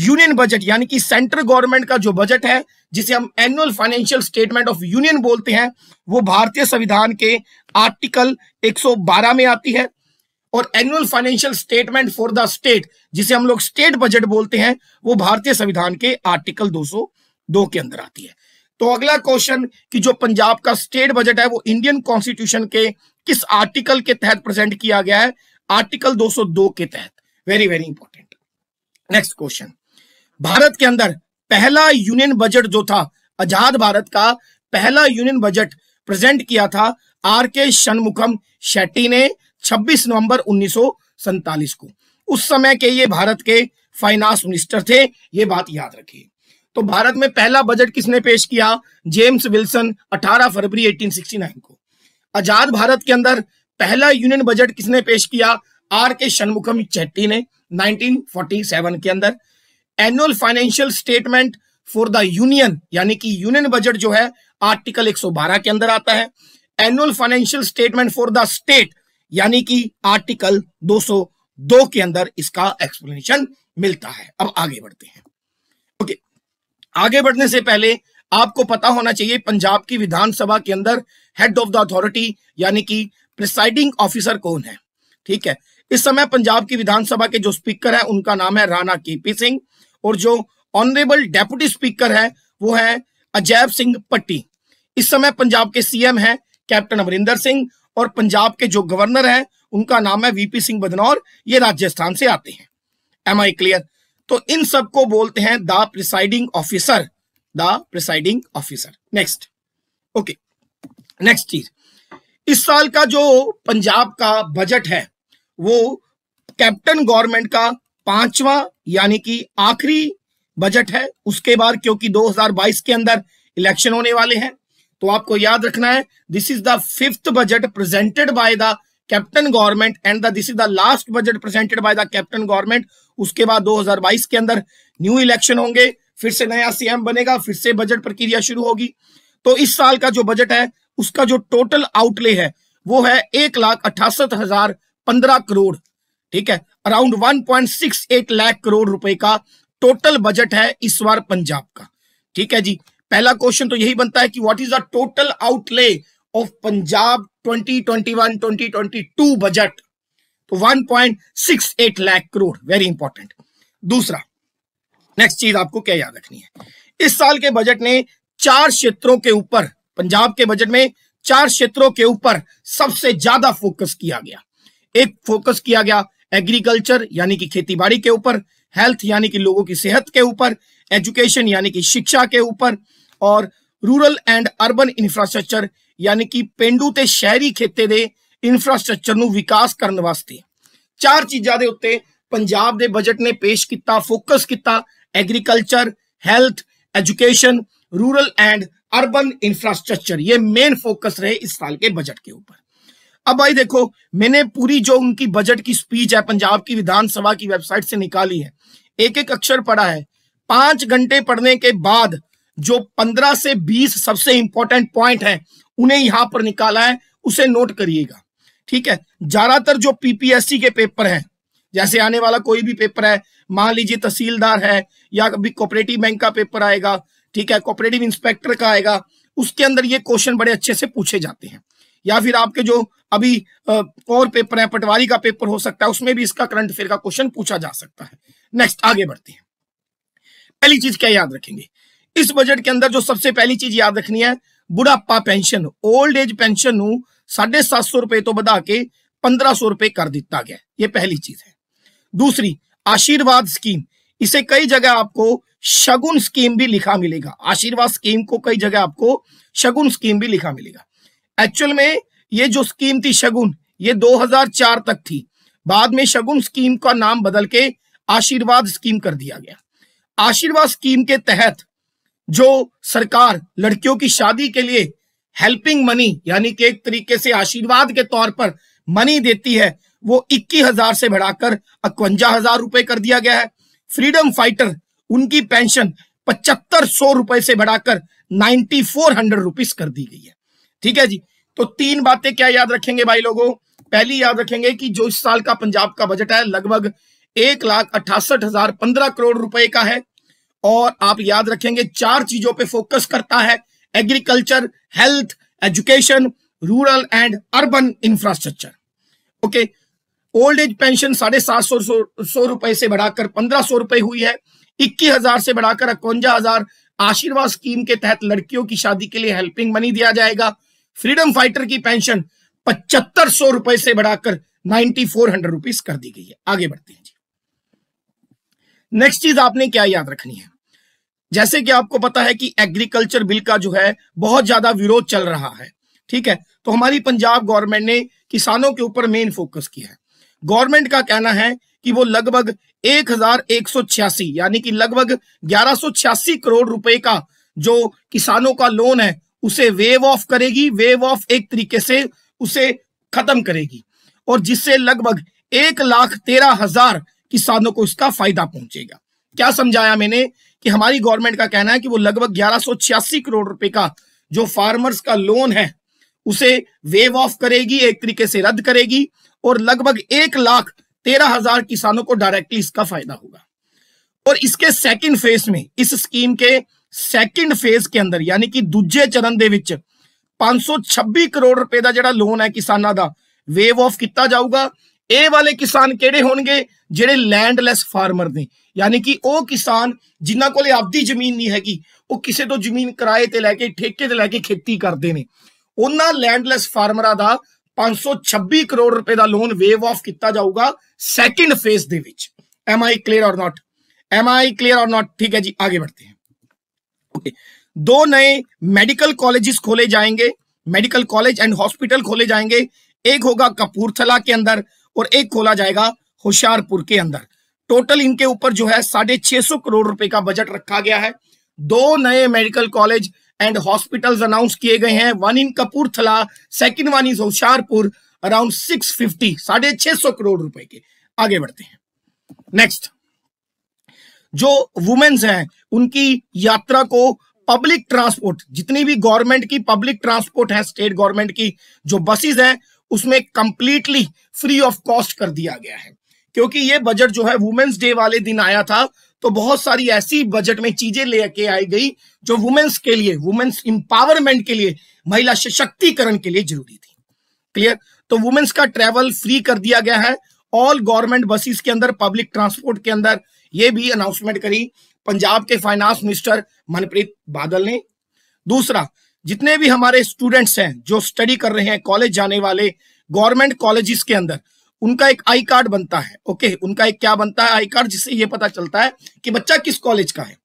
union budget यानी कि सेंट्रल गवर्नमेंट का जो बजट है जिसे हम annual financial statement of union बोलते हैं वो भारतीय संविधान के आर्टिकल 112 में आती है और annual financial statement for the state जिसे हम लोग स्टेट बजट बोलते हैं वो भारतीय संविधान के आर्टिकल 202 के अंदर आती है तो अगला क्वेश्चन कि जो पंजाब का स्टेट बजट है वो इंडियन कॉन्स्टिट्यूशन के किस आर्टिकल के तहत प्रेजेंट किया गया है आर्टिकल 202 के तहत very very important next question Bharat के अंदर पहला यूनियन बजट जो था आजाद भारत का पहला यूनियन बजट प्रेजेंट किया था आर के शनमुखम शेट्टी ने 26 नवंबर उन्नीस को उस समय के ये भारत के फाइनेंस मिनिस्टर थे ये बात याद रखिए तो भारत में पहला बजट किसने पेश किया जेम्स विल्सन 18 फरवरी 1869 को आजाद भारत के अंदर पहला यूनियन बजट किसने पेश किया आर के शनमुखम चेट्टी ने 1947 के अंदर annual financial statement for the union यानी कि यूनियन बजट जो है आर्टिकल 112 के अंदर आता है annual financial statement for the state यानी कि आर्टिकल 202 के अंदर इसका एक्सप्लेनेशन मिलता है अब आगे बढ़ते हैं ओके आगे बढ़ने से पहले आपको पता होना चाहिए पंजाब की विधानसभा के अंदर हेड ऑफ द अथॉरिटी यानी कि प्रिसाइडिंग ऑफिसर कौन है ठीक है इस समय पंजाब की विधानसभा के जो स्पीकर है उनका नाम है राणा के सिंह और जो ऑनरेबल डेप्यूटी स्पीकर है वो है अजैब सिंह पट्टी इस समय पंजाब के सीएम है कैप्टन अमरिंदर सिंह और पंजाब के जो गवर्नर हैं उनका नाम है वीपी सिंह बदनौर ये राजस्थान से आते हैं एम आई क्लियर तो इन सबको बोलते हैं the presiding officer the presiding officer next okay next चीज इस साल का जो पंजाब का बजट है वो कैप्टन गवर्नमेंट का पांचवा यानी कि आखिरी बजट है उसके बाद क्योंकि 2022 के अंदर इलेक्शन होने वाले हैं तो आपको याद रखना है this is the fifth budget presented by the captain government and this is the last budget presented by the captain government उसके बाद 2022 के अंदर न्यू इलेक्शन होंगे फिर से नया सीएम बनेगा फिर से बजट प्रक्रिया शुरू होगी तो इस साल का जो बजट है उसका जो टोटल आउटले है वो है एक लाख अठासठ हजार पंद्रह करोड़ ठीक है अराउंड 1.68 लाख करोड़ रुपए का टोटल बजट है इस बार पंजाब का ठीक है जी पहला क्वेश्चन तो यही बनता है कि what is the total outlay of Punjab 2021 2022 budget तो 1.68 लाख करोड़ वेरी इंपॉर्टेंट दूसरा नेक्स्ट चीज आपको क्या याद रखनी है इस साल के बजट ने चार क्षेत्रों के ऊपर पंजाब के बजट में चार क्षेत्रों के ऊपर सबसे ज्यादा फोकस किया गया एक फोकस किया गया एग्रीकल्चर यानी कि खेतीबाड़ी के ऊपर हेल्थ यानी कि लोगों की सेहत के ऊपर एजुकेशन यानी कि शिक्षा के ऊपर और रूरल एंड अर्बन इंफ्रास्ट्रक्चर यानी कि पेंडू ते शहरी खेते दे इंफ्रास्ट्रक्चर नु विकास करने वास्ते चार चीजा दे उत्ते पंजाब दे बजट ने पेश ਕੀਤਾ फोकस ਕੀਤਾ agriculture health education rural and urban infrastructure ये मेन फोकस रहे इस साल के बजट के ऊपर अब भाई देखो मैंने पूरी जो उनकी बजट की स्पीच है पंजाब की विधानसभा की वेबसाइट से निकाली है एक एक अक्षर पढ़ा है पांच घंटे पढ़ने के बाद जो पंद्रह से बीस सबसे इंपॉर्टेंट पॉइंट हैं उन्हें यहां पर निकाला है उसे नोट करिएगा ठीक है ज्यादातर जो पीपीएससी के पेपर हैं जैसे आने वाला कोई भी पेपर है मान लीजिए तहसीलदार है या कभी कोऑपरेटिव बैंक का पेपर आएगा ठीक है कोऑपरेटिव इंस्पेक्टर का आएगा उसके अंदर ये क्वेश्चन बड़े अच्छे से पूछे जाते हैं या फिर आपके जो अभी और पेपर है पटवारी का पेपर हो सकता है उसमें भी इसका करंट अफेयर का क्वेश्चन पूछा जा सकता है नेक्स्ट आगे बढ़ते हैं पहली चीज क्या याद रखेंगे इस बजट के अंदर जो सबसे पहली चीज याद रखनी है बुढ़ापा पेंशन ओल्ड एज पेंशन साढ़े सात सौ रुपए तो बढ़ा के पंद्रह सौ रुपए कर दिता गया ये पहली चीज है दूसरी आशीर्वाद स्कीम इसे कई जगह आपको शगुन स्कीम भी लिखा मिलेगा आशीर्वाद स्कीम को कई जगह आपको शगुन स्कीम भी लिखा मिलेगा एक्चुअल में ये जो स्कीम थी शगुन ये 2004 तक थी बाद में शगुन स्कीम का नाम बदल के आशीर्वाद स्कीम कर दिया गया आशीर्वाद स्कीम के तहत जो सरकार लड़कियों की शादी के लिए हेल्पिंग मनी यानी कि एक तरीके से आशीर्वाद के तौर पर मनी देती है वो इक्कीस हजार से बढ़ाकर इकवंजा हजार रुपए कर दिया गया है फ्रीडम फाइटर उनकी पेंशन पचहत्तर सौ रुपए से बढ़ाकर नाइन्टी फोर हंड्रेड रुपीज कर दी गई है ठीक है जी तो तीन बातें क्या याद रखेंगे भाई लोगों पहली याद रखेंगे कि जो इस साल का पंजाब का बजट है लगभग एक लाख अठासठ हजार पंद्रह करोड़ रुपए का है और आप याद रखेंगे चार चीजों पे फोकस करता है agriculture health education rural and urban infrastructure okay old age pension साढ़े सात सौ सौ रुपए से बढ़ाकर पंद्रह सौ रुपए हुई है इक्कीस हजार से बढ़ाकर इक्वंजा हजार आशीर्वाद स्कीम के तहत लड़कियों की शादी के लिए हेल्पिंग मनी दिया जाएगा फ्रीडम फाइटर की पेंशन पचहत्तर सौ रुपए से बढ़ाकर नाइनटी फोर हंड्रेड रुपीज कर दी गई है आगे बढ़ते हैं जी नेक्स्ट चीज आपने क्या याद रखनी है जैसे कि आपको पता है कि एग्रीकल्चर बिल का जो है बहुत ज्यादा विरोध चल रहा है ठीक है तो हमारी पंजाब गवर्नमेंट ने किसानों के ऊपर मेन फोकस किया है गवर्नमेंट का कहना है कि वो लगभग एक यानी कि लगभग ग्यारह करोड़ रुपए का जो किसानों का लोन है उसे वेव ऑफ करेगी वेव ऑफ एक तरीके से उसे खत्म करेगी और जिससे लगभग एक लाख तेरह हजार किसानों को इसका फायदा पहुंचेगा क्या समझाया मैंने कि हमारी गवर्नमेंट का कहना है कि वो लगभग ग्यारह करोड़ रुपए का जो फार्मर्स का लोन है उसे वेव ऑफ करेगी एक तरीके से रद्द करेगी और लगभग एक लाख तेरह हजार किसानों को डायरेक्टली इसका फायदा होगा और इसके सेकंड फेज में इस स्कीम के सेकंड फेज के अंदर यानी कि दूजे चरण के पांच सौ करोड़ रुपए का जोड़ा लोन है किसानों का वेव ऑफ किया जाऊगा ए वाले किसान केड़े हो गए जेडे लैंडलैस फार्मर ने यानी कि वह किसान जिन्हों को आपकी जमीन नहीं हैगी किसी तो जमीन किराए से लैके ठेके से लैके खेती करते हैं उन्होंने लैंडलैस फार्मर का पांच सौ छब्बी करोड़ रुपए का लोन वेव ऑफ किया जाऊगा second phase am I clear or not am I clear or not ठीक है जी आगे बढ़ते हैं ओके दो नए मेडिकल कॉलेज खोले जाएंगे मैडिकल कॉलेज एंड हॉस्पिटल खोले जाएंगे एक होगा कपूरथला के अंदर और एक खोला जाएगा होशियारपुर के अंदर टोटल इनके ऊपर जो है साढ़े छह सौ करोड़ रुपए का बजट रखा गया है दो नए medical college and hospitals announce किए गए हैं one in Kapurthala second one is Hoshiarpur around six fifty साढ़े छह सौ करोड़ रुपए के आगे बढ़ते हैं नेक्स्ट जो वुमेन्स हैं उनकी यात्रा को पब्लिक ट्रांसपोर्ट जितनी भी गवर्नमेंट की पब्लिक ट्रांसपोर्ट है स्टेट गवर्नमेंट की जो बसेस हैं उसमें कंप्लीटली फ्री ऑफ कॉस्ट कर दिया गया है क्योंकि ये बजट जो है वुमेन्स डे वाले दिन आया था तो बहुत सारी ऐसी बजट में चीजें लेके आई गई जो वुमेन्स के लिए वुमेन्स इंपावरमेंट के लिए महिला सशक्तिकरण के लिए जरूरी थी क्लियर तो वुमेन्स का ट्रेवल फ्री कर दिया गया है ऑल गवर्नमेंट बसेस के अंदर पब्लिक ट्रांसपोर्ट के अंदर यह भी अनाउंसमेंट करी पंजाब के फाइनेंस मिनिस्टर मनप्रीत बादल ने दूसरा जितने भी हमारे स्टूडेंट्स हैं जो स्टडी कर रहे हैं कॉलेज जाने वाले गवर्नमेंट कॉलेजेस के अंदर उनका एक आई कार्ड बनता है ओके उनका एक क्या बनता है आई कार्ड जिससे ये पता चलता है कि बच्चा किस कॉलेज का है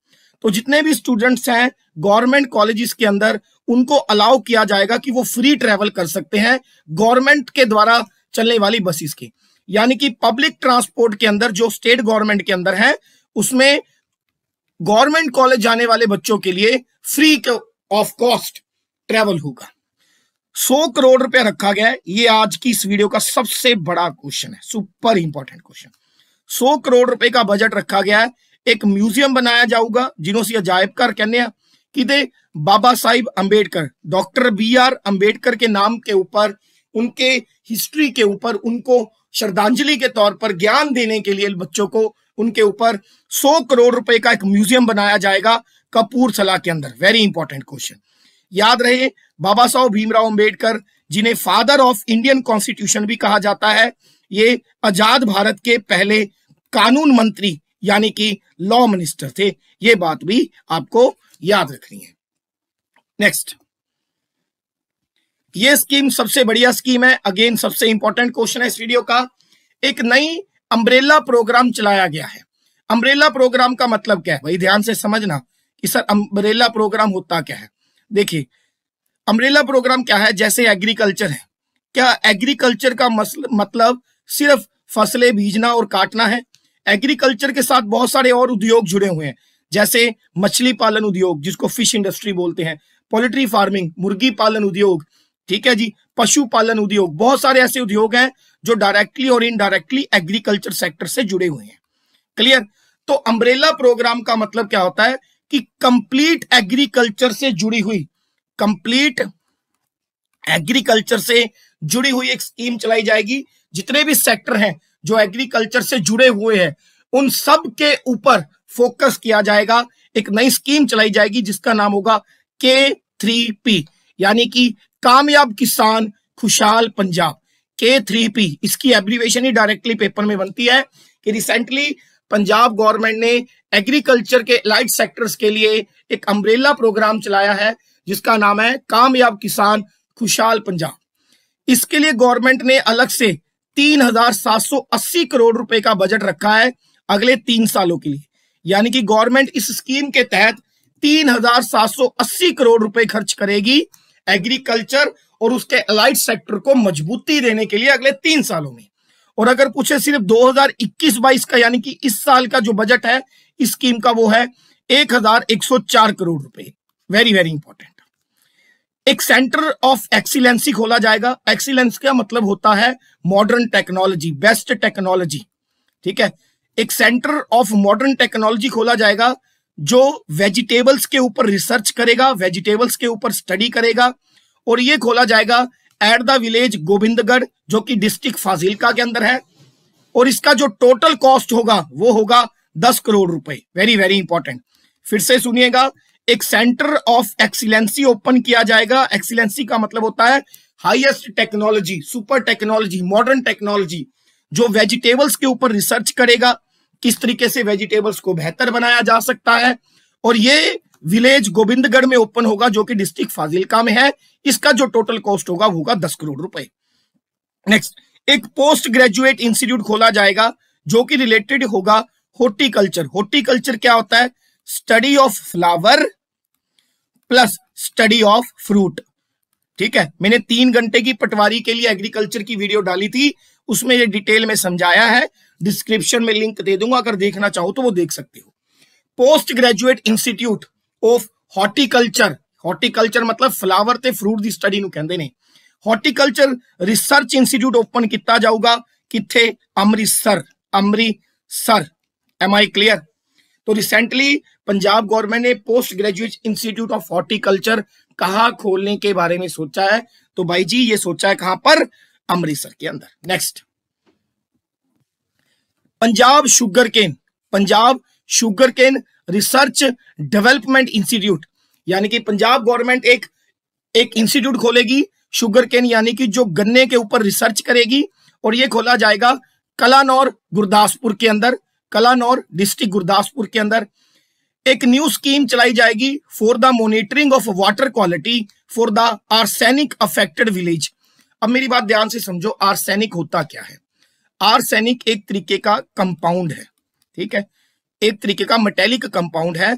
तो जितने भी स्टूडेंट्स हैं गवर्नमेंट कॉलेजेस के अंदर उनको अलाउ किया जाएगा कि वो फ्री ट्रेवल कर सकते हैं गवर्नमेंट के द्वारा चलने वाली बसेस के यानी कि पब्लिक ट्रांसपोर्ट के अंदर जो स्टेट गवर्नमेंट के अंदर है उसमें गवर्नमेंट कॉलेज जाने वाले बच्चों के लिए फ्री ऑफ कॉस्ट ट्रेवल होगा सौ करोड़ रुपया रखा गया है ये आज की इस वीडियो का सबसे बड़ा क्वेश्चन है सुपर इंपॉर्टेंट क्वेश्चन सौ करोड़ रुपए का बजट रखा गया है एक म्यूजियम बनाया जाऊगा जिन्हों से अजायब घर कहने कि Baba Saheb Ambedkar doctor B R Ambedkar के नाम के ऊपर उनके हिस्ट्री के ऊपर उनको श्रद्धांजलि के तौर पर ज्ञान देने के लिए बच्चों को उनके ऊपर 100 करोड़ रुपए का एक म्यूजियम बनाया जाएगा कपूरथला के अंदर वेरी इंपॉर्टेंट क्वेश्चन याद रहे बाबा साहब भीमराव अंबेडकर जिन्हें फादर ऑफ इंडियन कॉन्स्टिट्यूशन भी कहा जाता है ये आजाद भारत के पहले कानून मंत्री यानी कि लॉ मिनिस्टर थे ये बात भी आपको याद रखनी है नेक्स्ट ये स्कीम सबसे बढ़िया स्कीम है अगेन सबसे इंपॉर्टेंट क्वेश्चन है इस वीडियो का एक नई अम्ब्रेला प्रोग्राम चलाया गया है अम्ब्रेला प्रोग्राम का मतलब क्या है भाई ध्यान से समझना कि सर अम्ब्रेला प्रोग्राम होता क्या है देखिए अम्ब्रेला प्रोग्राम क्या है जैसे एग्रीकल्चर है क्या एग्रीकल्चर का मतलब सिर्फ फसलें बीजना और काटना है एग्रीकल्चर के साथ बहुत सारे और उद्योग जुड़े हुए हैं जैसे मछली पालन उद्योग जिसको फिश इंडस्ट्री बोलते हैं पोल्ट्री फार्मिंग मुर्गी पालन उद्योग ठीक है जी पशु पालन उद्योग बहुत सारे ऐसे उद्योग हैं जो डायरेक्टली और इनडायरेक्टली एग्रीकल्चर सेक्टर से जुड़े हुए हैं क्लियर तो अम्ब्रेला प्रोग्राम का मतलब क्या होता है कि कंप्लीट एग्रीकल्चर से जुड़ी हुई कंप्लीट एग्रीकल्चर से जुड़ी हुई एक स्कीम चलाई जाएगी जितने भी सेक्टर हैं जो एग्रीकल्चर से जुड़े हुए हैं उन सब के ऊपर फोकस किया जाएगा एक नई स्कीम चलाई जाएगी जिसका नाम होगा के थ्री पी यानी कि कामयाब किसान खुशहाल पंजाब के थ्री पी इसकी एब्रीवेशन ही डायरेक्टली पेपर में बनती है कि रिसेंटली पंजाब गवर्नमेंट ने एग्रीकल्चर के लाइट सेक्टर्स के लिए एक अम्ब्रेला प्रोग्राम चलाया है जिसका नाम है कामयाब किसान खुशहाल पंजाब इसके लिए गवर्नमेंट ने अलग से 3,780 करोड़ रुपए का बजट रखा है अगले तीन सालों के लिए यानी कि गवर्नमेंट इस स्कीम के तहत 3,780 करोड़ रुपए खर्च करेगी एग्रीकल्चर और उसके अलाइड सेक्टर को मजबूती देने के लिए अगले तीन सालों में और अगर पूछे सिर्फ 2021-22 का यानी कि इस साल का जो बजट है इस स्कीम का वो है 1104 करोड़ रुपए वेरी वेरी इंपॉर्टेंट एक सेंटर ऑफ एक्सीलेंसी खोला जाएगा एक्सीलेंस का मतलब होता है मॉडर्न टेक्नोलॉजी बेस्ट टेक्नोलॉजी ठीक है एक सेंटर ऑफ मॉडर्न टेक्नोलॉजी खोला जाएगा जो वेजिटेबल्स के ऊपर रिसर्च करेगा वेजिटेबल्स के ऊपर स्टडी करेगा और ये खोला जाएगा एट द विलेज गोविंदगढ़ जो कि डिस्ट्रिक्ट फाजिलका के अंदर है और इसका जो टोटल कॉस्ट होगा वो होगा दस करोड़ रुपए वेरी वेरी इंपॉर्टेंट फिर से सुनिएगा एक सेंटर ऑफ एक्सीलेंसी ओपन किया जाएगा एक्सीलेंसी का मतलब होता है highest technology super technology modern technology जो वेजिटेबल्स के ऊपर रिसर्च करेगा किस तरीके से वेजिटेबल्स को बेहतर बनाया जा सकता है और ये विलेज गोविंदगढ़ में ओपन होगा जो कि डिस्ट्रिक्ट फाजिलका में है इसका जो टोटल कॉस्ट होगा होगा दस करोड़ रुपए नेक्स्ट एक पोस्ट ग्रेजुएट इंस्टीट्यूट खोला जाएगा जो कि रिलेटेड होगा हॉर्टिकल्चर हॉर्टिकल्चर क्या होता है study of flower plus study of fruit ठीक है मैंने तीन घंटे की पटवारी के लिए एग्रीकल्चर की वीडियो डाली थी उसमें ये डिटेल में समझाया है डिस्क्रिप्शन में लिंक दे दूंगा अगर देखना चाहो तो वो देख सकते हो post graduate institute of horticulture horticulture मतलब फ्लावर से फ्रूट की स्टडी कहते हैं हॉर्टीकल्चर रिसर्च इंस्टीट्यूट ओपन किया जाऊगा कितने Amritsar Amritsar am I clear तो रिसेंटली पंजाब गवर्नमेंट ने post graduate institute of horticulture कहा खोलने के बारे में सोचा है तो भाई जी ये सोचा है कहां पर अमृतसर के अंदर next Punjab sugar cane Punjab sugar cane research development institute यानी कि पंजाब गवर्नमेंट एक एक इंस्टीट्यूट खोलेगी शुगर केन यानी कि जो गन्ने के ऊपर रिसर्च करेगी और ये खोला जाएगा कलानौर गुरदासपुर के अंदर कलानौर डिस्ट्रिक्ट गुरदासपुर के अंदर एक न्यू स्कीम चलाई जाएगी for the monitoring of water quality for the arsenic affected village अब मेरी बात ध्यान से समझो आर्सेनिक होता क्या है आर्सेनिक एक तरीके का कंपाउंड है ठीक है एक तरीके का मेटेलिक कंपाउंड है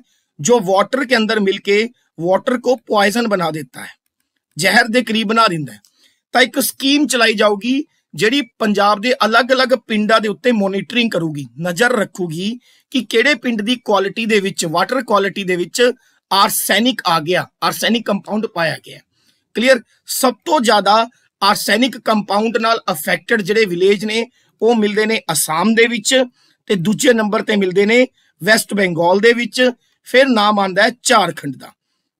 जो वाटर के अंदर मिलके वाटर को पॉइजन बना ਦੇਤਾ ਹੈ ਜ਼ਹਿਰ ਦੇ ਕਰੀਬ ਬਣਾ ਦਿੰਦਾ ਹੈ ਤਾਂ ਇੱਕ ਸਕੀਮ ਚਲਾਈ ਜਾਊਗੀ ਜਿਹੜੀ ਪੰਜਾਬ ਦੇ ਅਲੱਗ-ਅਲੱਗ ਪਿੰਡਾਂ ਦੇ ਉੱਤੇ ਮੋਨੀਟਰਿੰਗ ਕਰੂਗੀ ਨਜ਼ਰ ਰੱਖੂਗੀ ਕਿ ਕਿਹੜੇ ਪਿੰਡ ਦੀ ਕੁਆਲਿਟੀ ਦੇ ਵਿੱਚ ਵਾਟਰ ਕੁਆਲਿਟੀ ਦੇ ਵਿੱਚ ਆਰਸੈਨਿਕ ਆ ਗਿਆ ਆਰਸੈਨਿਕ ਕੰਪਾਊਂਡ ਪਾਇਆ ਗਿਆ ਕਲੀਅਰ ਸਭ ਤੋਂ ਜ਼ਿਆਦਾ ਆਰਸੈਨਿਕ ਕੰਪਾਊਂਡ ਨਾਲ ਅਫੈਕਟਡ ਜਿਹੜੇ ਵਿਲੇਜ ਨੇ ਉਹ ਮਿਲਦੇ ਨੇ ਅਸਾਮ ਦੇ ਵਿੱਚ ਤੇ ਦੂਜੇ ਨੰਬਰ ਤੇ ਮਿਲਦੇ ਨੇ ਵੈਸਟ ਬੰਗਾਲ ਦੇ ਵਿੱਚ ਫਿਰ ਨਾਮ ਆਂਦਾ ਹੈ ਝਾਰਖੰਡ ਦਾ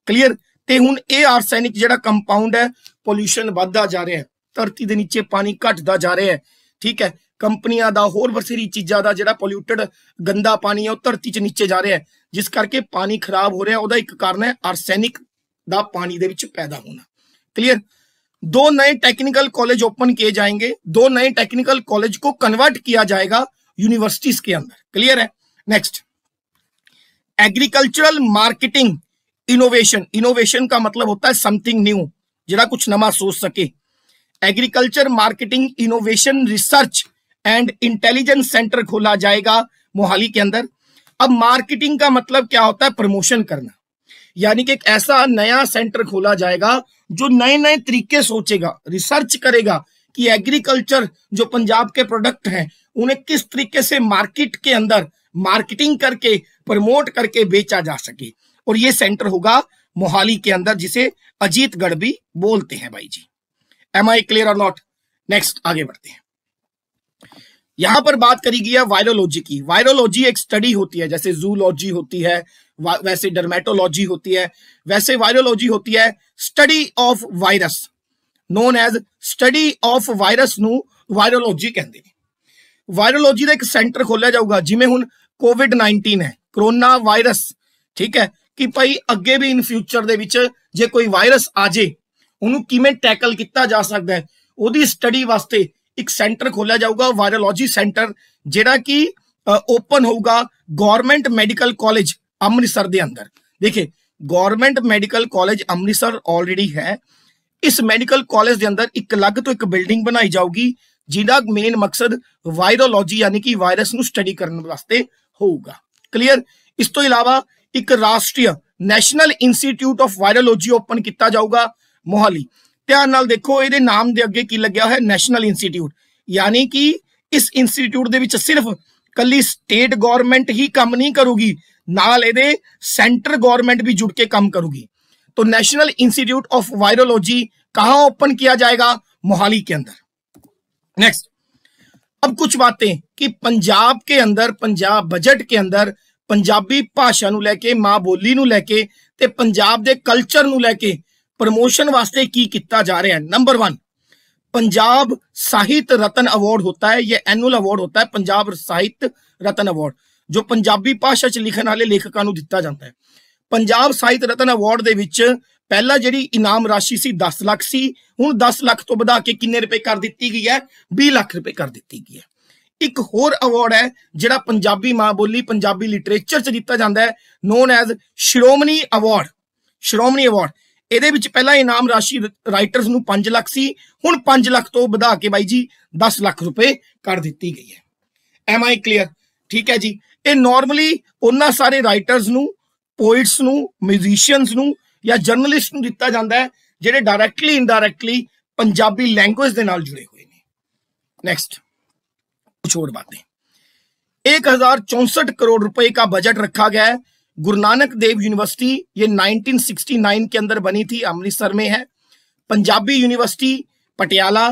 ਕਲੀਅਰ ਤੇ ਹੁਣ ਇਹ ਆਰਸੈਨਿਕ ਜਿਹੜਾ ਕੰਪਾਊਂਡ ਹੈ ਪੋਲੂਸ਼ਨ ਵੱਧਦਾ ਜਾ ਰਿਹਾ ਹੈ ਧਰਤੀ ਦੇ ਨੀਚੇ ਪਾਣੀ ਘਟਦਾ ਜਾ ਰਿਹਾ ਹੈ ਠੀਕ ਹੈ ਕੰਪਨੀਆਂ ਦਾ ਹੋਰ ਬਸੇਰੀ ਚੀਜ਼ਾਂ ਦਾ ਜਿਹੜਾ ਪੋਲੂਟਡ ਗੰਦਾ ਪਾਣੀ ਹੈ ਉਹ ਧਰਤੀ 'ਚ ਨੀਚੇ ਜਾ ਰਿਹਾ ਹੈ ਜਿਸ ਕਰਕੇ ਪਾਣੀ ਖਰਾਬ ਹੋ ਰਿਹਾ ਉਹਦਾ ਇੱਕ ਕਾਰਨ ਹੈ ਆਰਸੈਨਿਕ ਦਾ ਪਾਣੀ ਦੇ ਵਿੱਚ ਪੈਦਾ ਹੋਣਾ ਕਲੀਅਰ दो नए टेक्निकल कॉलेज ओपन किए जाएंगे दो नए टेक्निकल कॉलेज को कन्वर्ट किया जाएगा यूनिवर्सिटीज के अंदर क्लियर है next agricultural marketing innovation innovation का मतलब होता है समथिंग न्यू जरा कुछ नवा सोच सके agriculture marketing innovation research and intelligence centre खोला जाएगा मोहाली के अंदर अब मार्केटिंग का मतलब क्या होता है प्रमोशन करना यानी कि एक ऐसा नया सेंटर खोला जाएगा जो नए नए तरीके सोचेगा रिसर्च करेगा कि एग्रीकल्चर जो पंजाब के प्रोडक्ट हैं उन्हें किस तरीके से मार्केट के अंदर मार्केटिंग करके प्रमोट करके बेचा जा सके और ये सेंटर होगा मोहाली के अंदर जिसे अजीतगढ़ भी बोलते हैं भाई जी am I clear or not next आगे बढ़ते हैं यहां पर बात करी गई है वायरोलॉजी की वायरोलॉजी एक स्टडी होती है जैसे जूलॉजी होती है वैसे डर्मेटोलॉजी होती है वैसे वायरोलॉजी होती है study of virus known as study of virus virology कहते हैं वायरोलॉजी का एक सेंटर खोलिया जाऊगा जिम्मे हूँ कोविड नाइनटीन है कोरोना वायरस ठीक है कि भाई अगे भी इन फ्यूचर जो कोई वायरस आ जाए उन्होंने किमें टैकल किया जा सकता है वोरी स्टडी वास्ते एक सेंटर खोलिया जाऊगा वायरोलॉजी सेंटर जोड़ा कि ओपन होगा गौरमेंट मैडिकल कॉलेज अमृतसर के अंदर देखिए government medical college Amritsar already है इस मैडिकल कॉलेज के अंदर एक अलग तो एक बिल्डिंग बनाई जाऊगी ਜਿਹਦਾ ਮੇਨ ਮਕਸਦ ਵਾਇਰੋਲੋਜੀ ਯਾਨੀ ਕਿ ਵਾਇਰਸ ਨੂੰ ਸਟੱਡੀ ਕਰਨ ਵਾਸਤੇ ਹੋਊਗਾ ਕਲੀਅਰ ਇਸ ਤੋਂ ਇਲਾਵਾ ਇੱਕ ਰਾਸ਼ਟਰੀ national institute of virology open ਕੀਤਾ ਜਾਊਗਾ ਮੋਹਾਲੀ ਧਿਆਨ ਨਾਲ ਦੇਖੋ ਇਹਦੇ ਨਾਮ ਦੇ ਅੱਗੇ ਕੀ ਲੱਗਿਆ ਹੋਇਆ ਹੈ ਨੈਸ਼ਨਲ ਇੰਸਟੀਚਿਊਟ ਯਾਨੀ ਕਿ ਇਸ ਇੰਸਟੀਚਿਊਟ ਦੇ ਵਿੱਚ ਸਿਰਫ ਕੱਲੀ ਸਟੇਟ ਗਵਰਨਮੈਂਟ ਹੀ ਕੰਮ ਨਹੀਂ ਕਰੂਗੀ ਨਾਲ ਇਹਦੇ ਸੈਂਟਰ ਗਵਰनमेंट भी जुड़ के काम करूगी तो नेशनल इंस्टीट्यूट ऑफ वायरोलॉजी कहाँ ओपन किया जाएगा मोहाली के अंदर नेक्स्ट अब कुछ बातें कि पंजाब के अंदर पंजाब बजट के अंदर पंजाबी ਭਾਸ਼ਾ ਨੂੰ ਲੈ ਕੇ ਮਾਂ ਬੋਲੀ ਨੂੰ ਲੈ ਕੇ ਤੇ ਪੰਜਾਬ ਦੇ ਕਲਚਰ ਨੂੰ ਲੈ ਕੇ ਪ੍ਰਮੋਸ਼ਨ ਵਾਸਤੇ ਕੀ ਕੀਤਾ ਜਾ पंजाब साहित्य रत्न अवार्ड होता है ये एनुअल अवार्ड होता है पंजाब साहित्य रत्न अवार्ड जो पंजाबी भाषा च लिखने वाले ਲੇਖਕਾਂ ਨੂੰ ਦਿੱਤਾ ਜਾਂਦਾ ਹੈ ਪੰਜਾਬ ਸਾਹਿਤ ਰਤਨ ਅਵਾਰਡ ਪਹਿਲਾਂ ਜਿਹੜੀ ਇਨਾਮ ਰਾਸ਼ੀ ਸੀ 10 ਲੱਖ ਸੀ ਹੁਣ 10 ਲੱਖ ਤੋਂ ਵਧਾ ਕੇ ਕਿੰਨੇ ਰੁਪਏ ਕਰ ਦਿੱਤੀ ਗਈ ਹੈ 20 ਲੱਖ ਰੁਪਏ ਕਰ ਦਿੱਤੀ ਗਈ ਹੈ ਇੱਕ ਹੋਰ ਅਵਾਰਡ ਹੈ ਜਿਹੜਾ ਪੰਜਾਬੀ ਮਾਂ ਬੋਲੀ ਪੰਜਾਬੀ ਲਿਟਰੇਚਰ 'ਚ ਦਿੱਤਾ ਜਾਂਦਾ ਹੈ known as Shiromani award Shiromani award ਇਹਦੇ ਵਿੱਚ ਪਹਿਲਾਂ ਇਨਾਮ ਰਾਸ਼ੀ ਰਾਈਟਰਸ ਨੂੰ 5 ਲੱਖ ਸੀ ਹੁਣ 5 ਲੱਖ ਤੋਂ ਵਧਾ ਕੇ ਬਾਈ ਜੀ 10 ਲੱਖ ਰੁਪਏ ਕਰ ਦਿੱਤੀ ਗਈ ਹੈ ਐਮ ਆਈ ਕਲੀਅਰ ਠੀਕ ਹੈ ਜੀ ਇਹ ਨਾਰਮਲੀ ਉਹਨਾਂ ਸਾਰੇ ਰਾਈਟਰਸ ਨੂੰ ਪੋਇਟਸ ਨੂੰ ਮਿਊਜ਼ੀਸ਼ੀਅਨਸ ਨੂੰ या जर्नलिस्ट दिता जाता है जेडे डायरैक्टली इनडायरैक्टली पंजाबी लैंग्वेज के जुड़े हुए हैं नैक्सट कुछ और बातें एक हजार चौसठ करोड़ रुपए का बजट रखा गया है गुरु नानक देव यूनिवर्सिटी ये 1969 के अंदर बनी थी अमृतसर में है Punjabi university Patiala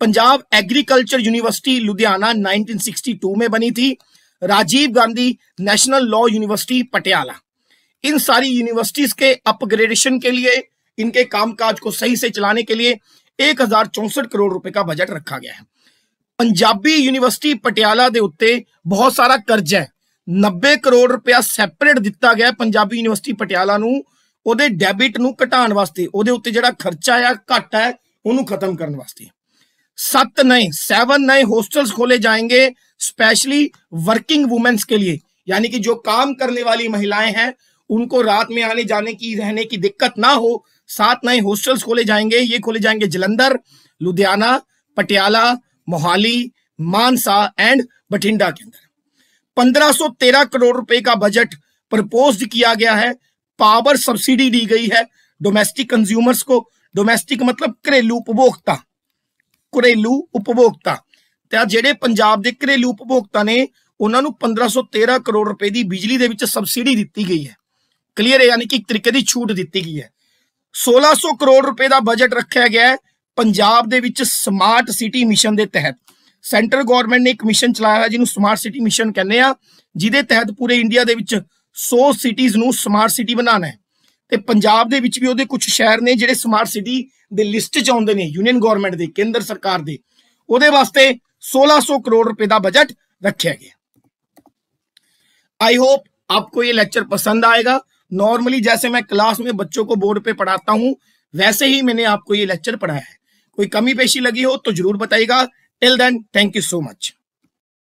Punjab agriculture university Ludhiana 1962 में बनी थी Rajiv Gandhi national law university Patiala इन सारी यूनिवर्सिटीज के अपग्रेडेशन के लिए इनके कामकाज को सही से चलाने के लिए एक हजार चौसठ करोड़ रुपए का बजट रखा गया है पंजाबी यूनिवर्सिटी पटियाला के उत्ते बहुत सारा कर्ज है नब्बे करोड़ रुपया सैपरेट दिता गया पंजाबी यूनिवर्सिटी पटियाला डेबिट न घटाने वास्ते उत्ते जो खर्चा है घट है उन्होंने खत्म करने वास्ते सत नए सैवन नए होस्टल्स खोले जाएंगे स्पेशली वर्किंग वूमेन्स के लिए यानी कि जो काम करने वाली महिलाएं हैं उनको रात में आने जाने की रहने की दिक्कत ना हो सात नए हॉस्टल्स खोले जाएंगे ये खोले जाएंगे जलंधर लुधियाना पटियाला मोहाली मानसा एंड बठिंडा के अंदर 1513 करोड़ रुपए का बजट प्रपोज किया गया है पावर सब्सिडी दी गई है डोमेस्टिक कंज्यूमर्स को डोमेस्टिक मतलब घरेलू उपभोक्ता घरेलू उपभोक्ता तो जेडे पंजाब के घरेलू उपभोक्ता ने उन्होंने पंद्रह सौ तेरह करोड़ रुपए की बिजली ਦੇ सबसिडी दी गई है ਕਲੀਅਰ ਹੈ ਯਾਨੀ ਕਿ ਇੱਕ ਤਰੀਕੇ ਦੀ ਛੂਟ ਦਿੱਤੀ ਗਈ ਹੈ 1600 ਕਰੋੜ ਰੁਪਏ ਦਾ ਬਜਟ ਰੱਖਿਆ ਗਿਆ ਹੈ ਪੰਜਾਬ ਦੇ ਵਿੱਚ ਸਮਾਰਟ ਸਿਟੀ ਮਿਸ਼ਨ ਦੇ ਤਹਿਤ ਸੈਂਟਰ ਗਵਰਨਮੈਂਟ ਨੇ ਇੱਕ ਮਿਸ਼ਨ ਚਲਾਇਆ ਜਿਹਨੂੰ ਸਮਾਰਟ ਸਿਟੀ ਮਿਸ਼ਨ ਕਹਿੰਦੇ ਆ ਜਿਹਦੇ ਤਹਿਤ ਪੂਰੇ ਇੰਡੀਆ ਦੇ ਵਿੱਚ 100 ਸਿਟੀਜ਼ ਨੂੰ ਸਮਾਰਟ ਸਿਟੀ ਬਣਾਉਣਾ ਹੈ ਤੇ ਪੰਜਾਬ ਦੇ ਵਿੱਚ ਵੀ ਉਹਦੇ ਕੁਝ ਸ਼ਹਿਰ ਨੇ ਜਿਹੜੇ ਸਮਾਰਟ ਸਿਟੀ ਦੇ ਲਿਸਟ 'ਚ ਆਉਂਦੇ ਨੇ ਯੂਨੀਅਨ ਗਵਰਨਮੈਂਟ ਦੇ ਕੇਂਦਰ ਸਰਕਾਰ ਦੇ ਉਹਦੇ ਵਾਸਤੇ 1600 ਕਰੋੜ रुपए ਦਾ ਬਜਟ ਰੱਖਿਆ ਗਿਆ आई होप आपको ये लेक्चर पसंद आएगा नॉर्मली जैसे मैं क्लास में बच्चों को बोर्ड पे पढ़ाता हूँ वैसे ही मैंने आपको ये लेक्चर पढ़ाया है कोई कमी पेशी लगी हो तो जरूर बताइएगा till then thank you so much